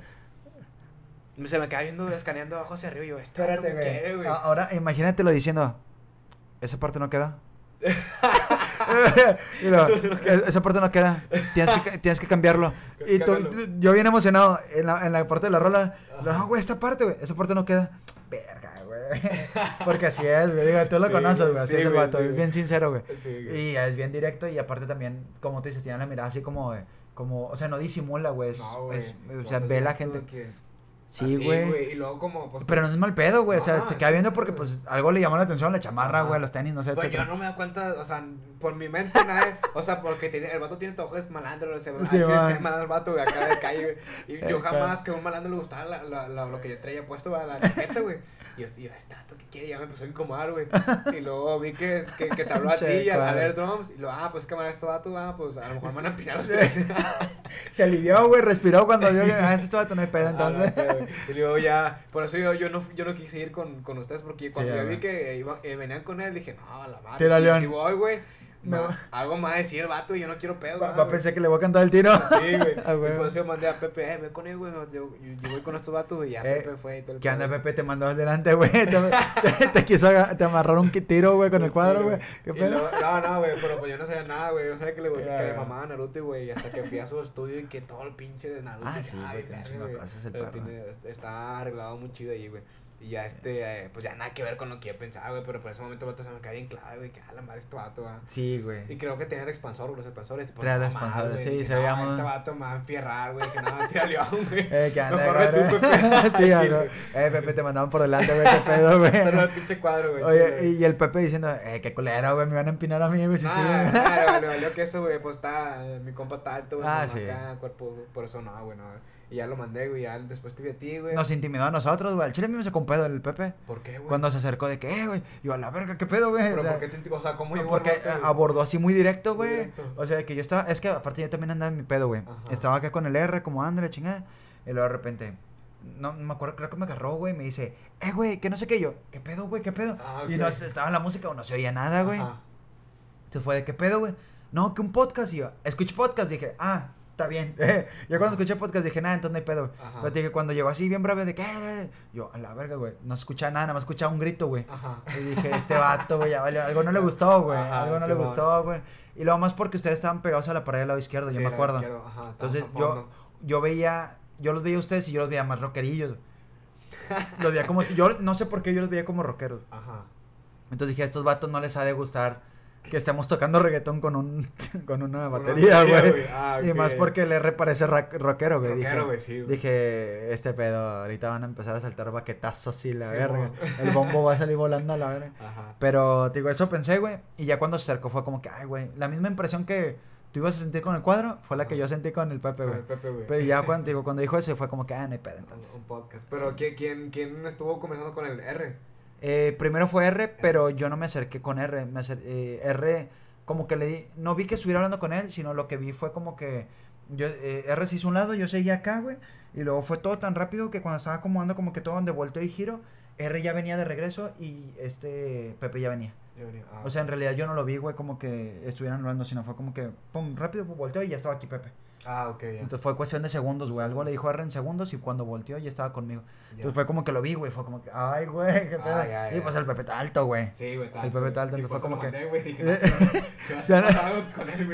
se me queda viendo, escaneando abajo hacia arriba. Y yo, esto Quiere, güey. Ahora imagínatelo diciendo: Esa parte no queda. E-, esa parte no queda. Tienes que, tienes que cambiarlo. Y yo bien emocionado en la, en la, parte de la rola. No, güey, esta parte, güey. Esa parte no queda. Verga, güey. Porque así es, güey. Digo, tú lo conoces, güey. Así es es bien sincero, güey. y es bien directo. Y aparte también, como tú dices, tiene la mirada así como Como, o sea, no disimula, güey. es o sea, ve la gente. Sí, güey. Y luego como... Pues, pero no es mal pedo, güey. o sea, se queda viendo porque pues algo le llamó la atención, la chamarra, güey, los tenis, no sé, etc. Yo no me da cuenta, o sea, por mi mente nadie, o sea, porque el vato tiene es malandro, se ve malandro el vato acá de calle, y yo jamás que a un malandro le gustaba la, la, lo que yo traía puesto a la tarjeta, güey. Y yo, tío, este vato ¿qué quiere, ya me empezó a incomodar, güey. Y luego vi que, que, que te habló a ti y a ver drums, y luego ah, pues cámara, este vato, ah, pues a lo mejor me van a empinar ustedes. se alivió, güey, respiró cuando vio que, ah, este vato no hay pedo, ah, entonces. y luego ya, por eso yo, yo, no, yo no quise ir con, con ustedes, porque cuando yo vi que iba, eh, venían con él, dije, no, la madre, si voy, güey. No. Algo más decir, vato, y yo no quiero pedo. Va, a pensar que le voy a cantar el tiro. Sí, güey. ah, Y yo mandé a Pepe, eh, voy con él, güey. Yo, voy con estos vatos, y Ya eh, Pepe fue y todo el ¿Qué anda, Pepe? Te mandó adelante, güey. Te, quiso te amarraron un tiro, güey, con el cuadro, güey. no, no, güey. Pero pues yo no sabía nada, güey. Yo no sabía que le, mamaba a Naruto, güey. hasta que fui a su estudio y que todo el pinche de Naruto. Ah, sí, güey. está arreglado muy chido ahí, güey. Y ya este, eh, pues ya nada que ver con lo que yo pensaba, güey. Pero por ese momento, vato, se me cae bien claro, güey. Que a ah, la madre este vato, ah". Sí, güey. Y creo que el expansor, los expansores. Trae expansores, sí, se veía Este vato me va a enfierrar, güey. Que nada, tira león, güey. Eh, que anda, güey. tú, Pepe. sí, güey. Eh, Pepe, te mandaban por delante, güey. Qué pedo, güey. Era el pinche cuadro, güey. Oye, y, el Pepe diciendo, eh, qué culera, güey. Me van a empinar a mí, güey. Sí, ah, sí. Claro, valió que eso, güey. Pues está, eh, mi compa tal güey. Ah, pues, Cuerpo, por eso no, güey, no. Y ya lo mandé, güey. Ya después te vi a ti, güey. Nos intimidó a nosotros, güey. El chile mismo se compedo el Pepe. ¿Por qué, güey? Cuando se acercó de que, eh, güey. Yo a la verga, ¿qué pedo, güey? Pero ¿por qué te O sea, ¿cómo Porque abordó así muy directo, güey. O sea, que yo estaba. Es que aparte yo también andaba en mi pedo, güey. Estaba acá con el R, como ándale, chingada. Y luego de repente. No, me acuerdo, creo que me agarró, güey, me dice, eh, güey, que no sé qué, yo, qué pedo, güey, qué pedo. Ah, y no estaba la música o no se oía nada, güey. Se fue de qué pedo, güey. No, que un podcast, iba escuch podcast, dije, ah, está bien. yo cuando escuché podcast dije, nada, entonces no hay pedo. Ajá. Pero dije, cuando llegó así, bien bravo, de que, eh, eh, eh", yo, a la verga, güey, no escuchaba nada, nada más escuchaba un grito, güey. Y dije, este vato, güey, algo no le gustó, güey, algo no le gustó, güey. Y lo más porque ustedes estaban pegados a la pared del lado izquierdo, yo me acuerdo. entonces yo, yo veía, yo los veía a ustedes y yo los veía más rockerillos. los veía como, yo no sé por qué yo los veía como rockeros. Ajá. Entonces dije, a estos vatos no les ha de gustar que estamos tocando reggaetón con un con una batería, güey. Ah, y más porque el R parece rockero, güey. Dije, sí, dije, este pedo, ahorita van a empezar a saltar baquetazos y la verga. El bombo va a salir volando a la verga. Pero digo, eso pensé, güey, y ya cuando se acercó fue como que, ay, güey, la misma impresión que tú ibas a sentir con el cuadro fue la que yo sentí con el Pepe, güey. Pero ya cuando, digo, cuando dijo eso fue como que, ah, no hay pedo entonces. Un, podcast. Pero quién, quién estuvo comenzando con el R? Eh, primero fue R, pero yo no me acerqué con R. Me eh, R, como que le di. No vi que estuviera hablando con él, sino lo que vi fue como que. Yo, eh, R se hizo un lado, yo seguía acá, güey. Y luego fue todo tan rápido que cuando estaba acomodando como que todo donde volteó y giro, R ya venía de regreso y este Pepe ya venía. Ah. o sea, en realidad yo no lo vi, güey, como que estuvieran hablando, sino fue como que, pum, rápido, volteó y ya estaba aquí Pepe. Ah, ok, yeah. Entonces fue cuestión de segundos, güey. Algo le dijo a R en segundos y cuando volteó ya estaba conmigo. Entonces fue como que lo vi, güey. Fue como que, ay, güey, qué pedo. y pues el Pepe está alto, güey. Sí, güey, El Pepe está alto, entonces fue pues como que. güey.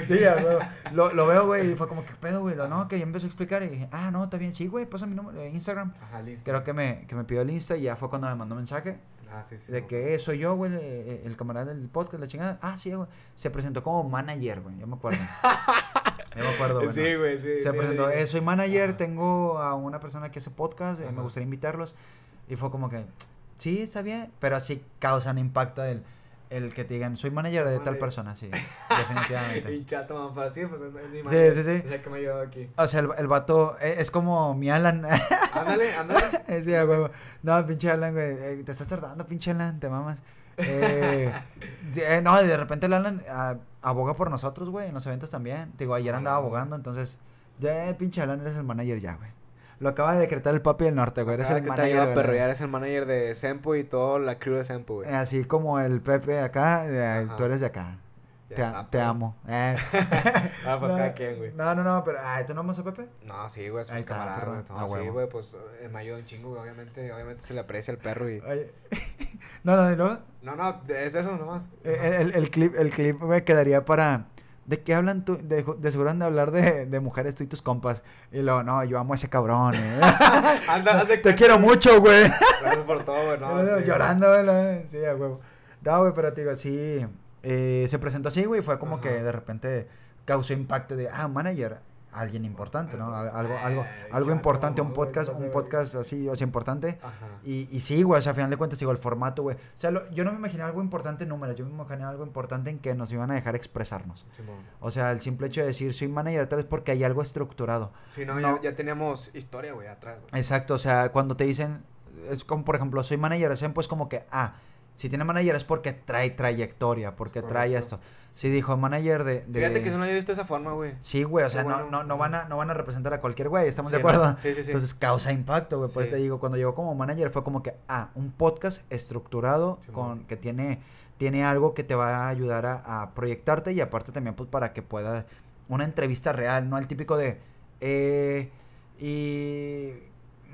Sí, güey. Lo, lo veo, güey, y fue como que pedo, güey. Lo no, que yo empecé a explicar y dije, ah, no, está bien, sí, güey, pasa mi número de Instagram. Ajá, listo. Creo que me, que me pidió el Insta y ya fue cuando me mandó mensaje. Ah, sí, sí, de que eh, soy yo, güey, eh, eh, el camarada del podcast, la chingada. Ah, sí, güey. Se presentó como manager, güey, yo me acuerdo. me acuerdo, bueno, Sí, güey, sí. Se presentó, Eh, soy manager, tengo a una persona que hace podcast, eh, me gustaría invitarlos. Y fue como que, sí, está bien, pero así causan impacto el, el que te digan, soy manager de tal persona, sí, definitivamente. y chato, man, para sí, pues Sí, sí, sí. O sea, que me ayudado aquí. O sea, el, el vato eh, es, como mi Alan. ándale, ándale. sí, huevo. No, pinche Alan, güey, eh, te estás tardando, pinche Alan, te mamas. Eh, no, de repente el Alan... Ah, aboga por nosotros, güey, en los eventos también. Te digo, ayer andaba abogando, entonces, ya, eh, pinche Alan, eres el manager ya, güey. Lo acaba de decretar el papi del norte, güey. Eres el, manager. de ya eres el manager de Sempo y toda la crew de Sempo, güey. Así como el Pepe acá, tú eres de acá. Te, ah, amo. Eh. pues no, cada quien, güey. No, no, no, pero ¿tú no amas a Pepe? No, sí, güey, es un camarada, sí, güey, pues eh, me ayuda un chingo, güey. Obviamente, obviamente se le aprecia el perro y. no, no, No, no, es eso nomás. Eh, el, el, clip, el clip me quedaría para. ¿De qué hablan tú? De, seguro han de hablar de, de, mujeres tú y tus compas. Y luego, no, yo amo a ese cabrón. ¿eh? Anda, te quiero mucho, güey. Gracias por todo, güey. sí, llorando, güey. Sí, a huevo. No, güey, pero te digo, sí. Eh, se presentó así, güey, fue como que de repente causó impacto de, ah, manager, alguien importante, ¿no? Algo, algo, eh, algo importante, un podcast, un podcast así, o importante. Y, y sí, güey, o sea, al final de cuentas, sigo el formato, güey. O sea, yo no me imaginé algo importante en números, yo me imaginé algo importante en que nos iban a dejar expresarnos. O sea, el simple hecho de decir soy manager tal vez porque hay algo estructurado. Sí, no, Ya, tenemos teníamos historia, güey, atrás. Exacto, o sea, cuando te dicen, es como, por ejemplo, soy manager, hacen pues como que, ah, si tiene manager es porque trae trayectoria, porque trae esto. Si dijo manager de, Fíjate que no lo he visto de esa forma, güey. Sí, güey, o sea, no, no, no, van a, no van a representar a cualquier güey, ¿estamos de acuerdo? Sí, sí, Entonces causa impacto, güey. Por eso te digo, cuando llegó como manager fue como que, ah, un podcast estructurado con que tiene, tiene algo que te va a ayudar a, proyectarte y aparte también pues para que pueda, Una entrevista real, no el típico de... Eh, y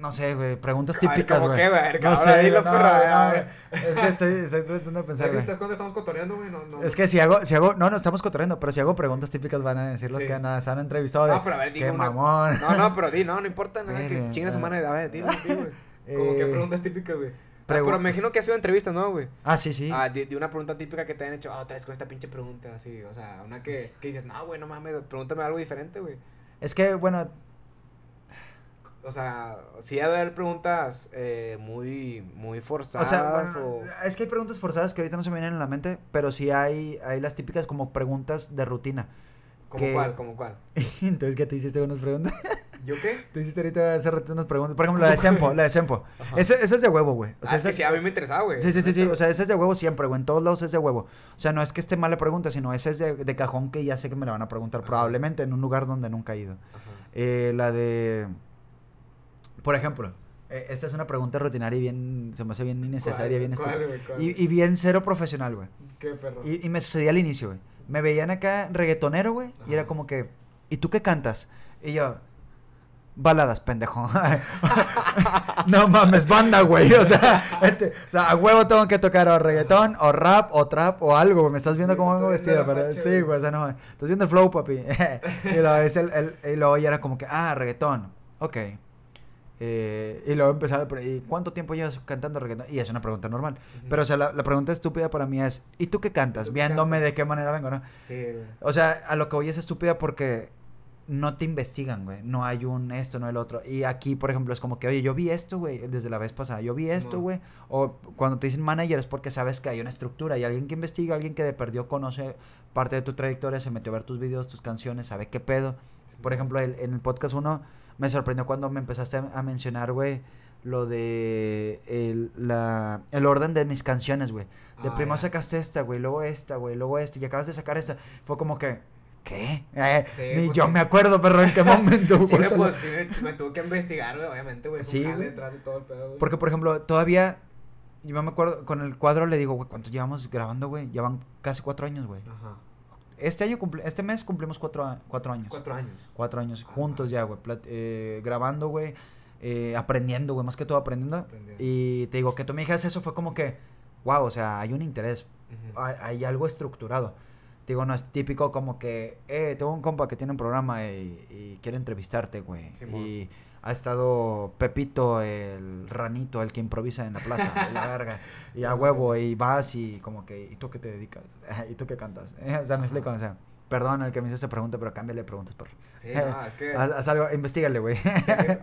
no sé, güey, preguntas típicas, güey. qué, no sé, no, no, Es que estoy, estoy tratando de pensar, ¿Estás cuando estamos cotorreando, güey? Es que si hago, si hago, no, no estamos cotoreando pero si hago preguntas típicas van a decir los que nada, se han entrevistado no, pero a ver, qué mamón. No, no, pero di, no, no importa nada, que chinga su de. a ver, dime, güey. Como que eh, preguntas típicas, güey. Ah, pero me imagino que ha sido entrevista, ¿no, güey? Ah, sí, sí. Ah, de, una pregunta típica que te han hecho, ah, otra vez con esta pinche pregunta, así, o sea, una que, que dices, no, güey, no mames, pregúntame algo diferente, güey. Es que, bueno, o sea, sí debe haber preguntas eh, muy, muy forzadas. O sea, es que hay preguntas forzadas que ahorita no se me vienen a la mente, pero sí hay, hay las típicas como preguntas de rutina. ¿Como cuál? ¿Como cuál? Entonces, ¿qué te hiciste con unas preguntas? ¿Yo qué? Te hiciste ahorita hace unas preguntas. Por ejemplo, la de Sempo, la de Sempo. Esa, es de huevo, güey. O sea, ah, es que sí, a mí me interesaba, güey. Sí, sí, sí, O sea, esa es de huevo siempre, güey. En todos lados es de huevo. O sea, no es que esté mal la pregunta, sino esa es de, de cajón que ya sé que me la van a preguntar probablemente en un lugar donde nunca he ido. Eh, la de... Por ejemplo, e, esta es una pregunta rutinaria y bien, se me hace bien innecesaria, bien estúpida, Y, bien cero profesional, güey. Qué perro. Y, me sucedía al inicio, güey. Me veían acá reggaetonero, güey, y era como que, ¿y tú qué cantas? Y yo, baladas, pendejo. no mames, banda, güey. Este, o sea, a huevo tengo que tocar o reggaetón, o rap, o trap, o algo, Me estás viendo como cómo vestido, pero sí, güey, o sea, no, estás viendo el flow, papi. y luego, es y era como que, ah, reggaetón, ok. Eh, y luego empezaba por ¿cuánto tiempo llevas cantando reggaetón? Y es una pregunta normal. Pero, o sea, la, pregunta estúpida para mí es, ¿y tú qué cantas? Viéndome de qué manera vengo, ¿no? Sí, O sea, a lo que voy es estúpida porque no te investigan, güey. No hay un esto, no el otro. Y aquí, por ejemplo, es como que, oye, yo vi esto, güey, desde la vez pasada. Yo vi esto, güey. O cuando te dicen manager es porque sabes que hay una estructura y alguien que investiga, alguien que de perdió conoce parte de tu trayectoria, se metió a ver tus videos, tus canciones, sabe qué pedo. Por ejemplo, en el podcast uno me sorprendió cuando me empezaste a mencionar, güey, lo de el, la, el orden de mis canciones, güey. De ah, primero sacaste esta, güey, luego esta, güey, luego esta, y acabas de sacar esta. Fue como que, ¿qué? Eh, ni pues yo me acuerdo, pero en qué momento. sí, pues, me, tuve que investigar, güey, obviamente, güey. Sí, Porque, por ejemplo, todavía, yo me acuerdo, con el cuadro le digo, güey, ¿cuánto llevamos grabando, güey? Llevan casi cuatro años, güey. Ajá. Este año cumple, este mes cumplimos cuatro, cuatro años. Cuatro años. Cuatro años juntos ya, güey. Eh, grabando, güey. Eh, aprendiendo, güey. Más que todo aprendiendo. Y te digo, que tú me dijeras eso fue como que, wow, o sea, hay un interés. hay, algo estructurado. Te digo, no es típico como que, eh, tengo un compa que tiene un programa y, quiere entrevistarte, güey. Sí, y ha estado Pepito, el ranito, el que improvisa en la plaza, la verga, y a huevo, y vas y como que, ¿y tú qué te dedicas? ¿Y tú qué cantas? O sea, me explico, o sea. Perdón, el que me hizo esa pregunta, pero cámbiale preguntas, por Sí, es que. Haz, algo, investigale, güey.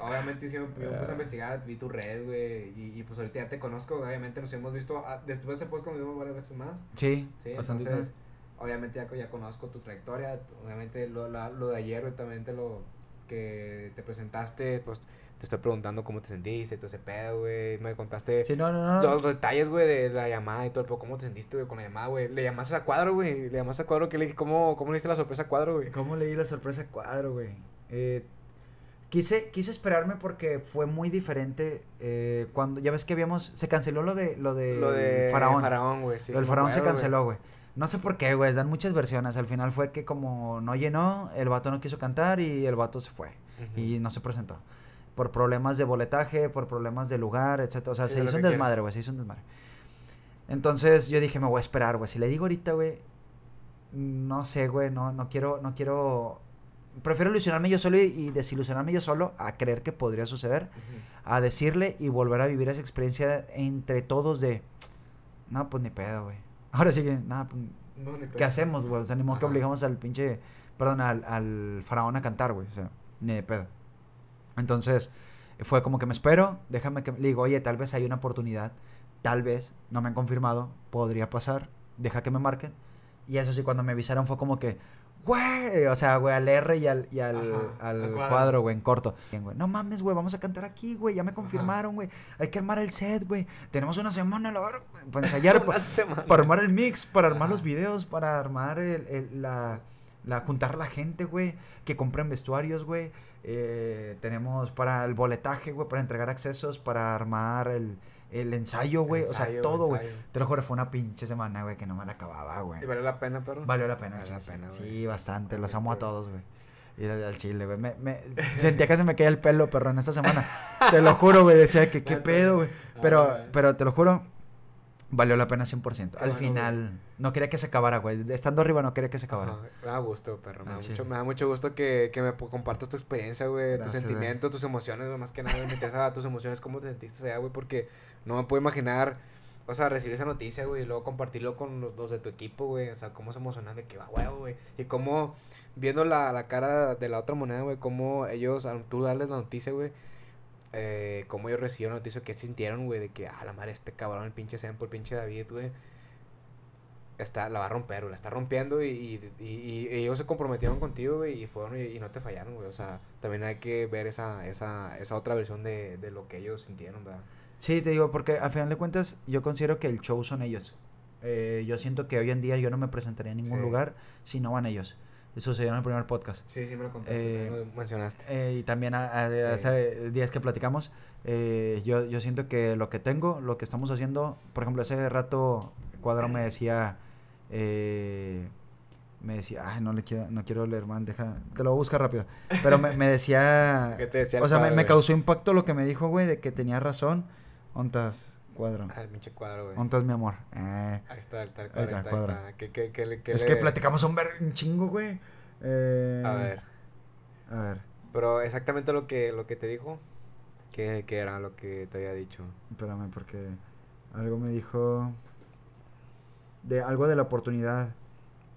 obviamente, yo, yo a eh. investigar, vi tu red, güey. Y, pues ahorita ya te conozco, obviamente nos hemos visto. Ah, después de ese podcast nos varias veces más. Sí, sí. Entonces, obviamente ya, ya conozco tu trayectoria. Obviamente lo, lo de ayer, güey, también te lo que te presentaste, pues te estoy preguntando cómo te sentiste, todo ese pedo, güey. Me contaste todos los detalles, güey, de la llamada y todo el pedo. ¿Cómo te sentiste, con la llamada, güey? Le llamaste a cuadro, güey. Le llamaste a cuadro que le dije, ¿cómo, cómo le la sorpresa a cuadro, güey? ¿Cómo leí la sorpresa a cuadro, güey? Eh, quise, quise esperarme porque fue muy diferente eh, cuando, ya ves que habíamos, se canceló lo de, lo de, lo de Faraón. güey, sí. Faraón se canceló, güey. No sé por qué, güey, dan muchas versiones. Al final fue que como no llenó, el vato no quiso cantar y el vato se fue. Y no se presentó. Por problemas de boletaje, por problemas de lugar, etc. O sea, se, hizo un desmadre, güey, se hizo un desmadre. Entonces yo dije, me voy a esperar, güey. Si le digo ahorita, güey, no sé, güey, no, no quiero, no quiero... Prefiero ilusionarme yo solo y, desilusionarme yo solo a creer que podría suceder, a decirle y volver a vivir esa experiencia entre todos de... No, pues ni pedo, güey Ahora sí que, nada, pues, ¿qué hacemos, güey? O sea, ni modo que obligamos al pinche, perdón, al, faraón a cantar, güey. O sea, ni de pedo. Entonces, fue como que me espero, déjame que, le digo, oye, tal vez hay una oportunidad, tal vez, no me han confirmado, podría pasar, deja que me marquen. Y eso sí, cuando me avisaron fue como que, güey, o sea, güey, al R y al, cuadro, güey, en corto. No mames, güey, vamos a cantar aquí, güey, ya me confirmaron, güey. Hay que armar el set, güey. Tenemos una semana la para pues, ensayar, para armar el mix, para armar los videos, para armar el, la, la, juntar a la gente, güey, que compren vestuarios, güey. Eh, tenemos para el boletaje, güey, para entregar accesos, para armar el el ensayo, güey. O sea, todo, güey. Te lo juro, fue una pinche semana, güey, que no me la acababa, güey. ¿Y valió la pena, perro? Valió la pena, Sí, bastante. Los amo a todos, güey. Y al chile, güey. Me, me sentía que se me caía el pelo, perro, en esta semana. te lo juro, güey. Decía que qué pedo, güey. Pero, pero te lo juro Valió la pena 100%. Al final, no quería que se acabara, güey. Estando arriba, no quería que se acabara. me da gusto, perro. Me, da, ah, mucho, me da, mucho, gusto que, me compartas tu experiencia, güey. tus sentimientos, tus emociones, Más que nada, me interesa tus emociones, cómo te sentiste allá, güey. Porque no me puedo imaginar, o sea, recibir esa noticia, güey. Y luego compartirlo con los, de tu equipo, güey. O sea, cómo se emocionan de que va, güey, güey. Y cómo, viendo la, la cara de la otra moneda, güey. Cómo ellos, tú darles la noticia, güey eh, como yo ellos recibieron noticias que sintieron, güey, de que, a ah, la madre, este cabrón, el pinche por el pinche David, güey, está, la va a romper, la está rompiendo y, y, y, ellos se comprometieron contigo, güey, y fueron y, no te fallaron, güey, o sea, también hay que ver esa, otra versión de, lo que ellos sintieron, ¿verdad? Sí, te digo, porque a final de cuentas yo considero que el show son ellos. Eh, yo siento que hoy en día yo no me presentaría en ningún lugar si no van ellos sucedió en el primer podcast. Sí, sí, me lo contaste, eh, lo mencionaste. Eh, y también hace días que platicamos, eh, yo, yo siento que lo que tengo, lo que estamos haciendo, por ejemplo, hace rato Cuadro me decía, me decía, ay, no, le quiero, no quiero leer mal, deja, te lo busca rápido. Pero me, decía, o sea, me, causó impacto lo que me dijo, güey, de que tenía razón, ontas cuadro. Ah, el pinche cuadro, güey. ¿Dónde mi amor? Eh, ahí está, está Ahí está, está. ¿Qué, qué, es que platicamos un, ver... chingo, güey. Eh, a ver. A ver. Pero exactamente lo que, lo que te dijo. ¿Qué, ¿Qué era lo que te había dicho? Espérame, porque algo me dijo. De algo de la oportunidad.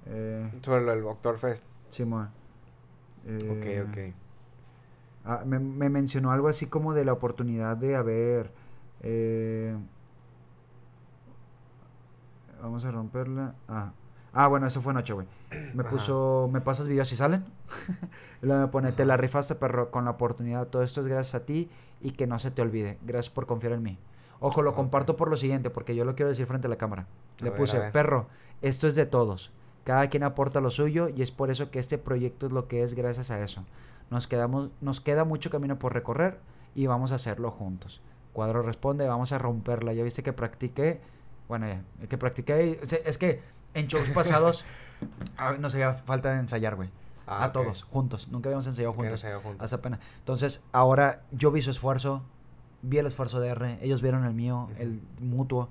Eh. Sobre el del Fest? Simón. Eh, ok, ok. Ah, me, me, mencionó algo así como de la oportunidad de haber eh, vamos a romperla. Ah. ah bueno, eso fue noche, güey. Me puso, ¿me pasas videos si salen? Luego me pone, te la rifaste, perro, con la oportunidad. Todo esto es gracias a ti y que no se te olvide. Gracias por confiar en mí. Ojo, lo comparto por lo siguiente, porque yo lo quiero decir frente a la cámara. Le puse, perro, esto es de todos. Cada quien aporta lo suyo y es por eso que este proyecto es lo que es gracias a eso. Nos, quedamos, nos queda mucho camino por recorrer y vamos a hacerlo juntos. Cuadro responde, vamos a romperla. Ya viste que practiqué. Bueno, ya, que practiqué. Es que en shows pasados no se hacía falta ensayar, güey. Ah, a todos, juntos. Nunca habíamos ensayado juntos. juntos. pena. Entonces, ahora yo vi su esfuerzo, vi el esfuerzo de R, ellos vieron el mío, el mutuo.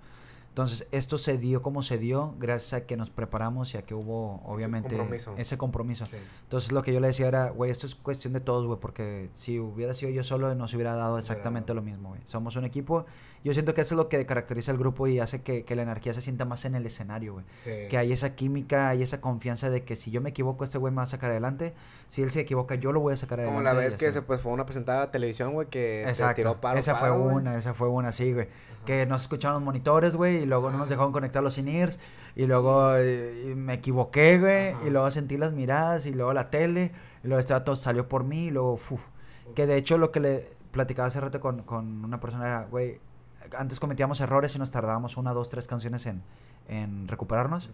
Entonces, esto se dio como se dio gracias a que nos preparamos y a que hubo, obviamente, ese compromiso. Entonces, lo que yo le decía era, güey, esto es cuestión de todos, güey, porque si hubiera sido yo solo, nos hubiera dado exactamente lo mismo, güey. Somos un equipo. Yo siento que eso es lo que caracteriza al grupo y hace que, la energía se sienta más en el escenario, güey. Que hay esa química, hay esa confianza de que si yo me equivoco, este güey me va a sacar adelante. Si él se equivoca, yo lo voy a sacar adelante. Como la vez que se pues, fue una presentada a la televisión, güey, que Exacto. tiró Esa fue una, esa fue una, sí, güey. Que nos escucharon los monitores, güey y luego no nos dejaron conectar los sin ears y luego eh, me equivoqué, güey, y luego sentí las miradas y luego la tele y luego este dato salió por mí y luego, que de hecho lo que le platicaba hace rato con, una persona era, güey, antes cometíamos errores y nos tardábamos una, dos, tres canciones en, recuperarnos.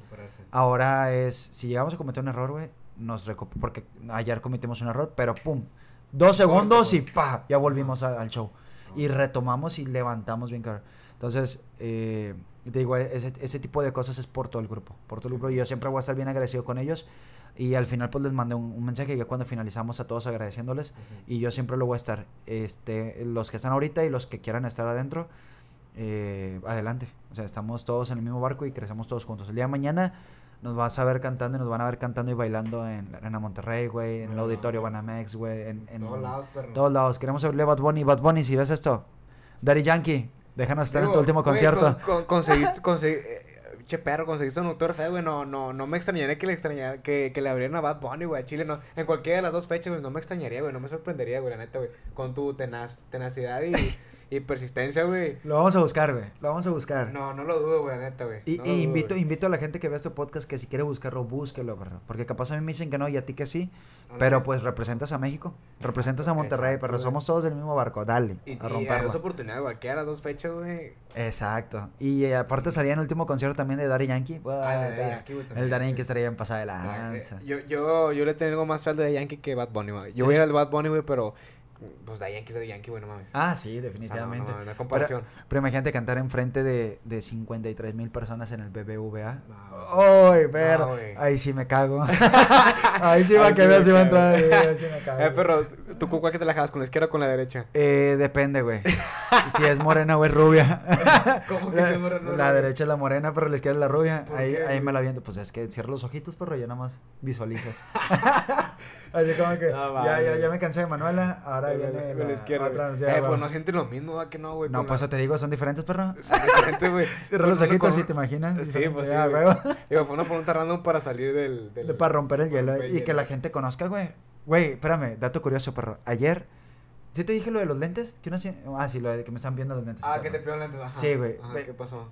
Ahora es, si llegamos a cometer un error, güey, nos recuperamos, porque ayer cometimos un error, pero pum, dos segundos y pa, ya volvimos al show. Y retomamos y levantamos bien, caro. Entonces, eh, te digo, ese, tipo de cosas es por todo el grupo, por todo el grupo. Y yo siempre voy a estar bien agradecido con ellos. Y al final, pues les mandé un, un mensaje ya cuando finalizamos a todos agradeciéndoles. Y yo siempre lo voy a estar. Este, los que están ahorita y los que quieran estar adentro, eh, adelante. O sea, estamos todos en el mismo barco y crecemos todos juntos. El día de mañana nos vas a ver cantando y nos van a ver cantando y bailando en la Arena Monterrey, güey, en el ah. auditorio Banamex, güey, en, todos lados, todos lados. Queremos a Bad Bunny, Bad Bunny, si ves esto. Daddy Yankee, Déjanos estar en tu último concierto. Conseguiste, conseguiste, eh, che perro, conseguiste un doctor feo, güey. No, no, no me extrañaría que le extrañara, que, le abrieran a Bad Bunny, güey. Chile, En cualquiera de las dos fechas, güey, no me extrañaría, güey. No me sorprendería, güey, la neta, güey. Con tu tenaz, tenacidad y, persistencia, güey. Lo vamos a buscar, güey. Lo vamos a buscar. No, no lo dudo, güey, la neta, güey. Y, invito, invito a la gente que vea este podcast que si quiere buscarlo, búsquelo, güey. Porque capaz a mí me dicen que no y a ti que sí. Pero pues representas a México, representas a Monterrey, pero somos todos del mismo barco, dale. Y, a romper. dos oportunidades, que a dos fechas, güey. Exacto. Y eh, aparte salía en el último concierto también de Daddy Yankee. Ah, el Daddy Yankee estaría en pasada de ah, eh, lanza. Yo, yo, le tengo más fe de Yankee que Bad Bunny, Yo hubiera voy a ir al Bad Bunny, pero pues de Yankees de Yankee, bueno mames. Ah, sí, definitivamente. una comparación. Pero, imagínate cantar enfrente de, de 53 mil personas en el BBVA. ¡Ay, ver! ahí sí me cago. ahí sí va a quedar, sí va a entrar. Ahí sí me eh, cago. Eh, perro, ¿tu cuál que te la jabas, con la izquierda o con la derecha? Eh, depende, güey. si es morena o es rubia. ¿Cómo que si es morena? La, la derecha es la morena, pero la izquierda es la rubia. Ahí, ahí me la viento. Pues es que cierro los ojitos, perro, ya nada más visualizas. Así como que. ya, ya, ya me cansé de Manuela. Ahora la, izquierda. eh, pues no sienten lo mismo, ¿va? Que no, güey. No, pues eso te digo, son diferentes, perro. Son diferentes, güey. los ojitos, si te imaginas. Sí, pues sí. Ah, digo, fue una pregunta random para salir del. para romper el hielo y que la gente conozca, güey. Güey, espérame, dato curioso, perro. Ayer. ¿Sí te dije lo de los lentes? Que no Ah, sí, lo de que me están viendo los lentes. Ah, que te los lentes, ajá. Sí, güey. ¿Qué pasó?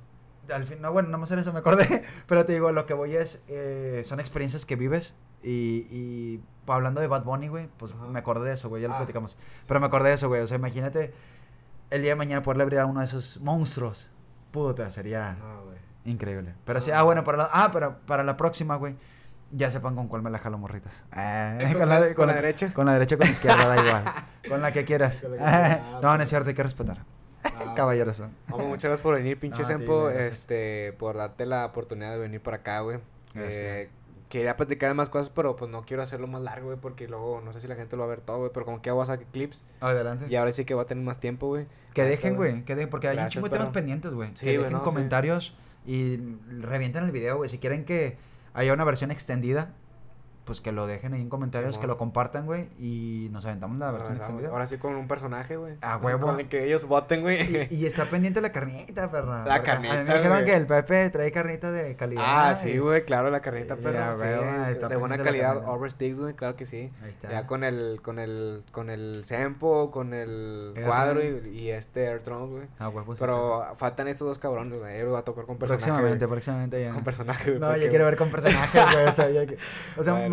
al no, bueno, no más en eso me acordé, pero te digo, lo que voy es, eh, son experiencias que vives y, y hablando de Bad Bunny, güey, pues me acordé de eso, güey, ya lo ah. platicamos, pero me acordé de eso, güey, o sea, imagínate el día de mañana poderle abrir a uno de esos monstruos, puta, sería ah, increíble, pero sí, ah. ah, bueno, para la, ah, pero para la próxima, güey. Ya sepan con cuál me la jalo morritas. ¿Con, la, ¿Con, la, derecha? Con la derecha con la izquierda, da igual. con la que quieras. no, no es cierto, hay que respetar. Ah, Caballeroso. Vamos, muchas gracias por venir, pinche no, este, por darte la oportunidad de venir para acá, güey. Eh, quería platicar de más cosas, pero pues no quiero hacerlo más largo, güey, porque luego no sé si la gente lo va a ver todo, güey, pero como que hago a sacar clips. Adelante. Y ahora sí que voy a tener más tiempo, güey. Que ah, dejen, güey, que dejen, porque hay un chingo de temas pendientes, güey. que dejen comentarios y revienten el video, güey, si quieren que haya una versión extendida pues que lo dejen ahí en comentarios, que lo compartan, güey. Y nos aventamos la versión ahora, extendida. Ahora sí con un personaje, güey. A huevo. Con que ellos voten, güey. Y, está pendiente la carnita, Fernando. La carnita. A dijeron que el Pepe trae carnita de calidad. Ah, sí, güey, claro, la carnita, pero sí, de buena calidad. Over güey, claro que sí. Ahí está. Ya con el, con el, con el Sempo, con el cuadro y, este Air güey. Ah, sí, Pero faltan estos dos cabrones, güey. va a tocar con personaje. Próximamente, próximamente ya. Con personaje, No, yo quiero ver con personaje güey. O sea, o sea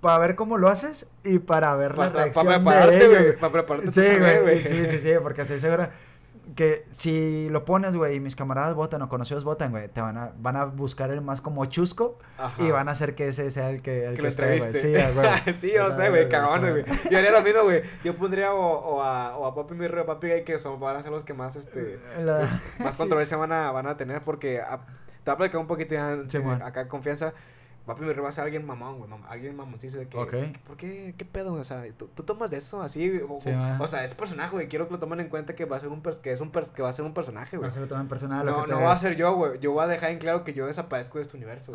para ver cómo lo haces y para ver las la reacción de Para prepararte, Sí, güey. Sí, sí, sí, porque estoy seguro que si lo pones, güey, y mis camaradas votan o conocidos votan, güey, te van a, van a buscar el más como chusco Ajá. y van a hacer que ese sea el que, el que, que esté, güey. Sí, güey. sí, yo sé, güey, cagones, güey. Yo haría lo mismo, güey. Yo pondría o, a, o a Papi Mirro o a Papi Gay, que son, van a ser los que más, este, la... más controversia van a, van a tener porque ah, te va a platicar un poquito ya, sí, eh, acá confianza va me vas a alguien mamón, güey, alguien mamoncito de que, ¿por qué, qué pedo, O sea, ¿tú, tomas de eso así, o, sea, es personaje, güey, quiero que lo tomen en cuenta que va a ser un, que es un, que va a ser un personaje, güey. No personal. No, va a ser yo, güey, yo voy a dejar en claro que yo desaparezco de este universo,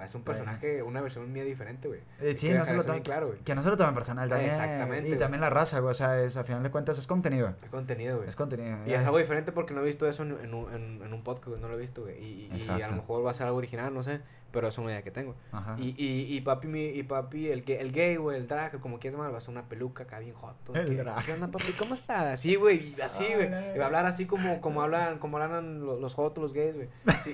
Es un personaje, una versión mía diferente, güey. Eh, sí, no se lo tomen, claro, Que no se lo tomen personal también. Exactamente. Y también la raza, güey, o sea, es, a final de cuentas es contenido. Es contenido, güey. Es contenido. Y es algo diferente porque no he visto eso en, en, en, un podcast, no lo he visto, güey, y, y a lo mejor va a ser algo original, no sé, pero es una idea que tengo. Ajá. Y, y, y papi, mi, y papi el, el gay, güey, el drag, como quieras llamarlo, va a ser una peluca acá bien joto. El drag. ¿Qué onda, papi? ¿Cómo estás? Así, güey, así, güey. Y va a hablar así como, hablan, como hablan los, jotos, los gays, güey.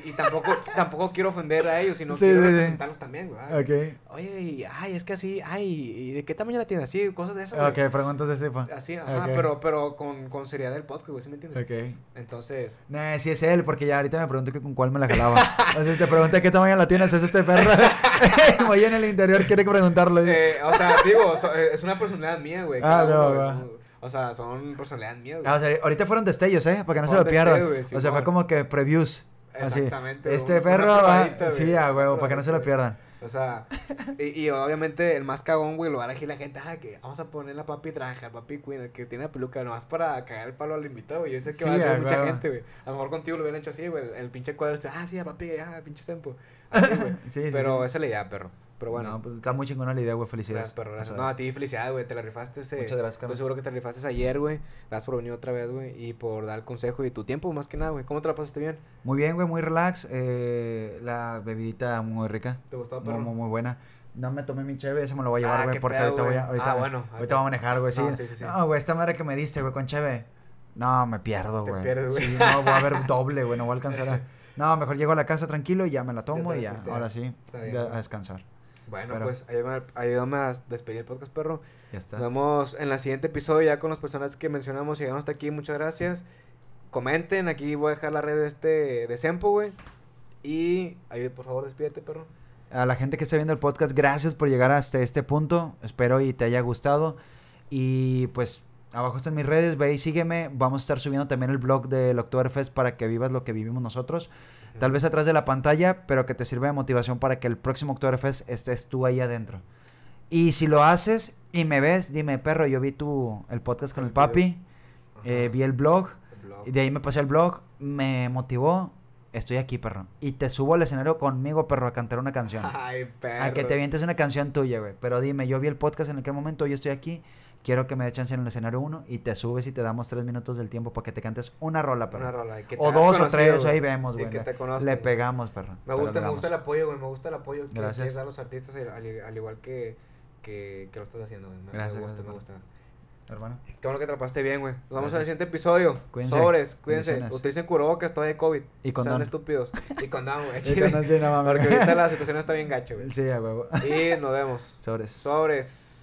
y tampoco, tampoco quiero ofender a ellos, sino sí, quiero presentarlos representarlos también, güey. Ok. Oye, ay, es que así, ay, ¿y de qué tamaño la tienes? Así, cosas de esas, Ok, preguntas de ese Así, ajá, pero, pero con, seriedad del podcast, güey, ¿sí me entiendes? Ok. Entonces. Nah, sí es él, porque ya ahorita me pregunto que con cuál me la jalaba. sea, te pregunté qué tamaño la tienes es este perro. Oye, en el interior quiere preguntarlo. Eh, o sea, digo, eh, es una personalidad mía, güey. Ah, o sea, son personalidades mías. Ah, ahorita fueron destellos, ¿eh? Para que no se lo pierdan. o sea, fue como que previews. Exactamente. Este perro Sí, a huevo, para que no se lo pierdan. O sea, y, obviamente el más cagón, güey, lo va a elegir la gente. Ah, que vamos a poner la papi traje, el papi queen, el que tiene la peluca, nomás para cagar el palo al invitado, güey. Yo sé que va a ser mucha gente, güey. A lo mejor contigo lo hubieran hecho así, güey. El pinche cuadro, este, ah, sí, el papi, ah, pinche tempo. Pero esa es la idea, perro. Pero bueno. No, pues está muy chingona la idea, güey. Felicidades. No, a ti felicidades, güey. Te la rifaste. Ese, Muchas gracias, Estoy seguro que te la rifaste ayer, güey. Gracias por venir otra vez, güey. Y por dar el consejo y tu tiempo, más que nada, güey. ¿Cómo te la pasaste bien? Muy bien, güey. Muy relax. Eh, la bebidita muy rica. ¿Te gustó, perro? Muy, buena. No me tomé mi cheve, eso me lo voy a llevar, ah, güey, ah, porque ahorita voy a. Ahorita, ah, bueno, ahorita voy a manejar, güey. Sí. No, sí, sí, No, güey, esta madre que me diste, güey, con cheve. No, me pierdo, güey. Te pierdes, güey. no, voy a ver doble, güey. No voy a alcanzar a. No, mejor llego a la casa tranquilo y ya me la tomo y ya, ahora sí, a descansar. Bueno, pues ayúdame, a despedir el podcast, perro. Ya está. Nos vemos en el siguiente episodio ya con las personas que mencionamos. llegamos hasta aquí, muchas gracias. Comenten, aquí voy a dejar la red de este de Sempo, güey. Y ayúdame, por favor, despídete, perro. A la gente que está viendo el podcast, gracias por llegar hasta este punto. Espero y te haya gustado. Y pues abajo están mis redes, ve y sígueme. Vamos a estar subiendo también el blog del Oktoberfest para que vivas lo que vivimos nosotros. Tal vez atrás de la pantalla, pero que te sirva de motivación para que el próximo Fest estés tú ahí adentro. Y si lo haces y me ves, dime, perro, yo vi tu, el podcast con el, papi, eh, vi el blog, y de ahí me pasé el blog, me motivó, estoy aquí, perro. Y te subo al escenario conmigo, perro, a cantar una canción. Ay, perro. A que te vientes una canción tuya, güey. Pero dime, yo vi el podcast en aquel momento, yo estoy aquí, quiero que me dé chance en el escenario 1 y te subes y te damos tres minutos del tiempo para que te cantes una rola, perro. Una rola. o dos o tres, ahí vemos, güey. Que te le, pegamos, perro. Me gusta, me gusta el apoyo, güey, me gusta el apoyo que Gracias. quieres a los artistas al, igual que, que, lo estás haciendo, güey. Gracias, me gusta, me gusta. Hermano. Qué bueno que atrapaste bien, güey. Nos vamos al siguiente episodio. Sobres, cuídense. ustedes Utilicen curocas, todavía de COVID. Y condón. Sean estúpidos. Y condón, güey. y sí, no mames. Porque ahorita la situación está bien gacha, güey. Sí, güey. Y nos vemos. Sobres. Sobres.